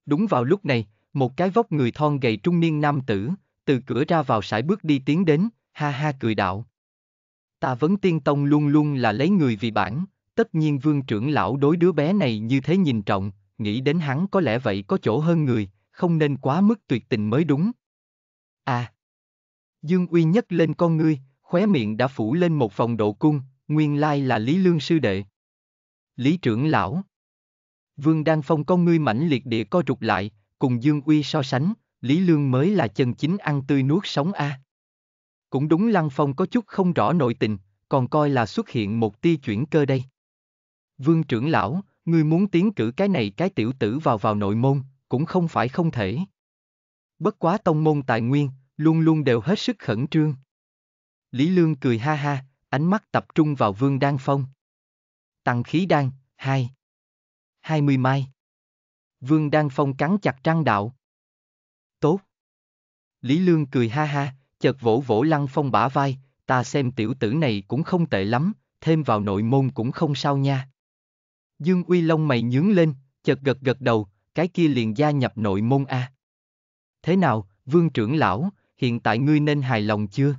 Đúng vào lúc này, một cái vóc người thon gầy trung niên nam tử, từ cửa ra vào sải bước đi tiến đến, ha ha cười đạo. Ta vấn tiên tông luôn luôn là lấy người vì bản, tất nhiên vương trưởng lão đối đứa bé này như thế nhìn trọng, nghĩ đến hắn có lẽ vậy có chỗ hơn người, không nên quá mức tuyệt tình mới đúng. À! Dương Uy nhất lên con ngươi, khóe miệng đã phủ lên một vòng độ cung, nguyên lai là Lý Lương Sư Đệ. Lý trưởng lão. Vương Đan Phong con ngươi mãnh liệt địa co trục lại, cùng Dương Uy so sánh, Lý Lương mới là chân chính ăn tươi nuốt sống a. À. Cũng đúng Lăng Phong có chút không rõ nội tình, còn coi là xuất hiện một tia chuyển cơ đây. Vương trưởng lão, ngươi muốn tiến cử cái này cái tiểu tử vào vào nội môn, cũng không phải không thể. Bất quá tông môn tài nguyên, luôn luôn đều hết sức khẩn trương. Lý Lương cười ha ha, ánh mắt tập trung vào Vương Đan Phong. Tăng khí đan, hai, hai mươi mai. Vương Đan Phong cắn chặt răng đạo. Tốt. Lý Lương cười ha ha, chợt vỗ vỗ lăng phong bả vai, ta xem tiểu tử này cũng không tệ lắm, thêm vào nội môn cũng không sao nha. Dương Uy Long mày nhướng lên, chợt gật gật đầu, cái kia liền gia nhập nội môn A. Thế nào, vương trưởng lão, hiện tại ngươi nên hài lòng chưa?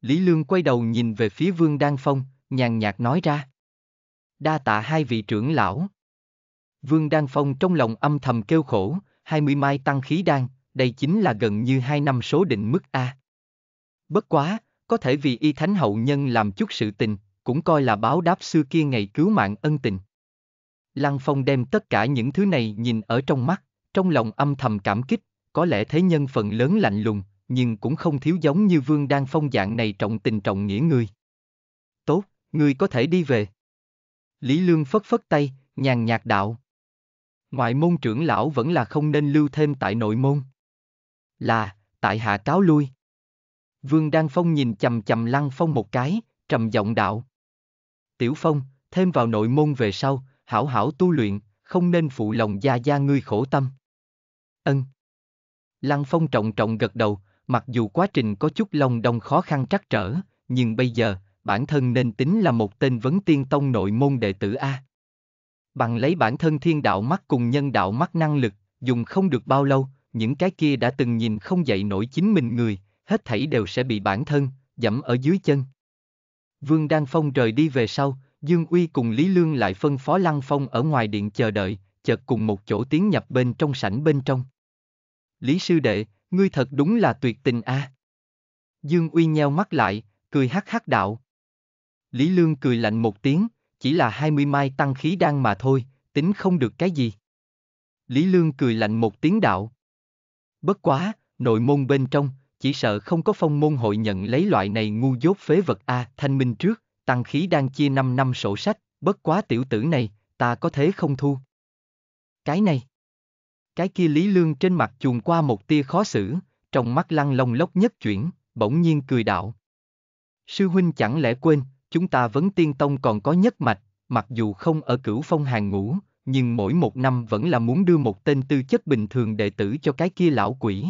Lý Lương quay đầu nhìn về phía vương Đan Phong, nhàn nhạt nói ra. Đa tạ hai vị trưởng lão. Vương Đan Phong trong lòng âm thầm kêu khổ, 20 mai tăng khí đan, đây chính là gần như 2 năm số định mức A. Bất quá, có thể vì y thánh hậu nhân làm chút sự tình, cũng coi là báo đáp xưa kia ngày cứu mạng ân tình. Lăng Phong đem tất cả những thứ này nhìn ở trong mắt, trong lòng âm thầm cảm kích, có lẽ thế nhân phần lớn lạnh lùng, nhưng cũng không thiếu giống như Vương Đan Phong dạng này trọng tình trọng nghĩa người. Tốt, người có thể đi về. Lý Lương phất phất tay, nhàn nhạt đạo. Ngoại môn trưởng lão vẫn là không nên lưu thêm tại nội môn. Là, tại hạ cáo lui. Vương Đan Phong nhìn chầm chầm Lăng Phong một cái, trầm giọng đạo. Tiểu Phong, thêm vào nội môn về sau, hảo hảo tu luyện, không nên phụ lòng gia gia ngươi khổ tâm. Ân. Lăng Phong trọng trọng gật đầu, mặc dù quá trình có chút lòng đồng khó khăn trắc trở, nhưng bây giờ, bản thân nên tính là một tên vấn tiên tông nội môn đệ tử A. Bằng lấy bản thân thiên đạo mắt cùng nhân đạo mắt năng lực, dùng không được bao lâu, những cái kia đã từng nhìn không dậy nổi chính mình người, hết thảy đều sẽ bị bản thân, dẫm ở dưới chân. Vương đăng Phong rời đi về sau, Dương Uy cùng Lý Lương lại phân phó Lăng Phong ở ngoài điện chờ đợi, chợt cùng một chỗ tiến nhập bên trong sảnh bên trong. Lý sư đệ, ngươi thật đúng là tuyệt tình a. À. Dương Uy nheo mắt lại, cười hắc hắc đạo. Lý Lương cười lạnh một tiếng, chỉ là hai mươi mai tăng khí đan mà thôi, tính không được cái gì. Lý Lương cười lạnh một tiếng đạo. Bất quá, nội môn bên trong, chỉ sợ không có phong môn hội nhận lấy loại này ngu dốt phế vật a à, thanh minh trước, tăng khí đang chia 5 năm sổ sách, bất quá tiểu tử này, ta có thế không thu. Cái này. Cái kia Lý Lương trên mặt chuồn qua một tia khó xử, trong mắt lăng lông lốc nhất chuyển, bỗng nhiên cười đạo. Sư huynh chẳng lẽ quên, chúng ta vẫn tiên tông còn có nhất mạch, mặc dù không ở cửu phong hàng ngũ, nhưng mỗi một năm vẫn là muốn đưa một tên tư chất bình thường đệ tử cho cái kia lão quỷ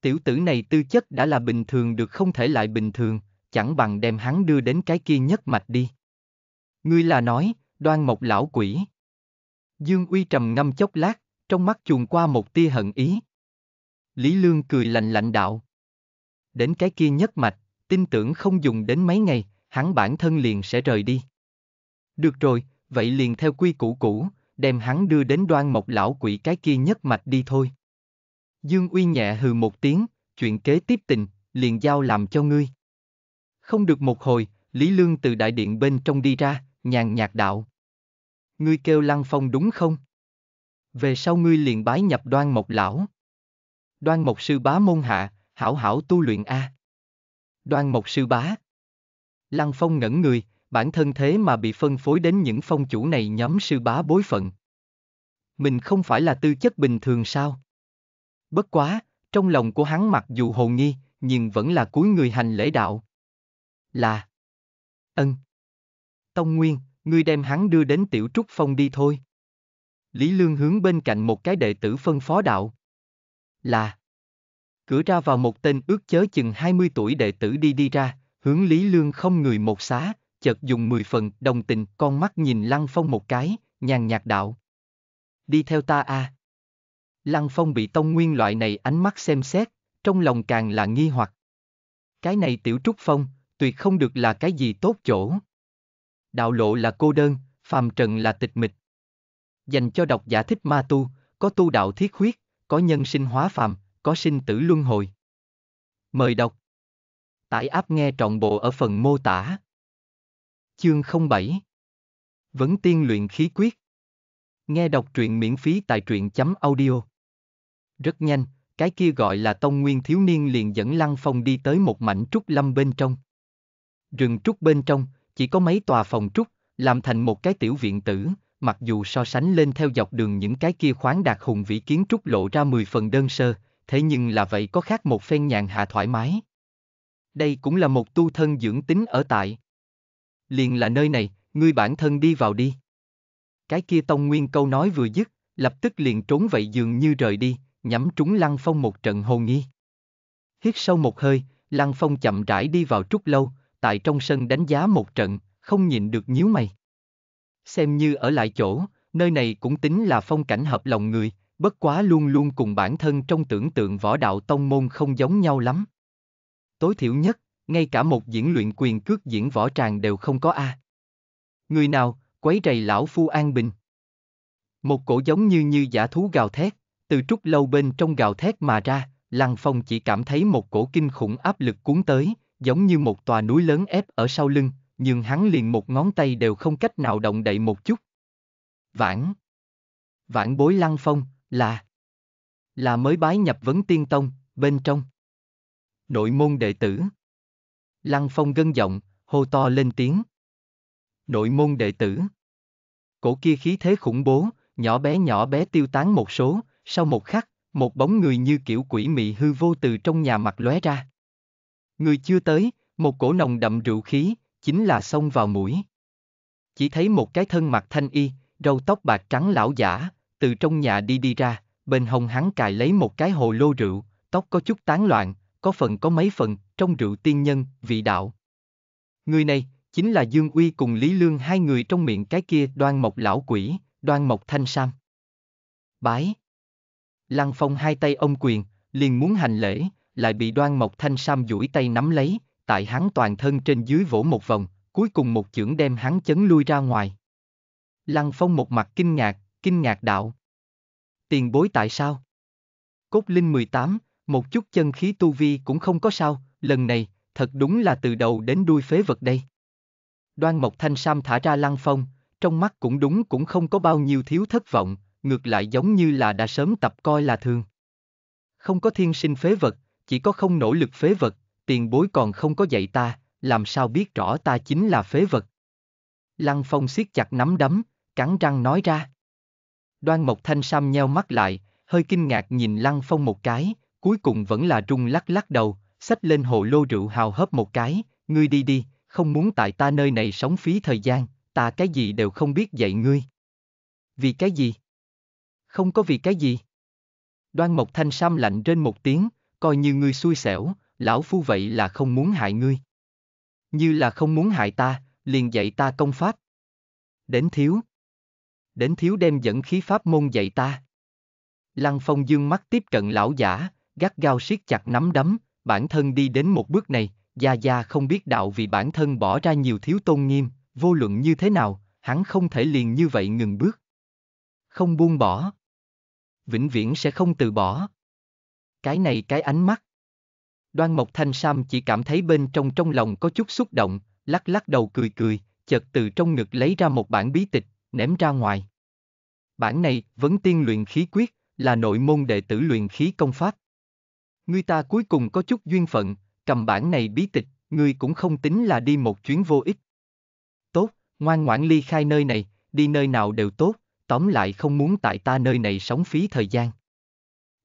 tiểu tử này tư chất đã là bình thường được không thể lại bình thường, chẳng bằng đem hắn đưa đến cái kia nhất mạch đi. Ngươi là nói, đoan Mộc lão quỷ. Dương Uy trầm ngâm chốc lát, trong mắt chuồn qua một tia hận ý. Lý Lương cười lạnh lạnh đạo. Đến cái kia nhất mạch, tin tưởng không dùng đến mấy ngày, hắn bản thân liền sẽ rời đi. Được rồi, vậy liền theo quy củ cũ, đem hắn đưa đến đoan Mộc lão quỷ cái kia nhất mạch đi thôi. Dương Uy nhẹ hừ một tiếng, chuyện kế tiếp tình, liền giao làm cho ngươi. Không được một hồi, Lý Lương từ đại điện bên trong đi ra, nhàn nhạt đạo. Ngươi kêu Lăng Phong đúng không? Về sau ngươi liền bái nhập đoan mộc lão. Đoan mộc sư bá môn hạ, hảo hảo tu luyện A. Đoan mộc sư bá. Lăng Phong ngẩn người, bản thân thế mà bị phân phối đến những phong chủ này nhóm sư bá bối phận. Mình không phải là tư chất bình thường sao? Bất quá, trong lòng của hắn mặc dù hồ nghi, nhưng vẫn là cuối người hành lễ đạo. Là Ân Tông Nguyên, ngươi đem hắn đưa đến tiểu trúc phong đi thôi. Lý Lương hướng bên cạnh một cái đệ tử phân phó đạo. Là Cửa ra vào một tên ước chớ chừng 20 tuổi đệ tử đi đi ra, hướng Lý Lương không người một xá, chợt dùng 10 phần đồng tình con mắt nhìn Lăng Phong một cái, nhàn nhạt đạo. Đi theo ta a à. Lăng Phong bị Tông Nguyên loại này ánh mắt xem xét, trong lòng càng là nghi hoặc. Cái này tiểu trúc phong, tuyệt không được là cái gì tốt chỗ. Đạo lộ là cô đơn, phàm trần là tịch mịch. Dành cho độc giả thích ma tu, có tu đạo thiết huyết, có nhân sinh hóa phàm, có sinh tử luân hồi. Mời đọc. Tải áp nghe trọn bộ ở phần mô tả. Chương 07 Vấn tiên luyện khí quyết Nghe đọc truyện miễn phí tại truyện chấm audio rất nhanh, cái kia gọi là tông nguyên thiếu niên liền dẫn lăng phong đi tới một mảnh trúc lâm bên trong. Rừng trúc bên trong, chỉ có mấy tòa phòng trúc, làm thành một cái tiểu viện tử, mặc dù so sánh lên theo dọc đường những cái kia khoáng đạt hùng vĩ kiến trúc lộ ra mười phần đơn sơ, thế nhưng là vậy có khác một phen nhàn hạ thoải mái. Đây cũng là một tu thân dưỡng tính ở tại. Liền là nơi này, ngươi bản thân đi vào đi. Cái kia tông nguyên câu nói vừa dứt, lập tức liền trốn vậy dường như rời đi, nhắm trúng Lăng Phong một trận hồ nghi. Hít sâu một hơi, Lăng Phong chậm rãi đi vào trúc lâu, tại trong sân đánh giá một trận, không nhìn được nhíu mày. Xem như ở lại chỗ, nơi này cũng tính là phong cảnh hợp lòng người, bất quá luôn luôn cùng bản thân trong tưởng tượng võ đạo tông môn không giống nhau lắm. Tối thiểu nhất, ngay cả một diễn luyện quyền cước diễn võ tràng đều không có a. Người nào, quấy rầy lão phu an bình. Một cổ giống như như giả thú gào thét, từ trúc lâu bên trong gào thét mà ra, Lăng Phong chỉ cảm thấy một cổ kinh khủng áp lực cuốn tới, giống như một tòa núi lớn ép ở sau lưng, nhưng hắn liền một ngón tay đều không cách nào động đậy một chút. Vãn Vãn bối Lăng Phong, là Là mới bái nhập vấn tiên tông, bên trong Nội môn đệ tử Lăng Phong gân giọng, hô to lên tiếng Nội môn đệ tử Cổ kia khí thế khủng bố, nhỏ bé nhỏ bé tiêu tán một số, sau một khắc, một bóng người như kiểu quỷ mị hư vô từ trong nhà mặt lóe ra. Người chưa tới, một cổ nồng đậm rượu khí, chính là xông vào mũi. Chỉ thấy một cái thân mặt thanh y, râu tóc bạc trắng lão giả, từ trong nhà đi đi ra, bên hồng hắn cài lấy một cái hồ lô rượu, tóc có chút tán loạn, có phần có mấy phần, trong rượu tiên nhân, vị đạo. Người này, chính là Dương Uy cùng Lý Lương hai người trong miệng cái kia đoan mộc lão quỷ, đoan mộc thanh sam. Bái Lăng Phong hai tay ông quyền, liền muốn hành lễ, lại bị Đoan Mộc Thanh Sam duỗi tay nắm lấy, tại hắn toàn thân trên dưới vỗ một vòng, cuối cùng một chưởng đem hắn chấn lui ra ngoài. Lăng Phong một mặt kinh ngạc, kinh ngạc đạo. Tiền bối tại sao? Cốt Linh 18, một chút chân khí tu vi cũng không có sao, lần này, thật đúng là từ đầu đến đuôi phế vật đây. Đoan Mộc Thanh Sam thả ra Lăng Phong, trong mắt cũng đúng cũng không có bao nhiêu thiếu thất vọng, ngược lại giống như là đã sớm tập coi là thường. Không có thiên sinh phế vật, chỉ có không nỗ lực phế vật, tiền bối còn không có dạy ta, làm sao biết rõ ta chính là phế vật. Lăng Phong siết chặt nắm đấm, cắn răng nói ra. Đoan Mộc Thanh Sam nheo mắt lại, hơi kinh ngạc nhìn Lăng Phong một cái, cuối cùng vẫn là rung lắc lắc đầu, xách lên hồ lô rượu hào hớp một cái, ngươi đi đi, không muốn tại ta nơi này sống phí thời gian, ta cái gì đều không biết dạy ngươi. Vì cái gì? Không có vì cái gì. Đoan Mộc Thanh Sam lạnh trên một tiếng, coi như ngươi xui xẻo, lão phu vậy là không muốn hại ngươi. Như là không muốn hại ta, liền dạy ta công pháp. Đến thiếu. Đến thiếu đem dẫn khí pháp môn dạy ta. Lăng Phong dương mắt tiếp cận lão giả, gắt gao siết chặt nắm đấm, bản thân đi đến một bước này, Gia Gia không biết đạo vì bản thân bỏ ra nhiều thiếu tôn nghiêm, vô luận như thế nào, hắn không thể liền như vậy ngừng bước. Không buông bỏ, vĩnh viễn sẽ không từ bỏ. Cái này cái ánh mắt. Đoan Mộc Thanh Sam chỉ cảm thấy bên trong trong lòng có chút xúc động, lắc lắc đầu cười cười, chợt từ trong ngực lấy ra một bản bí tịch, ném ra ngoài. Bản này, vấn tiên luyện khí quyết, là nội môn đệ tử luyện khí công pháp. Ngươi ta cuối cùng có chút duyên phận, cầm bản này bí tịch, ngươi cũng không tính là đi một chuyến vô ích. Tốt, ngoan ngoãn ly khai nơi này, đi nơi nào đều tốt, tóm lại không muốn tại ta nơi này sống phí thời gian.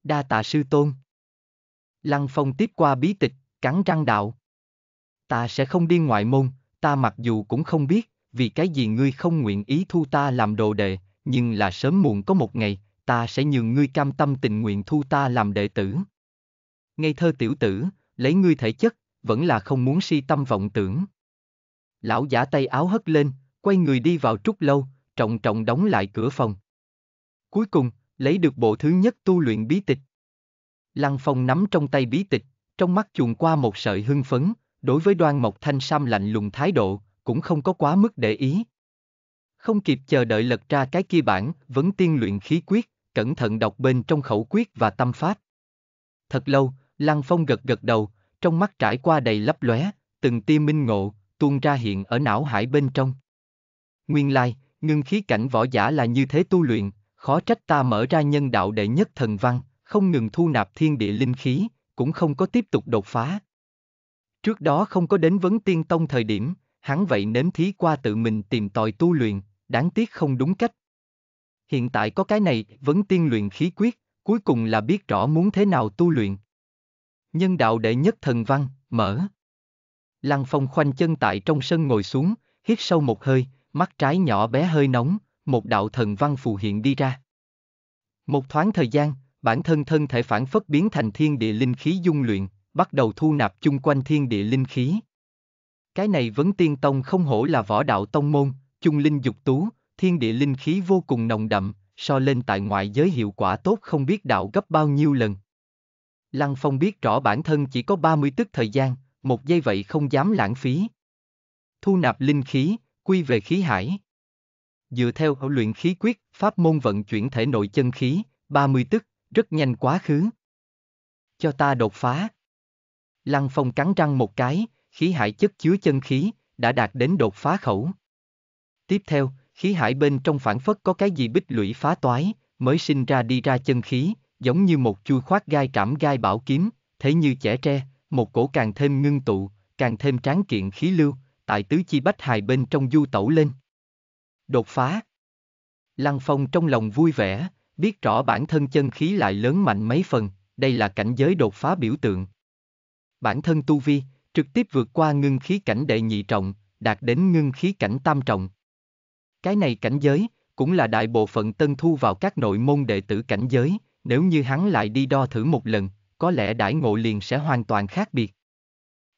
Đa tạ sư tôn. Lăng Phong tiếp qua bí tịch, cắn răng đạo. Ta sẽ không đi ngoại môn, ta mặc dù cũng không biết, vì cái gì ngươi không nguyện ý thu ta làm đồ đệ, nhưng là sớm muộn có một ngày, ta sẽ nhường ngươi cam tâm tình nguyện thu ta làm đệ tử. Ngây thơ tiểu tử, lấy ngươi thể chất, vẫn là không muốn si tâm vọng tưởng. Lão giả tay áo hất lên, quay người đi vào trúc lâu, trọng trọng đóng lại cửa phòng. Cuối cùng, lấy được bộ thứ nhất tu luyện bí tịch. Lăng Phong nắm trong tay bí tịch, trong mắt chuồn qua một sợi hưng phấn, đối với đoan mộc thanh sam lạnh lùng thái độ, cũng không có quá mức để ý. Không kịp chờ đợi lật ra cái kia bản, vấn tiên luyện khí quyết, cẩn thận đọc bên trong khẩu quyết và tâm pháp. Thật lâu, Lăng Phong gật gật đầu, trong mắt trải qua đầy lấp lóe, từng tia minh ngộ, tuôn ra hiện ở não hải bên trong. Nguyên lai, like, Ngưng khí cảnh võ giả là như thế tu luyện, khó trách ta mở ra nhân đạo đệ nhất thần văn, không ngừng thu nạp thiên địa linh khí, cũng không có tiếp tục đột phá. Trước đó không có đến vấn tiên tông thời điểm, hắn vậy nếm thí qua tự mình tìm tòi tu luyện, đáng tiếc không đúng cách. Hiện tại có cái này, vấn tiên luyện khí quyết, cuối cùng là biết rõ muốn thế nào tu luyện. Nhân đạo đệ nhất thần văn, mở. Lăng phong khoanh chân tại trong sân ngồi xuống, hít sâu một hơi, mắt trái nhỏ bé hơi nóng, một đạo thần văn phù hiện đi ra. Một thoáng thời gian, bản thân thân thể phản phất biến thành thiên địa linh khí dung luyện, bắt đầu thu nạp chung quanh thiên địa linh khí. Cái này vấn tiên tông không hổ là võ đạo tông môn, chung linh dục tú, thiên địa linh khí vô cùng nồng đậm, so lên tại ngoại giới hiệu quả tốt không biết đạo gấp bao nhiêu lần. Lăng Phong biết rõ bản thân chỉ có 30 tức thời gian, một giây vậy không dám lãng phí. Thu nạp linh khí, quy về khí hải. Dựa theo hậu luyện khí quyết, pháp môn vận chuyển thể nội chân khí, 30 tức, rất nhanh quá khứ. Cho ta đột phá. Lăng phong cắn răng một cái, khí hải chất chứa chân khí, đã đạt đến đột phá khẩu. Tiếp theo, khí hải bên trong phản phất có cái gì bích lũy phá toái, mới sinh ra đi ra chân khí, giống như một chui khoát gai trảm gai bảo kiếm, thế như trẻ tre, một cổ càng thêm ngưng tụ, càng thêm tráng kiện khí lưu, tại tứ chi bách hài bên trong du tẩu lên. Đột phá. Lăng Phong trong lòng vui vẻ, biết rõ bản thân chân khí lại lớn mạnh mấy phần, đây là cảnh giới đột phá biểu tượng. Bản thân tu vi, trực tiếp vượt qua ngưng khí cảnh đệ nhị trọng, đạt đến ngưng khí cảnh tam trọng. Cái này cảnh giới, cũng là đại bộ phận tân thu vào các nội môn đệ tử cảnh giới, nếu như hắn lại đi đo thử một lần, có lẽ đãi ngộ liền sẽ hoàn toàn khác biệt.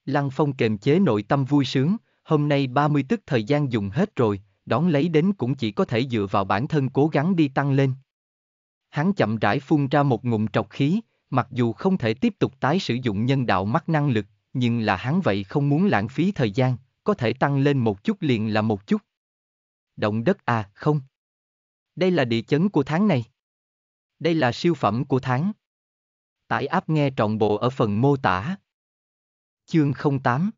Lăng Phong kềm chế nội tâm vui sướng, Hôm nay 30 tức thời gian dùng hết rồi, đón lấy đến cũng chỉ có thể dựa vào bản thân cố gắng đi tăng lên. Hắn chậm rãi phun ra một ngụm trọc khí, mặc dù không thể tiếp tục tái sử dụng nhân đạo mắt năng lực, nhưng là hắn vậy không muốn lãng phí thời gian, có thể tăng lên một chút liền là một chút. Động đất à, không. Đây là địa chấn của tháng này. Đây là siêu phẩm của tháng. Tải áp nghe trọn bộ ở phần mô tả. Chương 08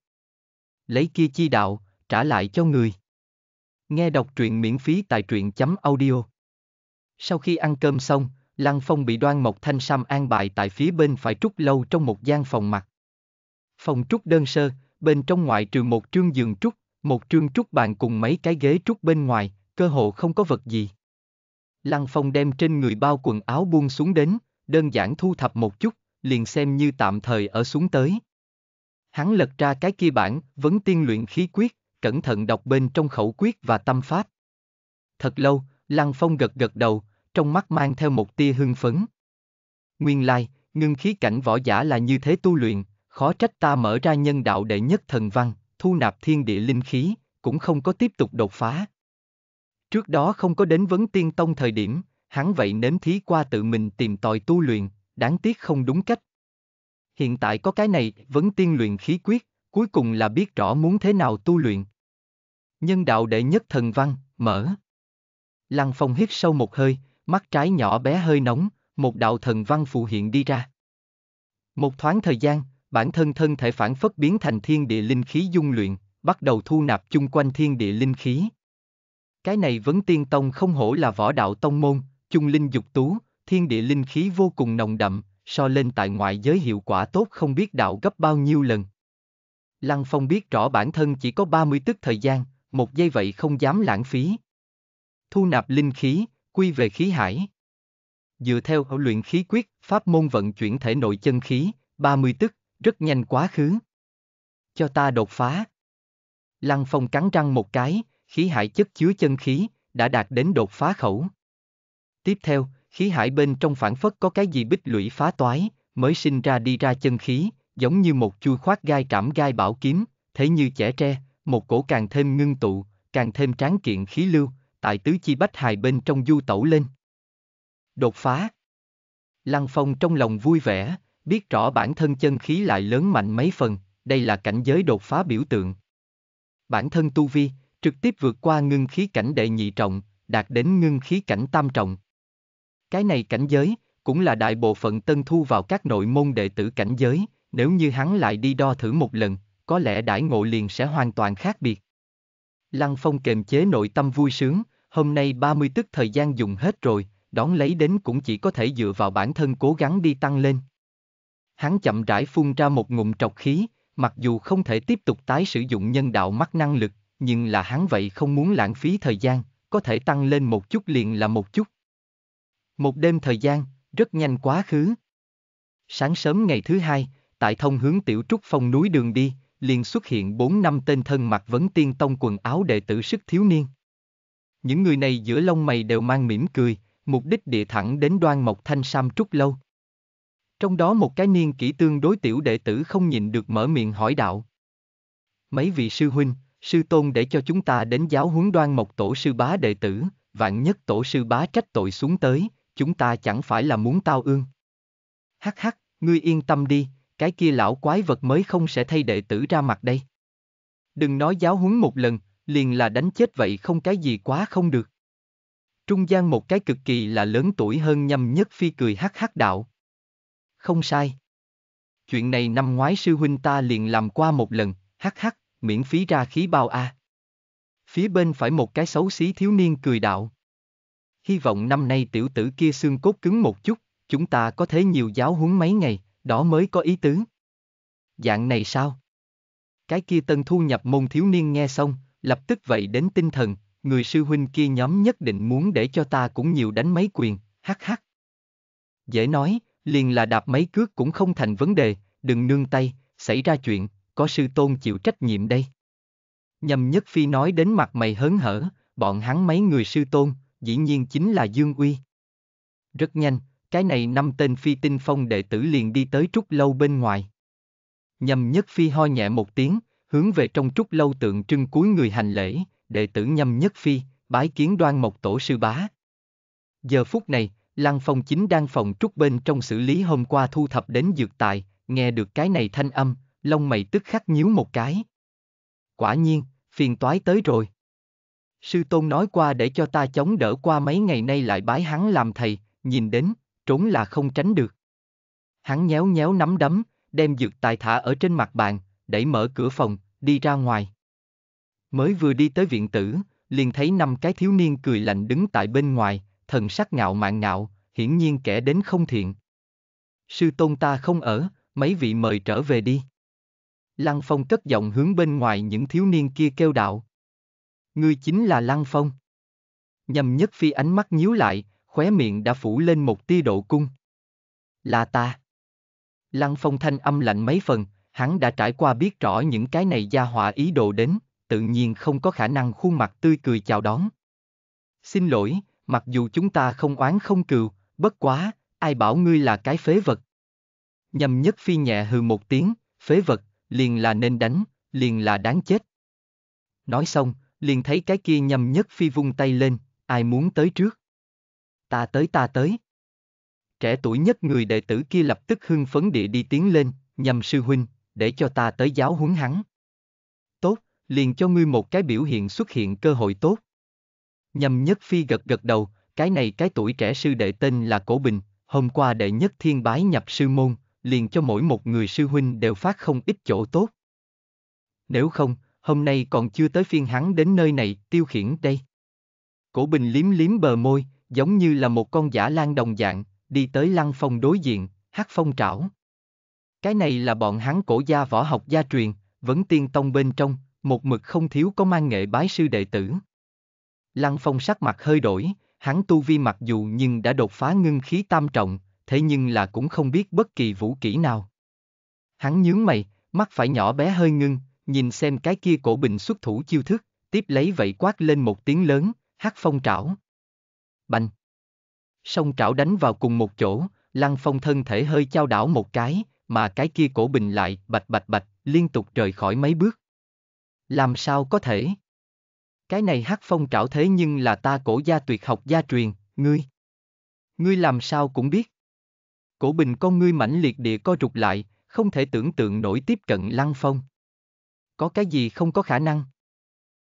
lấy kia chi đạo, trả lại cho người. Nghe đọc truyện miễn phí tại truyện chấm audio. Sau khi ăn cơm xong, Lăng Phong bị đoan mộc thanh sam an bài tại phía bên phải trúc lâu trong một gian phòng mặt. Phòng trúc đơn sơ, bên trong ngoại trừ một trương giường trúc, một trương trúc bàn cùng mấy cái ghế trúc bên ngoài, cơ hồ không có vật gì. Lăng Phong đem trên người bao quần áo buông xuống đến, đơn giản thu thập một chút, liền xem như tạm thời ở xuống tới. Hắn lật ra cái kia bản, vấn tiên luyện khí quyết, cẩn thận đọc bên trong khẩu quyết và tâm pháp. Thật lâu, Lăng Phong gật gật đầu, trong mắt mang theo một tia hưng phấn. Nguyên lai, ngưng khí cảnh võ giả là như thế tu luyện, khó trách ta mở ra nhân đạo đệ nhất thần văn, thu nạp thiên địa linh khí, cũng không có tiếp tục đột phá. Trước đó không có đến vấn tiên tông thời điểm, hắn vậy nếm thí qua tự mình tìm tòi tu luyện, đáng tiếc không đúng cách, hiện tại có cái này, vấn tiên luyện khí quyết, cuối cùng là biết rõ muốn thế nào tu luyện. Nhân đạo đệ nhất thần văn, mở. Lăng phong hít sâu một hơi, mắt trái nhỏ bé hơi nóng, một đạo thần văn phù hiện đi ra. Một thoáng thời gian, bản thân thân thể phản phất biến thành thiên địa linh khí dung luyện, bắt đầu thu nạp chung quanh thiên địa linh khí. Cái này vấn tiên tông không hổ là võ đạo tông môn, chung linh dục tú, thiên địa linh khí vô cùng nồng đậm, so lên tại ngoại giới hiệu quả tốt không biết đạo gấp bao nhiêu lần. Lăng Phong biết rõ bản thân chỉ có 30 tức thời gian, một giây vậy không dám lãng phí. Thu nạp linh khí, quy về khí hải. Dựa theo hậu luyện khí quyết, pháp môn vận chuyển thể nội chân khí, 30 tức, rất nhanh quá khứ. Cho ta đột phá. Lăng Phong cắn răng một cái, khí hải chất chứa chân khí, đã đạt đến đột phá khẩu. Tiếp theo, khí hải bên trong phản phất có cái gì bích lũy phá toái, mới sinh ra đi ra chân khí, giống như một chui khoát gai trảm gai bảo kiếm, thế như trẻ tre, một cổ càng thêm ngưng tụ, càng thêm tráng kiện khí lưu, tại tứ chi bách hài bên trong du tẩu lên. Đột phá Lăng Phong trong lòng vui vẻ, biết rõ bản thân chân khí lại lớn mạnh mấy phần, đây là cảnh giới đột phá biểu tượng. Bản thân tu vi, trực tiếp vượt qua ngưng khí cảnh đệ nhị trọng, đạt đến ngưng khí cảnh tam trọng. Cái này cảnh giới, cũng là đại bộ phận tân thu vào các nội môn đệ tử cảnh giới, nếu như hắn lại đi đo thử một lần, có lẽ đãi ngộ liền sẽ hoàn toàn khác biệt. Lăng Phong kềm chế nội tâm vui sướng, hôm nay 30 tức thời gian dùng hết rồi, đón lấy đến cũng chỉ có thể dựa vào bản thân cố gắng đi tăng lên. Hắn chậm rãi phun ra một ngụm trọc khí, mặc dù không thể tiếp tục tái sử dụng nhân đạo mắt năng lực, nhưng là hắn vậy không muốn lãng phí thời gian, có thể tăng lên một chút liền là một chút. Một đêm thời gian, rất nhanh quá khứ. Sáng sớm ngày thứ hai, tại thông hướng tiểu trúc phong núi đường đi, liền xuất hiện bốn năm tên thân mặc vấn tiên tông quần áo đệ tử sức thiếu niên. Những người này giữa lông mày đều mang mỉm cười, mục đích địa thẳng đến đoan mộc thanh sam trúc lâu. Trong đó một cái niên kỹ tương đối tiểu đệ tử không nhìn được mở miệng hỏi đạo. Mấy vị sư huynh, sư tôn để cho chúng ta đến giáo huấn đoan mộc tổ sư bá đệ tử, vạn nhất tổ sư bá trách tội xuống tới, chúng ta chẳng phải là muốn tao ương. Hắc hắc, ngươi yên tâm đi, cái kia lão quái vật mới không sẽ thay đệ tử ra mặt đây. Đừng nói giáo huấn một lần, liền là đánh chết vậy không cái gì quá không được. Trung gian một cái cực kỳ là lớn tuổi hơn nhâm nhất phi cười hắc hắc đạo. Không sai. Chuyện này năm ngoái sư huynh ta liền làm qua một lần, hắc hắc, miễn phí ra khí bao a. À. Phía bên phải một cái xấu xí thiếu niên cười đạo hy vọng năm nay tiểu tử kia xương cốt cứng một chút, chúng ta có thể nhiều giáo huấn mấy ngày, đó mới có ý tứ. Dạng này sao? Cái kia tân thu nhập môn thiếu niên nghe xong, lập tức vậy đến tinh thần, người sư huynh kia nhóm nhất định muốn để cho ta cũng nhiều đánh mấy quyền, hắc hắc. Dễ nói, liền là đạp mấy cước cũng không thành vấn đề, đừng nương tay, xảy ra chuyện, có sư tôn chịu trách nhiệm đây. Nhầm nhất phi nói đến mặt mày hớn hở, bọn hắn mấy người sư tôn, dĩ nhiên chính là Dương Uy. Rất nhanh, cái này năm tên phi tinh phong đệ tử liền đi tới trúc lâu bên ngoài. Nhầm nhất phi ho nhẹ một tiếng, hướng về trong trúc lâu tượng trưng cuối người hành lễ, đệ tử nhầm nhất phi, bái kiến đoan một tổ sư bá. Giờ phút này, Lăng Phong chính đang phòng trúc bên trong xử lý hôm qua thu thập đến dược tài, nghe được cái này thanh âm, lông mày tức khắc nhíu một cái. Quả nhiên, phiền toái tới rồi sư tôn nói qua để cho ta chống đỡ qua mấy ngày nay lại bái hắn làm thầy, nhìn đến, trốn là không tránh được. Hắn nhéo nhéo nắm đấm, đem dược tài thả ở trên mặt bàn, đẩy mở cửa phòng, đi ra ngoài. Mới vừa đi tới viện tử, liền thấy năm cái thiếu niên cười lạnh đứng tại bên ngoài, thần sắc ngạo mạn ngạo, hiển nhiên kẻ đến không thiện. Sư tôn ta không ở, mấy vị mời trở về đi. Lăng Phong cất giọng hướng bên ngoài những thiếu niên kia kêu đạo, Ngươi chính là Lăng Phong. Nhầm nhất phi ánh mắt nhíu lại, khóe miệng đã phủ lên một tia độ cung. Là ta. Lăng Phong thanh âm lạnh mấy phần, hắn đã trải qua biết rõ những cái này gia họa ý đồ đến, tự nhiên không có khả năng khuôn mặt tươi cười chào đón. Xin lỗi, mặc dù chúng ta không oán không cừu, bất quá, ai bảo ngươi là cái phế vật. Nhầm nhất phi nhẹ hừ một tiếng, phế vật, liền là nên đánh, liền là đáng chết. Nói xong, liền thấy cái kia nhầm nhất phi vung tay lên, ai muốn tới trước. Ta tới ta tới. Trẻ tuổi nhất người đệ tử kia lập tức hưng phấn địa đi tiến lên, nhầm sư huynh, để cho ta tới giáo huấn hắn. Tốt, liền cho ngươi một cái biểu hiện xuất hiện cơ hội tốt. Nhầm nhất phi gật gật đầu, cái này cái tuổi trẻ sư đệ tên là Cổ Bình, hôm qua đệ nhất thiên bái nhập sư môn, liền cho mỗi một người sư huynh đều phát không ít chỗ tốt. Nếu không, hôm nay còn chưa tới phiên hắn đến nơi này, tiêu khiển đây. Cổ Bình liếm liếm bờ môi, giống như là một con giả lan đồng dạng, đi tới lăng phong đối diện, hát phong trảo. Cái này là bọn hắn cổ gia võ học gia truyền, vẫn tiên tông bên trong, một mực không thiếu có mang nghệ bái sư đệ tử. Lăng phong sắc mặt hơi đổi, hắn tu vi mặc dù nhưng đã đột phá ngưng khí tam trọng, thế nhưng là cũng không biết bất kỳ vũ kỹ nào. Hắn nhướng mày, mắt phải nhỏ bé hơi ngưng, nhìn xem cái kia cổ bình xuất thủ chiêu thức, tiếp lấy vậy quát lên một tiếng lớn, hát phong trảo. Bành! sông trảo đánh vào cùng một chỗ, lăng phong thân thể hơi trao đảo một cái, mà cái kia cổ bình lại bạch bạch bạch, liên tục rời khỏi mấy bước. Làm sao có thể? Cái này hát phong trảo thế nhưng là ta cổ gia tuyệt học gia truyền, ngươi. Ngươi làm sao cũng biết. Cổ bình con ngươi mãnh liệt địa co rụt lại, không thể tưởng tượng nổi tiếp cận lăng phong có cái gì không có khả năng.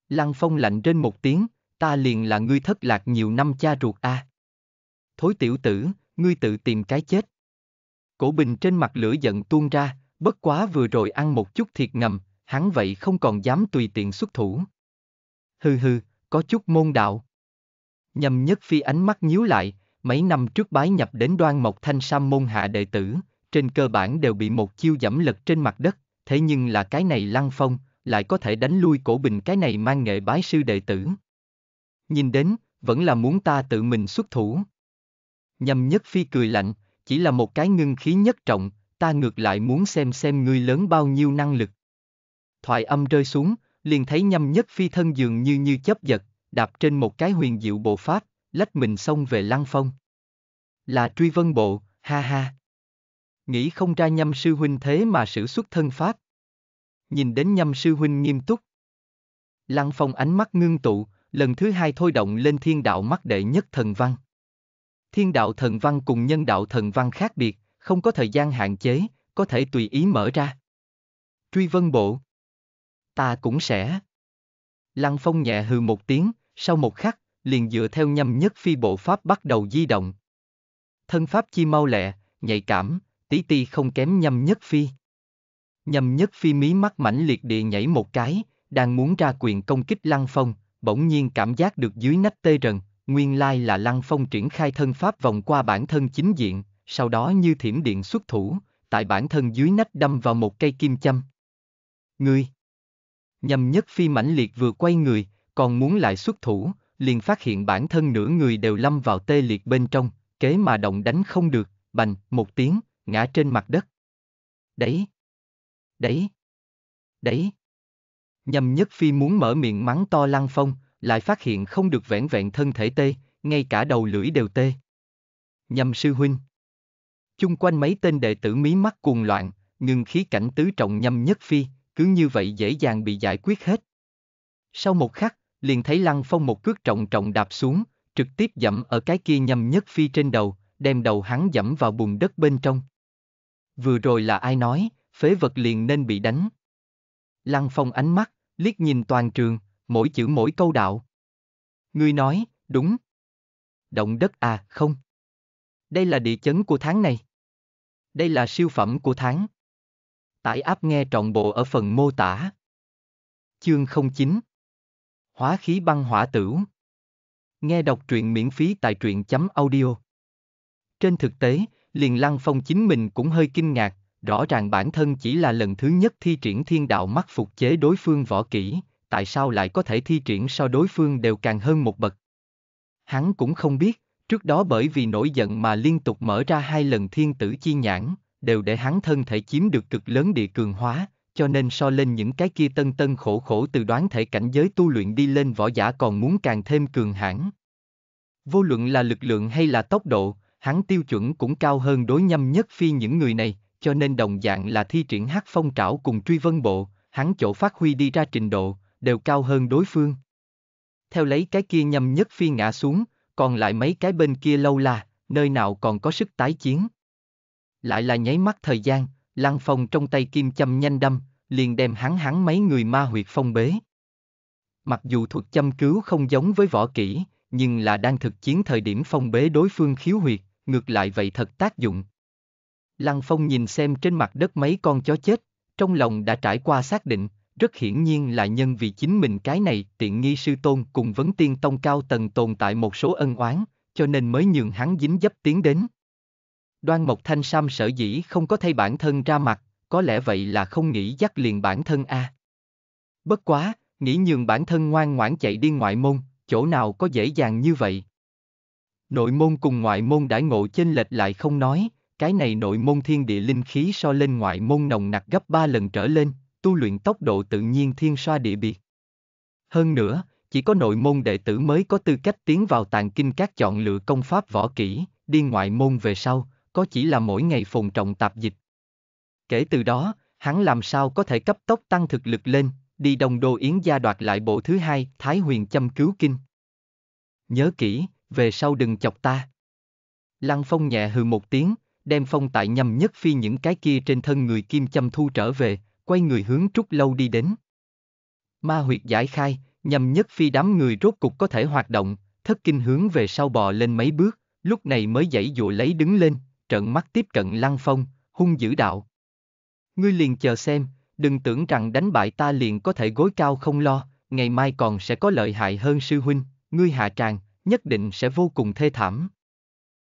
Lăng Phong lạnh trên một tiếng, ta liền là ngươi thất lạc nhiều năm cha ruột a. À. Thối tiểu tử, ngươi tự tìm cái chết. Cổ bình trên mặt lửa giận tuôn ra, bất quá vừa rồi ăn một chút thiệt ngầm, hắn vậy không còn dám tùy tiện xuất thủ. Hừ hừ, có chút môn đạo. Nhầm nhất phi ánh mắt nhíu lại, mấy năm trước bái nhập đến đoan mộc thanh sam môn hạ đệ tử, trên cơ bản đều bị một chiêu dẫm lật trên mặt đất thế nhưng là cái này lăng phong, lại có thể đánh lui cổ bình cái này mang nghệ bái sư đệ tử. Nhìn đến, vẫn là muốn ta tự mình xuất thủ. Nhầm nhất phi cười lạnh, chỉ là một cái ngưng khí nhất trọng, ta ngược lại muốn xem xem ngươi lớn bao nhiêu năng lực. Thoại âm rơi xuống, liền thấy nhâm nhất phi thân dường như như chấp giật, đạp trên một cái huyền diệu bộ pháp, lách mình xông về lăng phong. Là truy vân bộ, ha ha nghĩ không ra nhâm sư huynh thế mà sử xuất thân pháp. Nhìn đến nhâm sư huynh nghiêm túc. Lăng phong ánh mắt ngưng tụ, lần thứ hai thôi động lên thiên đạo mắt đệ nhất thần văn. Thiên đạo thần văn cùng nhân đạo thần văn khác biệt, không có thời gian hạn chế, có thể tùy ý mở ra. Truy vân bộ. Ta cũng sẽ. Lăng phong nhẹ hừ một tiếng, sau một khắc, liền dựa theo nhâm nhất phi bộ pháp bắt đầu di động. Thân pháp chi mau lẹ, nhạy cảm, tí ti không kém nhầm nhất phi. Nhầm nhất phi mí mắt mãnh liệt địa nhảy một cái, đang muốn ra quyền công kích lăng phong, bỗng nhiên cảm giác được dưới nách tê rần, nguyên lai là lăng phong triển khai thân pháp vòng qua bản thân chính diện, sau đó như thiểm điện xuất thủ, tại bản thân dưới nách đâm vào một cây kim châm. Ngươi! Nhầm nhất phi mãnh liệt vừa quay người, còn muốn lại xuất thủ, liền phát hiện bản thân nửa người đều lâm vào tê liệt bên trong, kế mà động đánh không được, bành, một tiếng, ngã trên mặt đất. Đấy! Đấy! Đấy! Nhầm nhất phi muốn mở miệng mắng to lăng phong, lại phát hiện không được vẹn vẹn thân thể tê, ngay cả đầu lưỡi đều tê. Nhầm sư huynh! Chung quanh mấy tên đệ tử mí mắt cuồng loạn, ngừng khí cảnh tứ trọng nhầm nhất phi, cứ như vậy dễ dàng bị giải quyết hết. Sau một khắc, liền thấy Lăng Phong một cước trọng trọng đạp xuống, trực tiếp dẫm ở cái kia nhầm nhất phi trên đầu, đem đầu hắn dẫm vào bùn đất bên trong. Vừa rồi là ai nói, phế vật liền nên bị đánh. Lăng Phong ánh mắt, liếc nhìn toàn trường, mỗi chữ mỗi câu đạo. Ngươi nói, đúng. Động đất à, không. Đây là địa chấn của tháng này. Đây là siêu phẩm của tháng. Tải áp nghe trọn bộ ở phần mô tả. Chương 09 Hóa khí băng hỏa tửu Nghe đọc truyện miễn phí tại truyện chấm audio. Trên thực tế, liền lăng phong chính mình cũng hơi kinh ngạc, rõ ràng bản thân chỉ là lần thứ nhất thi triển thiên đạo mắt phục chế đối phương võ kỹ, tại sao lại có thể thi triển so đối phương đều càng hơn một bậc. Hắn cũng không biết, trước đó bởi vì nổi giận mà liên tục mở ra hai lần thiên tử chi nhãn, đều để hắn thân thể chiếm được cực lớn địa cường hóa, cho nên so lên những cái kia tân tân khổ khổ từ đoán thể cảnh giới tu luyện đi lên võ giả còn muốn càng thêm cường hãn. Vô luận là lực lượng hay là tốc độ, hắn tiêu chuẩn cũng cao hơn đối nhâm nhất phi những người này, cho nên đồng dạng là thi triển hát phong trảo cùng truy vân bộ, hắn chỗ phát huy đi ra trình độ, đều cao hơn đối phương. Theo lấy cái kia nhâm nhất phi ngã xuống, còn lại mấy cái bên kia lâu là, nơi nào còn có sức tái chiến. Lại là nháy mắt thời gian, lăng phong trong tay kim châm nhanh đâm, liền đem hắn hắn mấy người ma huyệt phong bế. Mặc dù thuật châm cứu không giống với võ kỹ, nhưng là đang thực chiến thời điểm phong bế đối phương khiếu huyệt, ngược lại vậy thật tác dụng. Lăng Phong nhìn xem trên mặt đất mấy con chó chết, trong lòng đã trải qua xác định, rất hiển nhiên là nhân vì chính mình cái này tiện nghi sư tôn cùng vấn tiên tông cao tầng tồn tại một số ân oán, cho nên mới nhường hắn dính dấp tiến đến. Đoan Mộc Thanh Sam sở dĩ không có thay bản thân ra mặt, có lẽ vậy là không nghĩ dắt liền bản thân a. À. Bất quá, nghĩ nhường bản thân ngoan ngoãn chạy đi ngoại môn, chỗ nào có dễ dàng như vậy. Nội môn cùng ngoại môn đãi ngộ chênh lệch lại không nói, cái này nội môn thiên địa linh khí so lên ngoại môn nồng nặc gấp 3 lần trở lên, tu luyện tốc độ tự nhiên thiên xoa địa biệt. Hơn nữa, chỉ có nội môn đệ tử mới có tư cách tiến vào tàng kinh các chọn lựa công pháp võ kỹ, đi ngoại môn về sau, có chỉ là mỗi ngày phùng trọng tạp dịch. Kể từ đó, hắn làm sao có thể cấp tốc tăng thực lực lên, đi đồng đô yến gia đoạt lại bộ thứ hai Thái Huyền Châm Cứu Kinh. Nhớ kỹ, về sau đừng chọc ta. Lăng Phong nhẹ hừ một tiếng, đem phong tại nhầm nhất phi những cái kia trên thân người kim châm thu trở về, quay người hướng trúc lâu đi đến. Ma huyệt giải khai, nhầm nhất phi đám người rốt cục có thể hoạt động, thất kinh hướng về sau bò lên mấy bước, lúc này mới dãy dụ lấy đứng lên, trận mắt tiếp cận lăng phong, hung dữ đạo. Ngươi liền chờ xem, đừng tưởng rằng đánh bại ta liền có thể gối cao không lo, ngày mai còn sẽ có lợi hại hơn sư huynh, ngươi hạ tràng, nhất định sẽ vô cùng thê thảm.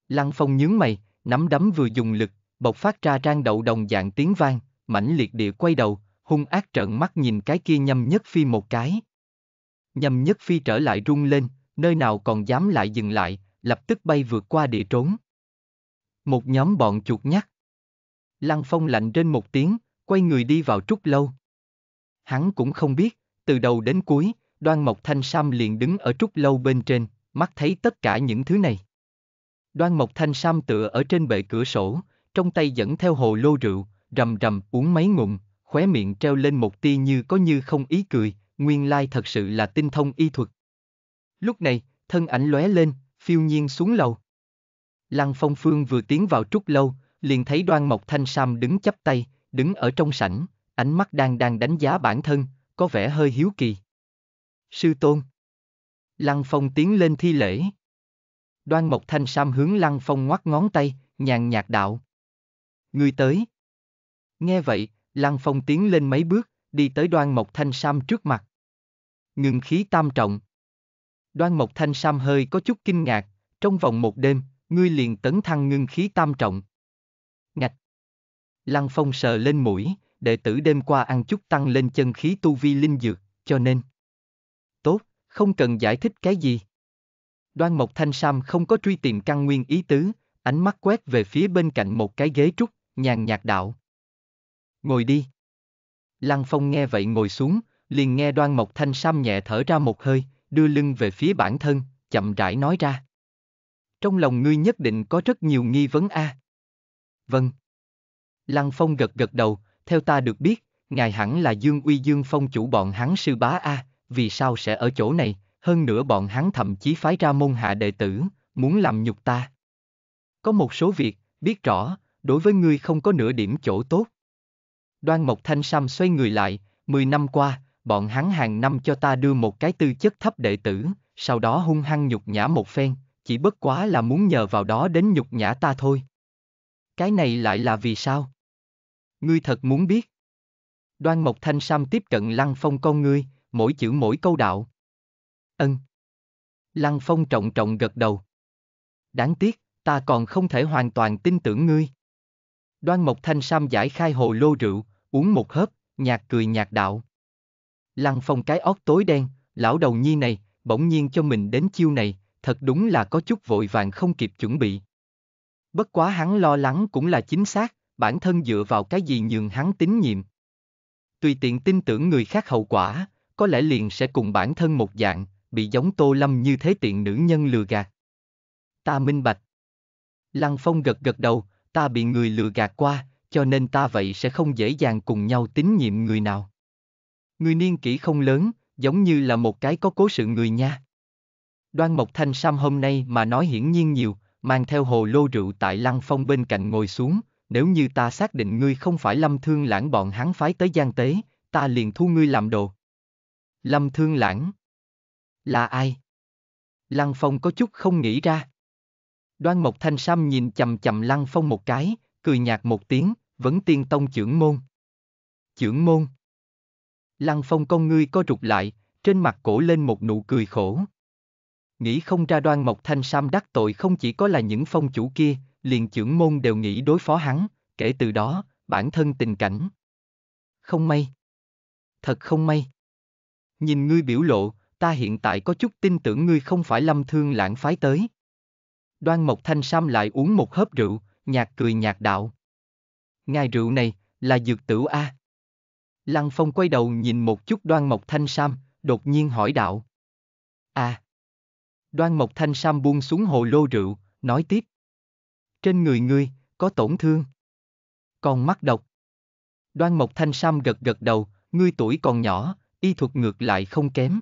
Lăng phong nhướng mày, nắm đấm vừa dùng lực, bộc phát ra trang đậu đồng dạng tiếng vang, mãnh liệt địa quay đầu, hung ác trợn mắt nhìn cái kia nhâm nhất phi một cái. Nhâm nhất phi trở lại rung lên, nơi nào còn dám lại dừng lại, lập tức bay vượt qua địa trốn. Một nhóm bọn chuột nhắt. Lăng phong lạnh trên một tiếng, quay người đi vào trúc lâu. Hắn cũng không biết, từ đầu đến cuối, đoan mộc thanh sam liền đứng ở trúc lâu bên trên, mắt thấy tất cả những thứ này. Đoan Mộc Thanh Sam tựa ở trên bệ cửa sổ, trong tay dẫn theo hồ lô rượu, rầm rầm uống mấy ngụm, khóe miệng treo lên một tia như có như không ý cười, nguyên lai thật sự là tinh thông y thuật. Lúc này, thân ảnh lóe lên, phiêu nhiên xuống lầu. Lăng Phong Phương vừa tiến vào trúc lâu, liền thấy Đoan Mộc Thanh Sam đứng chắp tay, đứng ở trong sảnh, ánh mắt đang đang đánh giá bản thân, có vẻ hơi hiếu kỳ. Sư Tôn Lăng Phong tiến lên thi lễ. Đoan Mộc Thanh Sam hướng Lăng Phong ngoắt ngón tay, nhàn nhạt đạo. Người tới. Nghe vậy, Lăng Phong tiến lên mấy bước, đi tới Đoan Mộc Thanh Sam trước mặt. Ngừng khí tam trọng. Đoan Mộc Thanh Sam hơi có chút kinh ngạc, trong vòng một đêm, ngươi liền tấn thăng ngưng khí tam trọng. Ngạch. Lăng Phong sờ lên mũi, đệ tử đêm qua ăn chút tăng lên chân khí tu vi linh dược, cho nên không cần giải thích cái gì. Đoan Mộc Thanh Sam không có truy tìm căn nguyên ý tứ, ánh mắt quét về phía bên cạnh một cái ghế trúc, nhàn nhạt đạo. Ngồi đi. Lăng Phong nghe vậy ngồi xuống, liền nghe Đoan Mộc Thanh Sam nhẹ thở ra một hơi, đưa lưng về phía bản thân, chậm rãi nói ra. Trong lòng ngươi nhất định có rất nhiều nghi vấn a. À? Vâng. Lăng Phong gật gật đầu, theo ta được biết, ngài hẳn là Dương Uy Dương Phong chủ bọn hắn sư bá a, à, vì sao sẽ ở chỗ này, hơn nữa bọn hắn thậm chí phái ra môn hạ đệ tử, muốn làm nhục ta. Có một số việc, biết rõ, đối với ngươi không có nửa điểm chỗ tốt. Đoan Mộc Thanh Sam xoay người lại, 10 năm qua, bọn hắn hàng năm cho ta đưa một cái tư chất thấp đệ tử, sau đó hung hăng nhục nhã một phen, chỉ bất quá là muốn nhờ vào đó đến nhục nhã ta thôi. Cái này lại là vì sao? Ngươi thật muốn biết. Đoan Mộc Thanh Sam tiếp cận Lăng Phong con ngươi, mỗi chữ mỗi câu đạo. Ân. Lăng Phong trọng trọng gật đầu. Đáng tiếc, ta còn không thể hoàn toàn tin tưởng ngươi. Đoan Mộc Thanh Sam giải khai hồ lô rượu, uống một hớp, nhạt cười nhạt đạo. Lăng Phong cái óc tối đen, lão đầu nhi này, bỗng nhiên cho mình đến chiêu này, thật đúng là có chút vội vàng không kịp chuẩn bị. Bất quá hắn lo lắng cũng là chính xác, bản thân dựa vào cái gì nhường hắn tín nhiệm. Tùy tiện tin tưởng người khác hậu quả, có lẽ liền sẽ cùng bản thân một dạng, bị giống Tô Lâm như thế tiện nữ nhân lừa gạt. Ta minh bạch. Lăng Phong gật gật đầu, ta bị người lừa gạt qua, cho nên ta vậy sẽ không dễ dàng cùng nhau tín nhiệm người nào. Người niên kỷ không lớn, giống như là một cái có cố sự người nha. Đoan Mộc Thanh Sam hôm nay mà nói hiển nhiên nhiều, mang theo hồ lô rượu tại Lăng Phong bên cạnh ngồi xuống, nếu như ta xác định ngươi không phải lâm thương lãng bọn hắn phái tới giang tế, ta liền thu ngươi làm đồ. Lâm Thương Lãng. Là ai? Lăng Phong có chút không nghĩ ra. Đoan Mộc Thanh Sam nhìn chầm chầm Lăng Phong một cái, cười nhạt một tiếng, vẫn tiên tông trưởng môn. Trưởng môn. Lăng Phong con ngươi co rụt lại, trên mặt cổ lên một nụ cười khổ. Nghĩ không ra đoan Mộc Thanh Sam đắc tội không chỉ có là những phong chủ kia, liền trưởng môn đều nghĩ đối phó hắn, kể từ đó, bản thân tình cảnh. Không may. Thật không may nhìn ngươi biểu lộ, ta hiện tại có chút tin tưởng ngươi không phải lâm thương lãng phái tới. Đoan Mộc Thanh Sam lại uống một hớp rượu, nhạt cười nhạt đạo. Ngài rượu này, là dược tử A. Lăng Phong quay đầu nhìn một chút đoan Mộc Thanh Sam, đột nhiên hỏi đạo. A. À. Đoan Mộc Thanh Sam buông xuống hồ lô rượu, nói tiếp. Trên người ngươi, có tổn thương. Còn mắt độc. Đoan Mộc Thanh Sam gật gật đầu, ngươi tuổi còn nhỏ, y thuật ngược lại không kém.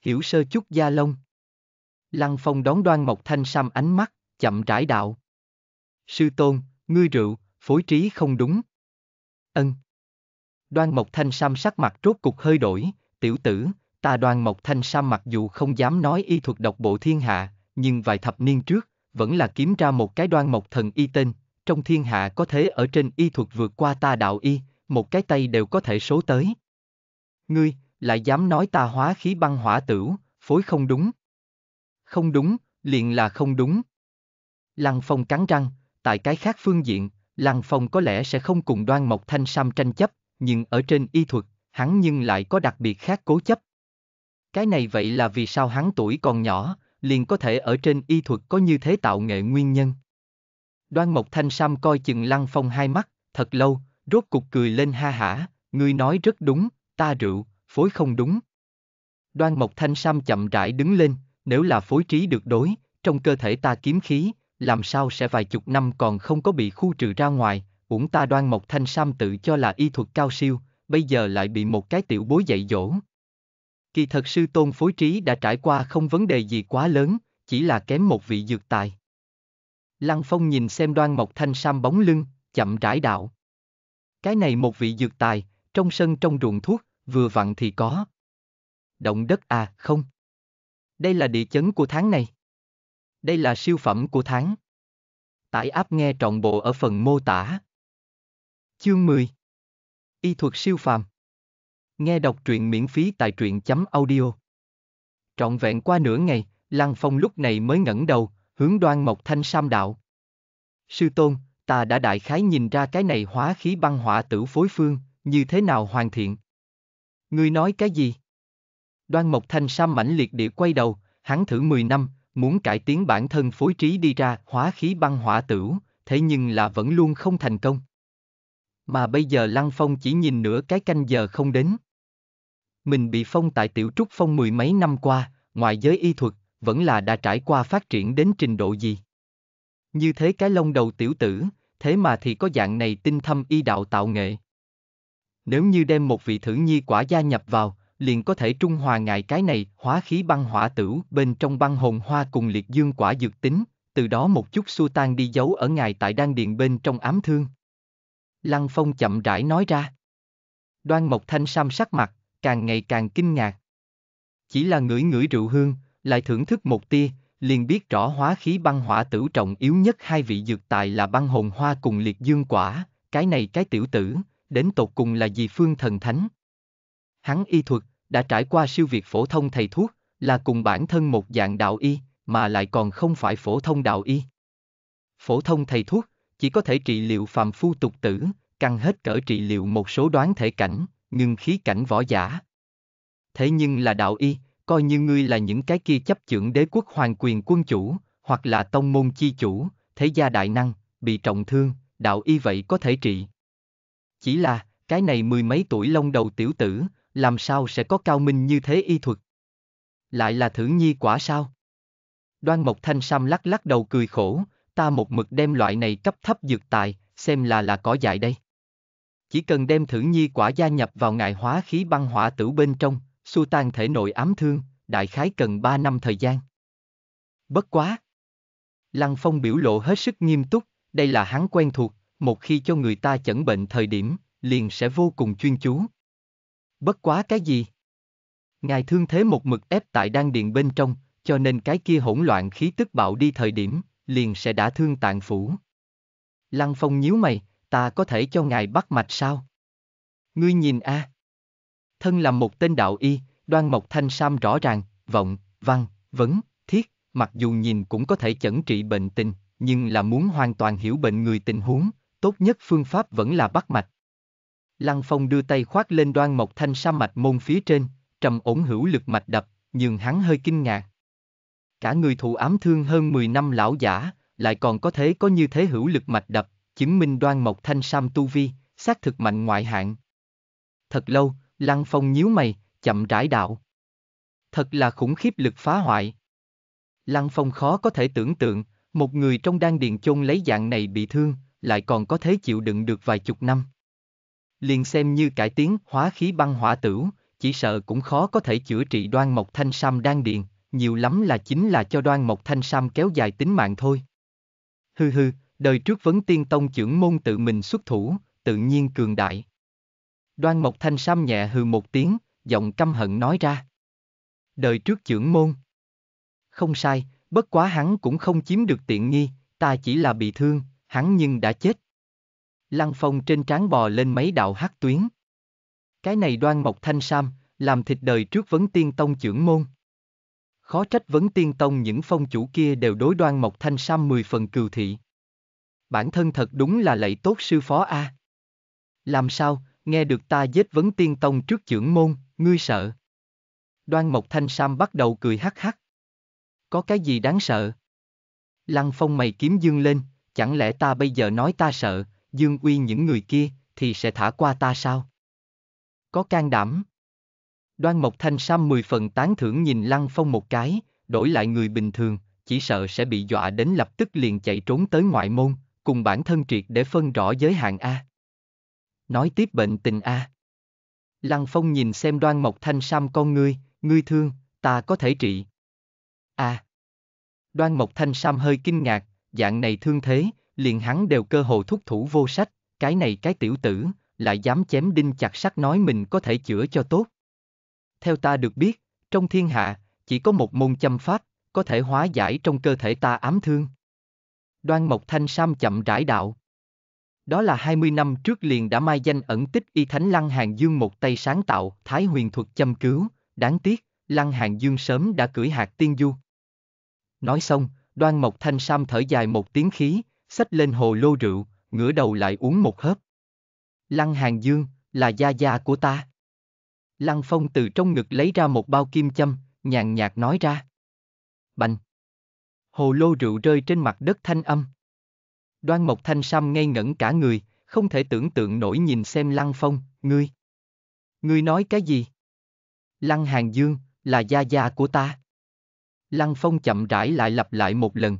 Hiểu sơ chút da lông. Lăng Phong đón đoan Mộc Thanh Sam ánh mắt, chậm rãi đạo. Sư tôn, ngươi rượu, phối trí không đúng. Ân. Đoan Mộc Thanh Sam sắc mặt rốt cục hơi đổi, tiểu tử, ta đoan Mộc Thanh Sam mặc dù không dám nói y thuật độc bộ thiên hạ, nhưng vài thập niên trước, vẫn là kiếm ra một cái đoan Mộc thần y tên, trong thiên hạ có thế ở trên y thuật vượt qua ta đạo y, một cái tay đều có thể số tới. Ngươi, lại dám nói ta hóa khí băng hỏa tửu, phối không đúng. Không đúng, liền là không đúng. Lăng Phong cắn răng, tại cái khác phương diện, Lăng Phong có lẽ sẽ không cùng đoan mộc thanh sam tranh chấp, nhưng ở trên y thuật, hắn nhưng lại có đặc biệt khác cố chấp. Cái này vậy là vì sao hắn tuổi còn nhỏ, liền có thể ở trên y thuật có như thế tạo nghệ nguyên nhân. Đoan Mộc Thanh Sam coi chừng Lăng Phong hai mắt, thật lâu, rốt cục cười lên ha hả, ngươi nói rất đúng, ta rượu, phối không đúng. Đoan Mộc Thanh Sam chậm rãi đứng lên, nếu là phối trí được đối, trong cơ thể ta kiếm khí, làm sao sẽ vài chục năm còn không có bị khu trừ ra ngoài, uổng ta Đoan Mộc Thanh Sam tự cho là y thuật cao siêu, bây giờ lại bị một cái tiểu bối dạy dỗ. Kỳ thật sư tôn phối trí đã trải qua không vấn đề gì quá lớn, chỉ là kém một vị dược tài. Lăng Phong nhìn xem đoan mộc thanh sam bóng lưng, chậm rãi đạo. Cái này một vị dược tài, trong sân trong ruộng thuốc, vừa vặn thì có. Động đất à, không. Đây là địa chấn của tháng này. Đây là siêu phẩm của tháng. Tải áp nghe trọn bộ ở phần mô tả. Chương 10 Y thuật siêu phàm Nghe đọc truyện miễn phí tại truyện.audio chấm Trọn vẹn qua nửa ngày, Lăng Phong lúc này mới ngẩng đầu, hướng đoan Mộc Thanh Sam đạo. Sư Tôn, ta đã đại khái nhìn ra cái này hóa khí băng hỏa tử phối phương, như thế nào hoàn thiện. Ngươi nói cái gì? Đoan Mộc Thanh sam mãnh liệt địa quay đầu, hắn thử 10 năm, muốn cải tiến bản thân phối trí đi ra hóa khí băng hỏa tửu, thế nhưng là vẫn luôn không thành công. Mà bây giờ Lăng Phong chỉ nhìn nửa cái canh giờ không đến. Mình bị phong tại tiểu trúc phong mười mấy năm qua, ngoài giới y thuật, vẫn là đã trải qua phát triển đến trình độ gì. Như thế cái lông đầu tiểu tử, thế mà thì có dạng này tinh thâm y đạo tạo nghệ. Nếu như đem một vị thử nhi quả gia nhập vào, liền có thể trung hòa ngài cái này, hóa khí băng hỏa tửu bên trong băng hồn hoa cùng liệt dương quả dược tính, từ đó một chút xua tan đi giấu ở ngài tại đan điện bên trong ám thương. Lăng Phong chậm rãi nói ra. Đoan Mộc Thanh Sam sắc mặt, càng ngày càng kinh ngạc. Chỉ là ngửi ngửi rượu hương, lại thưởng thức một tia, liền biết rõ hóa khí băng hỏa tử trọng yếu nhất hai vị dược tài là băng hồn hoa cùng liệt dương quả, cái này cái tiểu tử, đến tột cùng là gì phương thần thánh. Hắn y thuật, đã trải qua siêu việt phổ thông thầy thuốc, là cùng bản thân một dạng đạo y, mà lại còn không phải phổ thông đạo y. Phổ thông thầy thuốc, chỉ có thể trị liệu phàm phu tục tử, căng hết cỡ trị liệu một số đoán thể cảnh, ngưng khí cảnh võ giả. Thế nhưng là đạo y, coi như ngươi là những cái kia chấp chưởng đế quốc hoàng quyền quân chủ, hoặc là tông môn chi chủ, thế gia đại năng, bị trọng thương, đạo y vậy có thể trị. Chỉ là, cái này mười mấy tuổi lông đầu tiểu tử, làm sao sẽ có cao minh như thế y thuật? Lại là thử nhi quả sao? Đoan Mộc Thanh Sam lắc lắc đầu cười khổ, ta một mực đem loại này cấp thấp dược tài, xem là là có dạy đây. Chỉ cần đem thử nhi quả gia nhập vào ngại hóa khí băng hỏa tử bên trong, xua tan thể nội ám thương, đại khái cần ba năm thời gian. Bất quá! Lăng Phong biểu lộ hết sức nghiêm túc, đây là hắn quen thuộc, một khi cho người ta chẩn bệnh thời điểm, liền sẽ vô cùng chuyên chú. Bất quá cái gì? Ngài thương thế một mực ép tại đan điện bên trong, cho nên cái kia hỗn loạn khí tức bạo đi thời điểm, liền sẽ đã thương tạng phủ. Lăng Phong nhíu mày, ta có thể cho ngài bắt mạch sao? Ngươi nhìn a. À. Thân là một tên đạo y, đoan mộc thanh sam rõ ràng, vọng, văn, vấn, thiết, mặc dù nhìn cũng có thể chẩn trị bệnh tình, nhưng là muốn hoàn toàn hiểu bệnh người tình huống, tốt nhất phương pháp vẫn là bắt mạch. Lăng Phong đưa tay khoác lên đoan mộc thanh sa mạch môn phía trên, trầm ổn hữu lực mạch đập, nhưng hắn hơi kinh ngạc. Cả người thụ ám thương hơn 10 năm lão giả, lại còn có thế có như thế hữu lực mạch đập, chứng minh đoan mộc thanh sam tu vi, xác thực mạnh ngoại hạng. Thật lâu, Lăng Phong nhíu mày, chậm rãi đạo. Thật là khủng khiếp lực phá hoại. Lăng Phong khó có thể tưởng tượng, một người trong đan điền chôn lấy dạng này bị thương, lại còn có thể chịu đựng được vài chục năm. Liền xem như cải tiến hóa khí băng hỏa tửu, chỉ sợ cũng khó có thể chữa trị đoan mộc thanh sam đang điền, nhiều lắm là chính là cho đoan mộc thanh sam kéo dài tính mạng thôi. Hư hư, đời trước vấn tiên tông trưởng môn tự mình xuất thủ, tự nhiên cường đại. Đoan mộc thanh sam nhẹ hư một tiếng, giọng căm hận nói ra. Đời trước trưởng môn. Không sai, bất quá hắn cũng không chiếm được tiện nghi, ta chỉ là bị thương, hắn nhưng đã chết. Lăng Phong trên trán bò lên mấy đạo hắc tuyến. Cái này đoan mộc thanh sam, làm thịt đời trước vấn tiên tông trưởng môn. Khó trách vấn tiên tông những phong chủ kia đều đối đoan mộc thanh sam mười phần cừu thị. Bản thân thật đúng là lạy tốt sư phó A. Làm sao, nghe được ta giết vấn tiên tông trước trưởng môn, ngươi sợ. Đoan mộc thanh sam bắt đầu cười hắc hắc. Có cái gì đáng sợ? Lăng phong mày kiếm dương lên, chẳng lẽ ta bây giờ nói ta sợ, Dương Uy những người kia, thì sẽ thả qua ta sao? Có can đảm. Đoan Mộc Thanh Sam mười phần tán thưởng nhìn Lăng Phong một cái, đổi lại người bình thường, chỉ sợ sẽ bị dọa đến lập tức liền chạy trốn tới ngoại môn, cùng bản thân triệt để phân rõ giới hạn A. Nói tiếp bệnh tình A. Lăng Phong nhìn xem đoan mộc thanh sam con ngươi, ngươi thương, ta có thể trị. A. Đoan mộc thanh sam hơi kinh ngạc, dạng này thương thế, liền hắn đều cơ hồ thúc thủ vô sách, cái này cái tiểu tử, lại dám chém đinh chặt sắt nói mình có thể chữa cho tốt. Theo ta được biết, trong thiên hạ, chỉ có một môn châm pháp, có thể hóa giải trong cơ thể ta ám thương. Đoan Mộc Thanh Sam chậm rãi đạo. Đó là 20 năm trước liền đã mai danh ẩn tích y thánh Lăng Hàng Dương một tay sáng tạo Thái huyền thuật châm cứu, đáng tiếc, Lăng Hàng Dương sớm đã cưỡi hạt tiên du. Nói xong, đoan mộc thanh sam thở dài một tiếng khí, xách lên hồ lô rượu, ngửa đầu lại uống một hớp. Lăng hàng dương, là gia gia của ta. Lăng phong từ trong ngực lấy ra một bao kim châm, nhàn nhạt nói ra. Bành. Hồ lô rượu rơi trên mặt đất thanh âm. Đoan mộc thanh sam ngây ngẩn cả người, không thể tưởng tượng nổi nhìn xem lăng phong, ngươi. Ngươi nói cái gì? Lăng hàng dương, là gia gia của ta. Lăng Phong chậm rãi lại lặp lại một lần.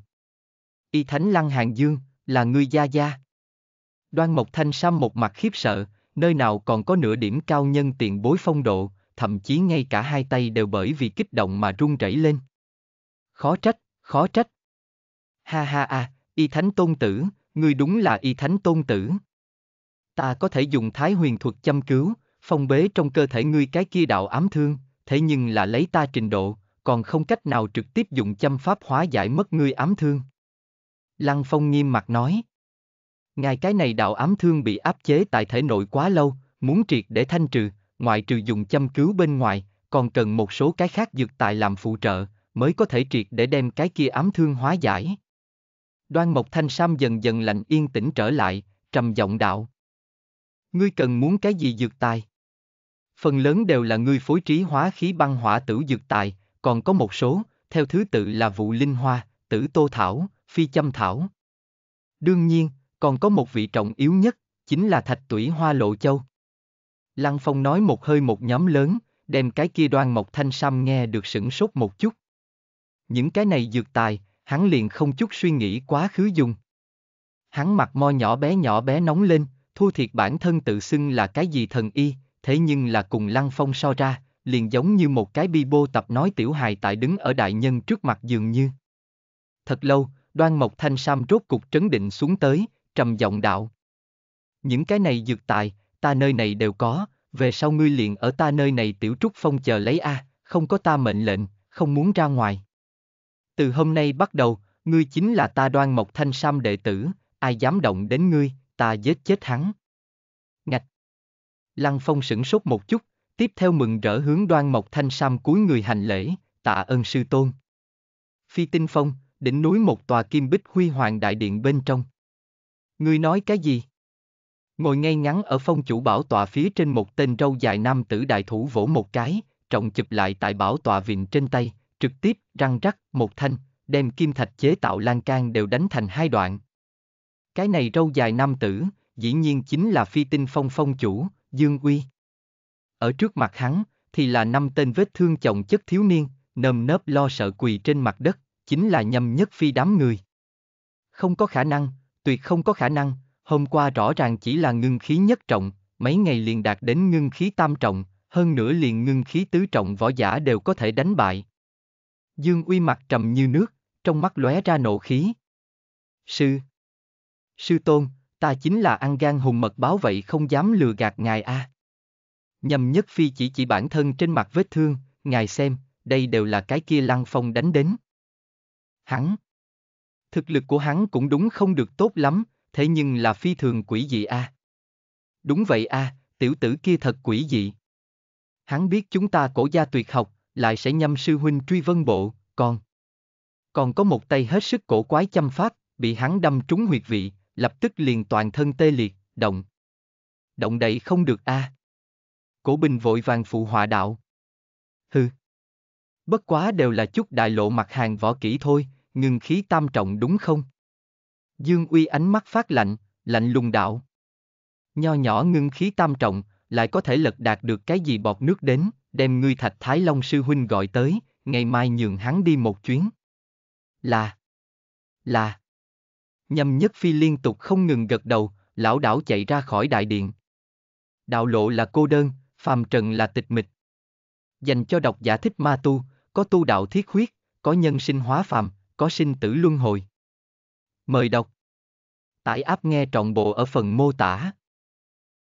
Y Thánh Lăng Hàng Dương, là người gia gia. Đoan Mộc Thanh Sam một mặt khiếp sợ, nơi nào còn có nửa điểm cao nhân tiền bối phong độ, thậm chí ngay cả hai tay đều bởi vì kích động mà run rẩy lên. Khó trách, khó trách. Ha ha à, y thánh tôn tử, ngươi đúng là y thánh tôn tử. Ta có thể dùng thái huyền thuật chăm cứu, phong bế trong cơ thể ngươi cái kia đạo ám thương, thế nhưng là lấy ta trình độ, còn không cách nào trực tiếp dùng châm pháp hóa giải mất ngươi ám thương. Lăng Phong nghiêm mặt nói. Ngài cái này đạo ám thương bị áp chế tại thể nội quá lâu, muốn triệt để thanh trừ, ngoại trừ dùng châm cứu bên ngoài, còn cần một số cái khác dược tài làm phụ trợ, mới có thể triệt để đem cái kia ám thương hóa giải. Đoan Mộc Thanh Sam dần dần lạnh yên tĩnh trở lại, trầm giọng đạo. Ngươi cần muốn cái gì dược tài? Phần lớn đều là ngươi phối trí hóa khí băng hỏa tử dược tài, còn có một số, theo thứ tự là vụ linh hoa, tử tô thảo, phi châm thảo. Đương nhiên, còn có một vị trọng yếu nhất, chính là thạch tủy hoa lộ châu. Lăng Phong nói một hơi một nhóm lớn, đem cái kia đoan mộc thanh sam nghe được sửng sốt một chút. Những cái này dược tài, hắn liền không chút suy nghĩ quá khứ dùng. Hắn mặt mo nhỏ bé nhỏ bé nóng lên, thua thiệt bản thân tự xưng là cái gì thần y, thế nhưng là cùng Lăng Phong so ra, liền giống như một cái bi bô tập nói tiểu hài tại đứng ở đại nhân trước mặt dường như. Thật lâu, đoan mộc thanh sam rốt cục trấn định xuống tới, trầm giọng đạo. Những cái này dược tài, ta nơi này đều có, về sau ngươi liền ở ta nơi này tiểu trúc phong chờ lấy a, à, không có ta mệnh lệnh, không muốn ra ngoài. Từ hôm nay bắt đầu, ngươi chính là ta đoan mộc thanh sam đệ tử, ai dám động đến ngươi, ta giết chết hắn. Ngạch. Lăng phong sửng sốt một chút, tiếp theo mừng rỡ hướng đoan mộc thanh sam cuối người hành lễ, tạ ơn sư tôn. Phi tinh phong, đỉnh núi một tòa kim bích huy hoàng đại điện bên trong. Ngươi nói cái gì? Ngồi ngay ngắn ở phong chủ bảo tòa phía trên một tên râu dài nam tử đại thủ vỗ một cái, trọng chụp lại tại bảo tòa vịn trên tay, trực tiếp răng rắc một thanh, đem kim thạch chế tạo lan can đều đánh thành hai đoạn. Cái này râu dài nam tử, dĩ nhiên chính là phi tinh phong phong chủ, Dương Uy ở trước mặt hắn, thì là năm tên vết thương chồng chất thiếu niên, nơm nớp lo sợ quỳ trên mặt đất, chính là nhầm nhất phi đám người. Không có khả năng, tuyệt không có khả năng, hôm qua rõ ràng chỉ là ngưng khí nhất trọng, mấy ngày liền đạt đến ngưng khí tam trọng, hơn nữa liền ngưng khí tứ trọng võ giả đều có thể đánh bại. Dương uy mặt trầm như nước, trong mắt lóe ra nộ khí. Sư Sư Tôn, ta chính là ăn gan hùng mật báo vậy không dám lừa gạt ngài a. À. Nhầm nhất phi chỉ chỉ bản thân trên mặt vết thương, ngài xem, đây đều là cái kia lăng phong đánh đến. Hắn. Thực lực của hắn cũng đúng không được tốt lắm, thế nhưng là phi thường quỷ dị a. À? Đúng vậy a, à, tiểu tử kia thật quỷ dị. Hắn biết chúng ta cổ gia tuyệt học, lại sẽ nhâm sư huynh truy vân bộ, còn. Còn có một tay hết sức cổ quái chăm phát, bị hắn đâm trúng huyệt vị, lập tức liền toàn thân tê liệt, động. Động đậy không được a. À? Cổ Bình vội vàng phụ họa đạo. Hừ. Bất quá đều là chút đại lộ mặt hàng võ kỹ thôi, ngừng khí tam trọng đúng không? Dương Uy ánh mắt phát lạnh, lạnh lùng đạo. Nho nhỏ ngưng khí tam trọng, lại có thể lật đạt được cái gì bọt nước đến, đem ngươi thạch Thái Long sư huynh gọi tới, ngày mai nhường hắn đi một chuyến. Là. Là. Nhâm nhất phi liên tục không ngừng gật đầu, lão đảo chạy ra khỏi đại điện. Đạo lộ là cô đơn, phàm trần là tịch mịch. Dành cho độc giả thích ma tu, có tu đạo thiết huyết, có nhân sinh hóa phàm, có sinh tử luân hồi. Mời đọc. Tải áp nghe trọn bộ ở phần mô tả.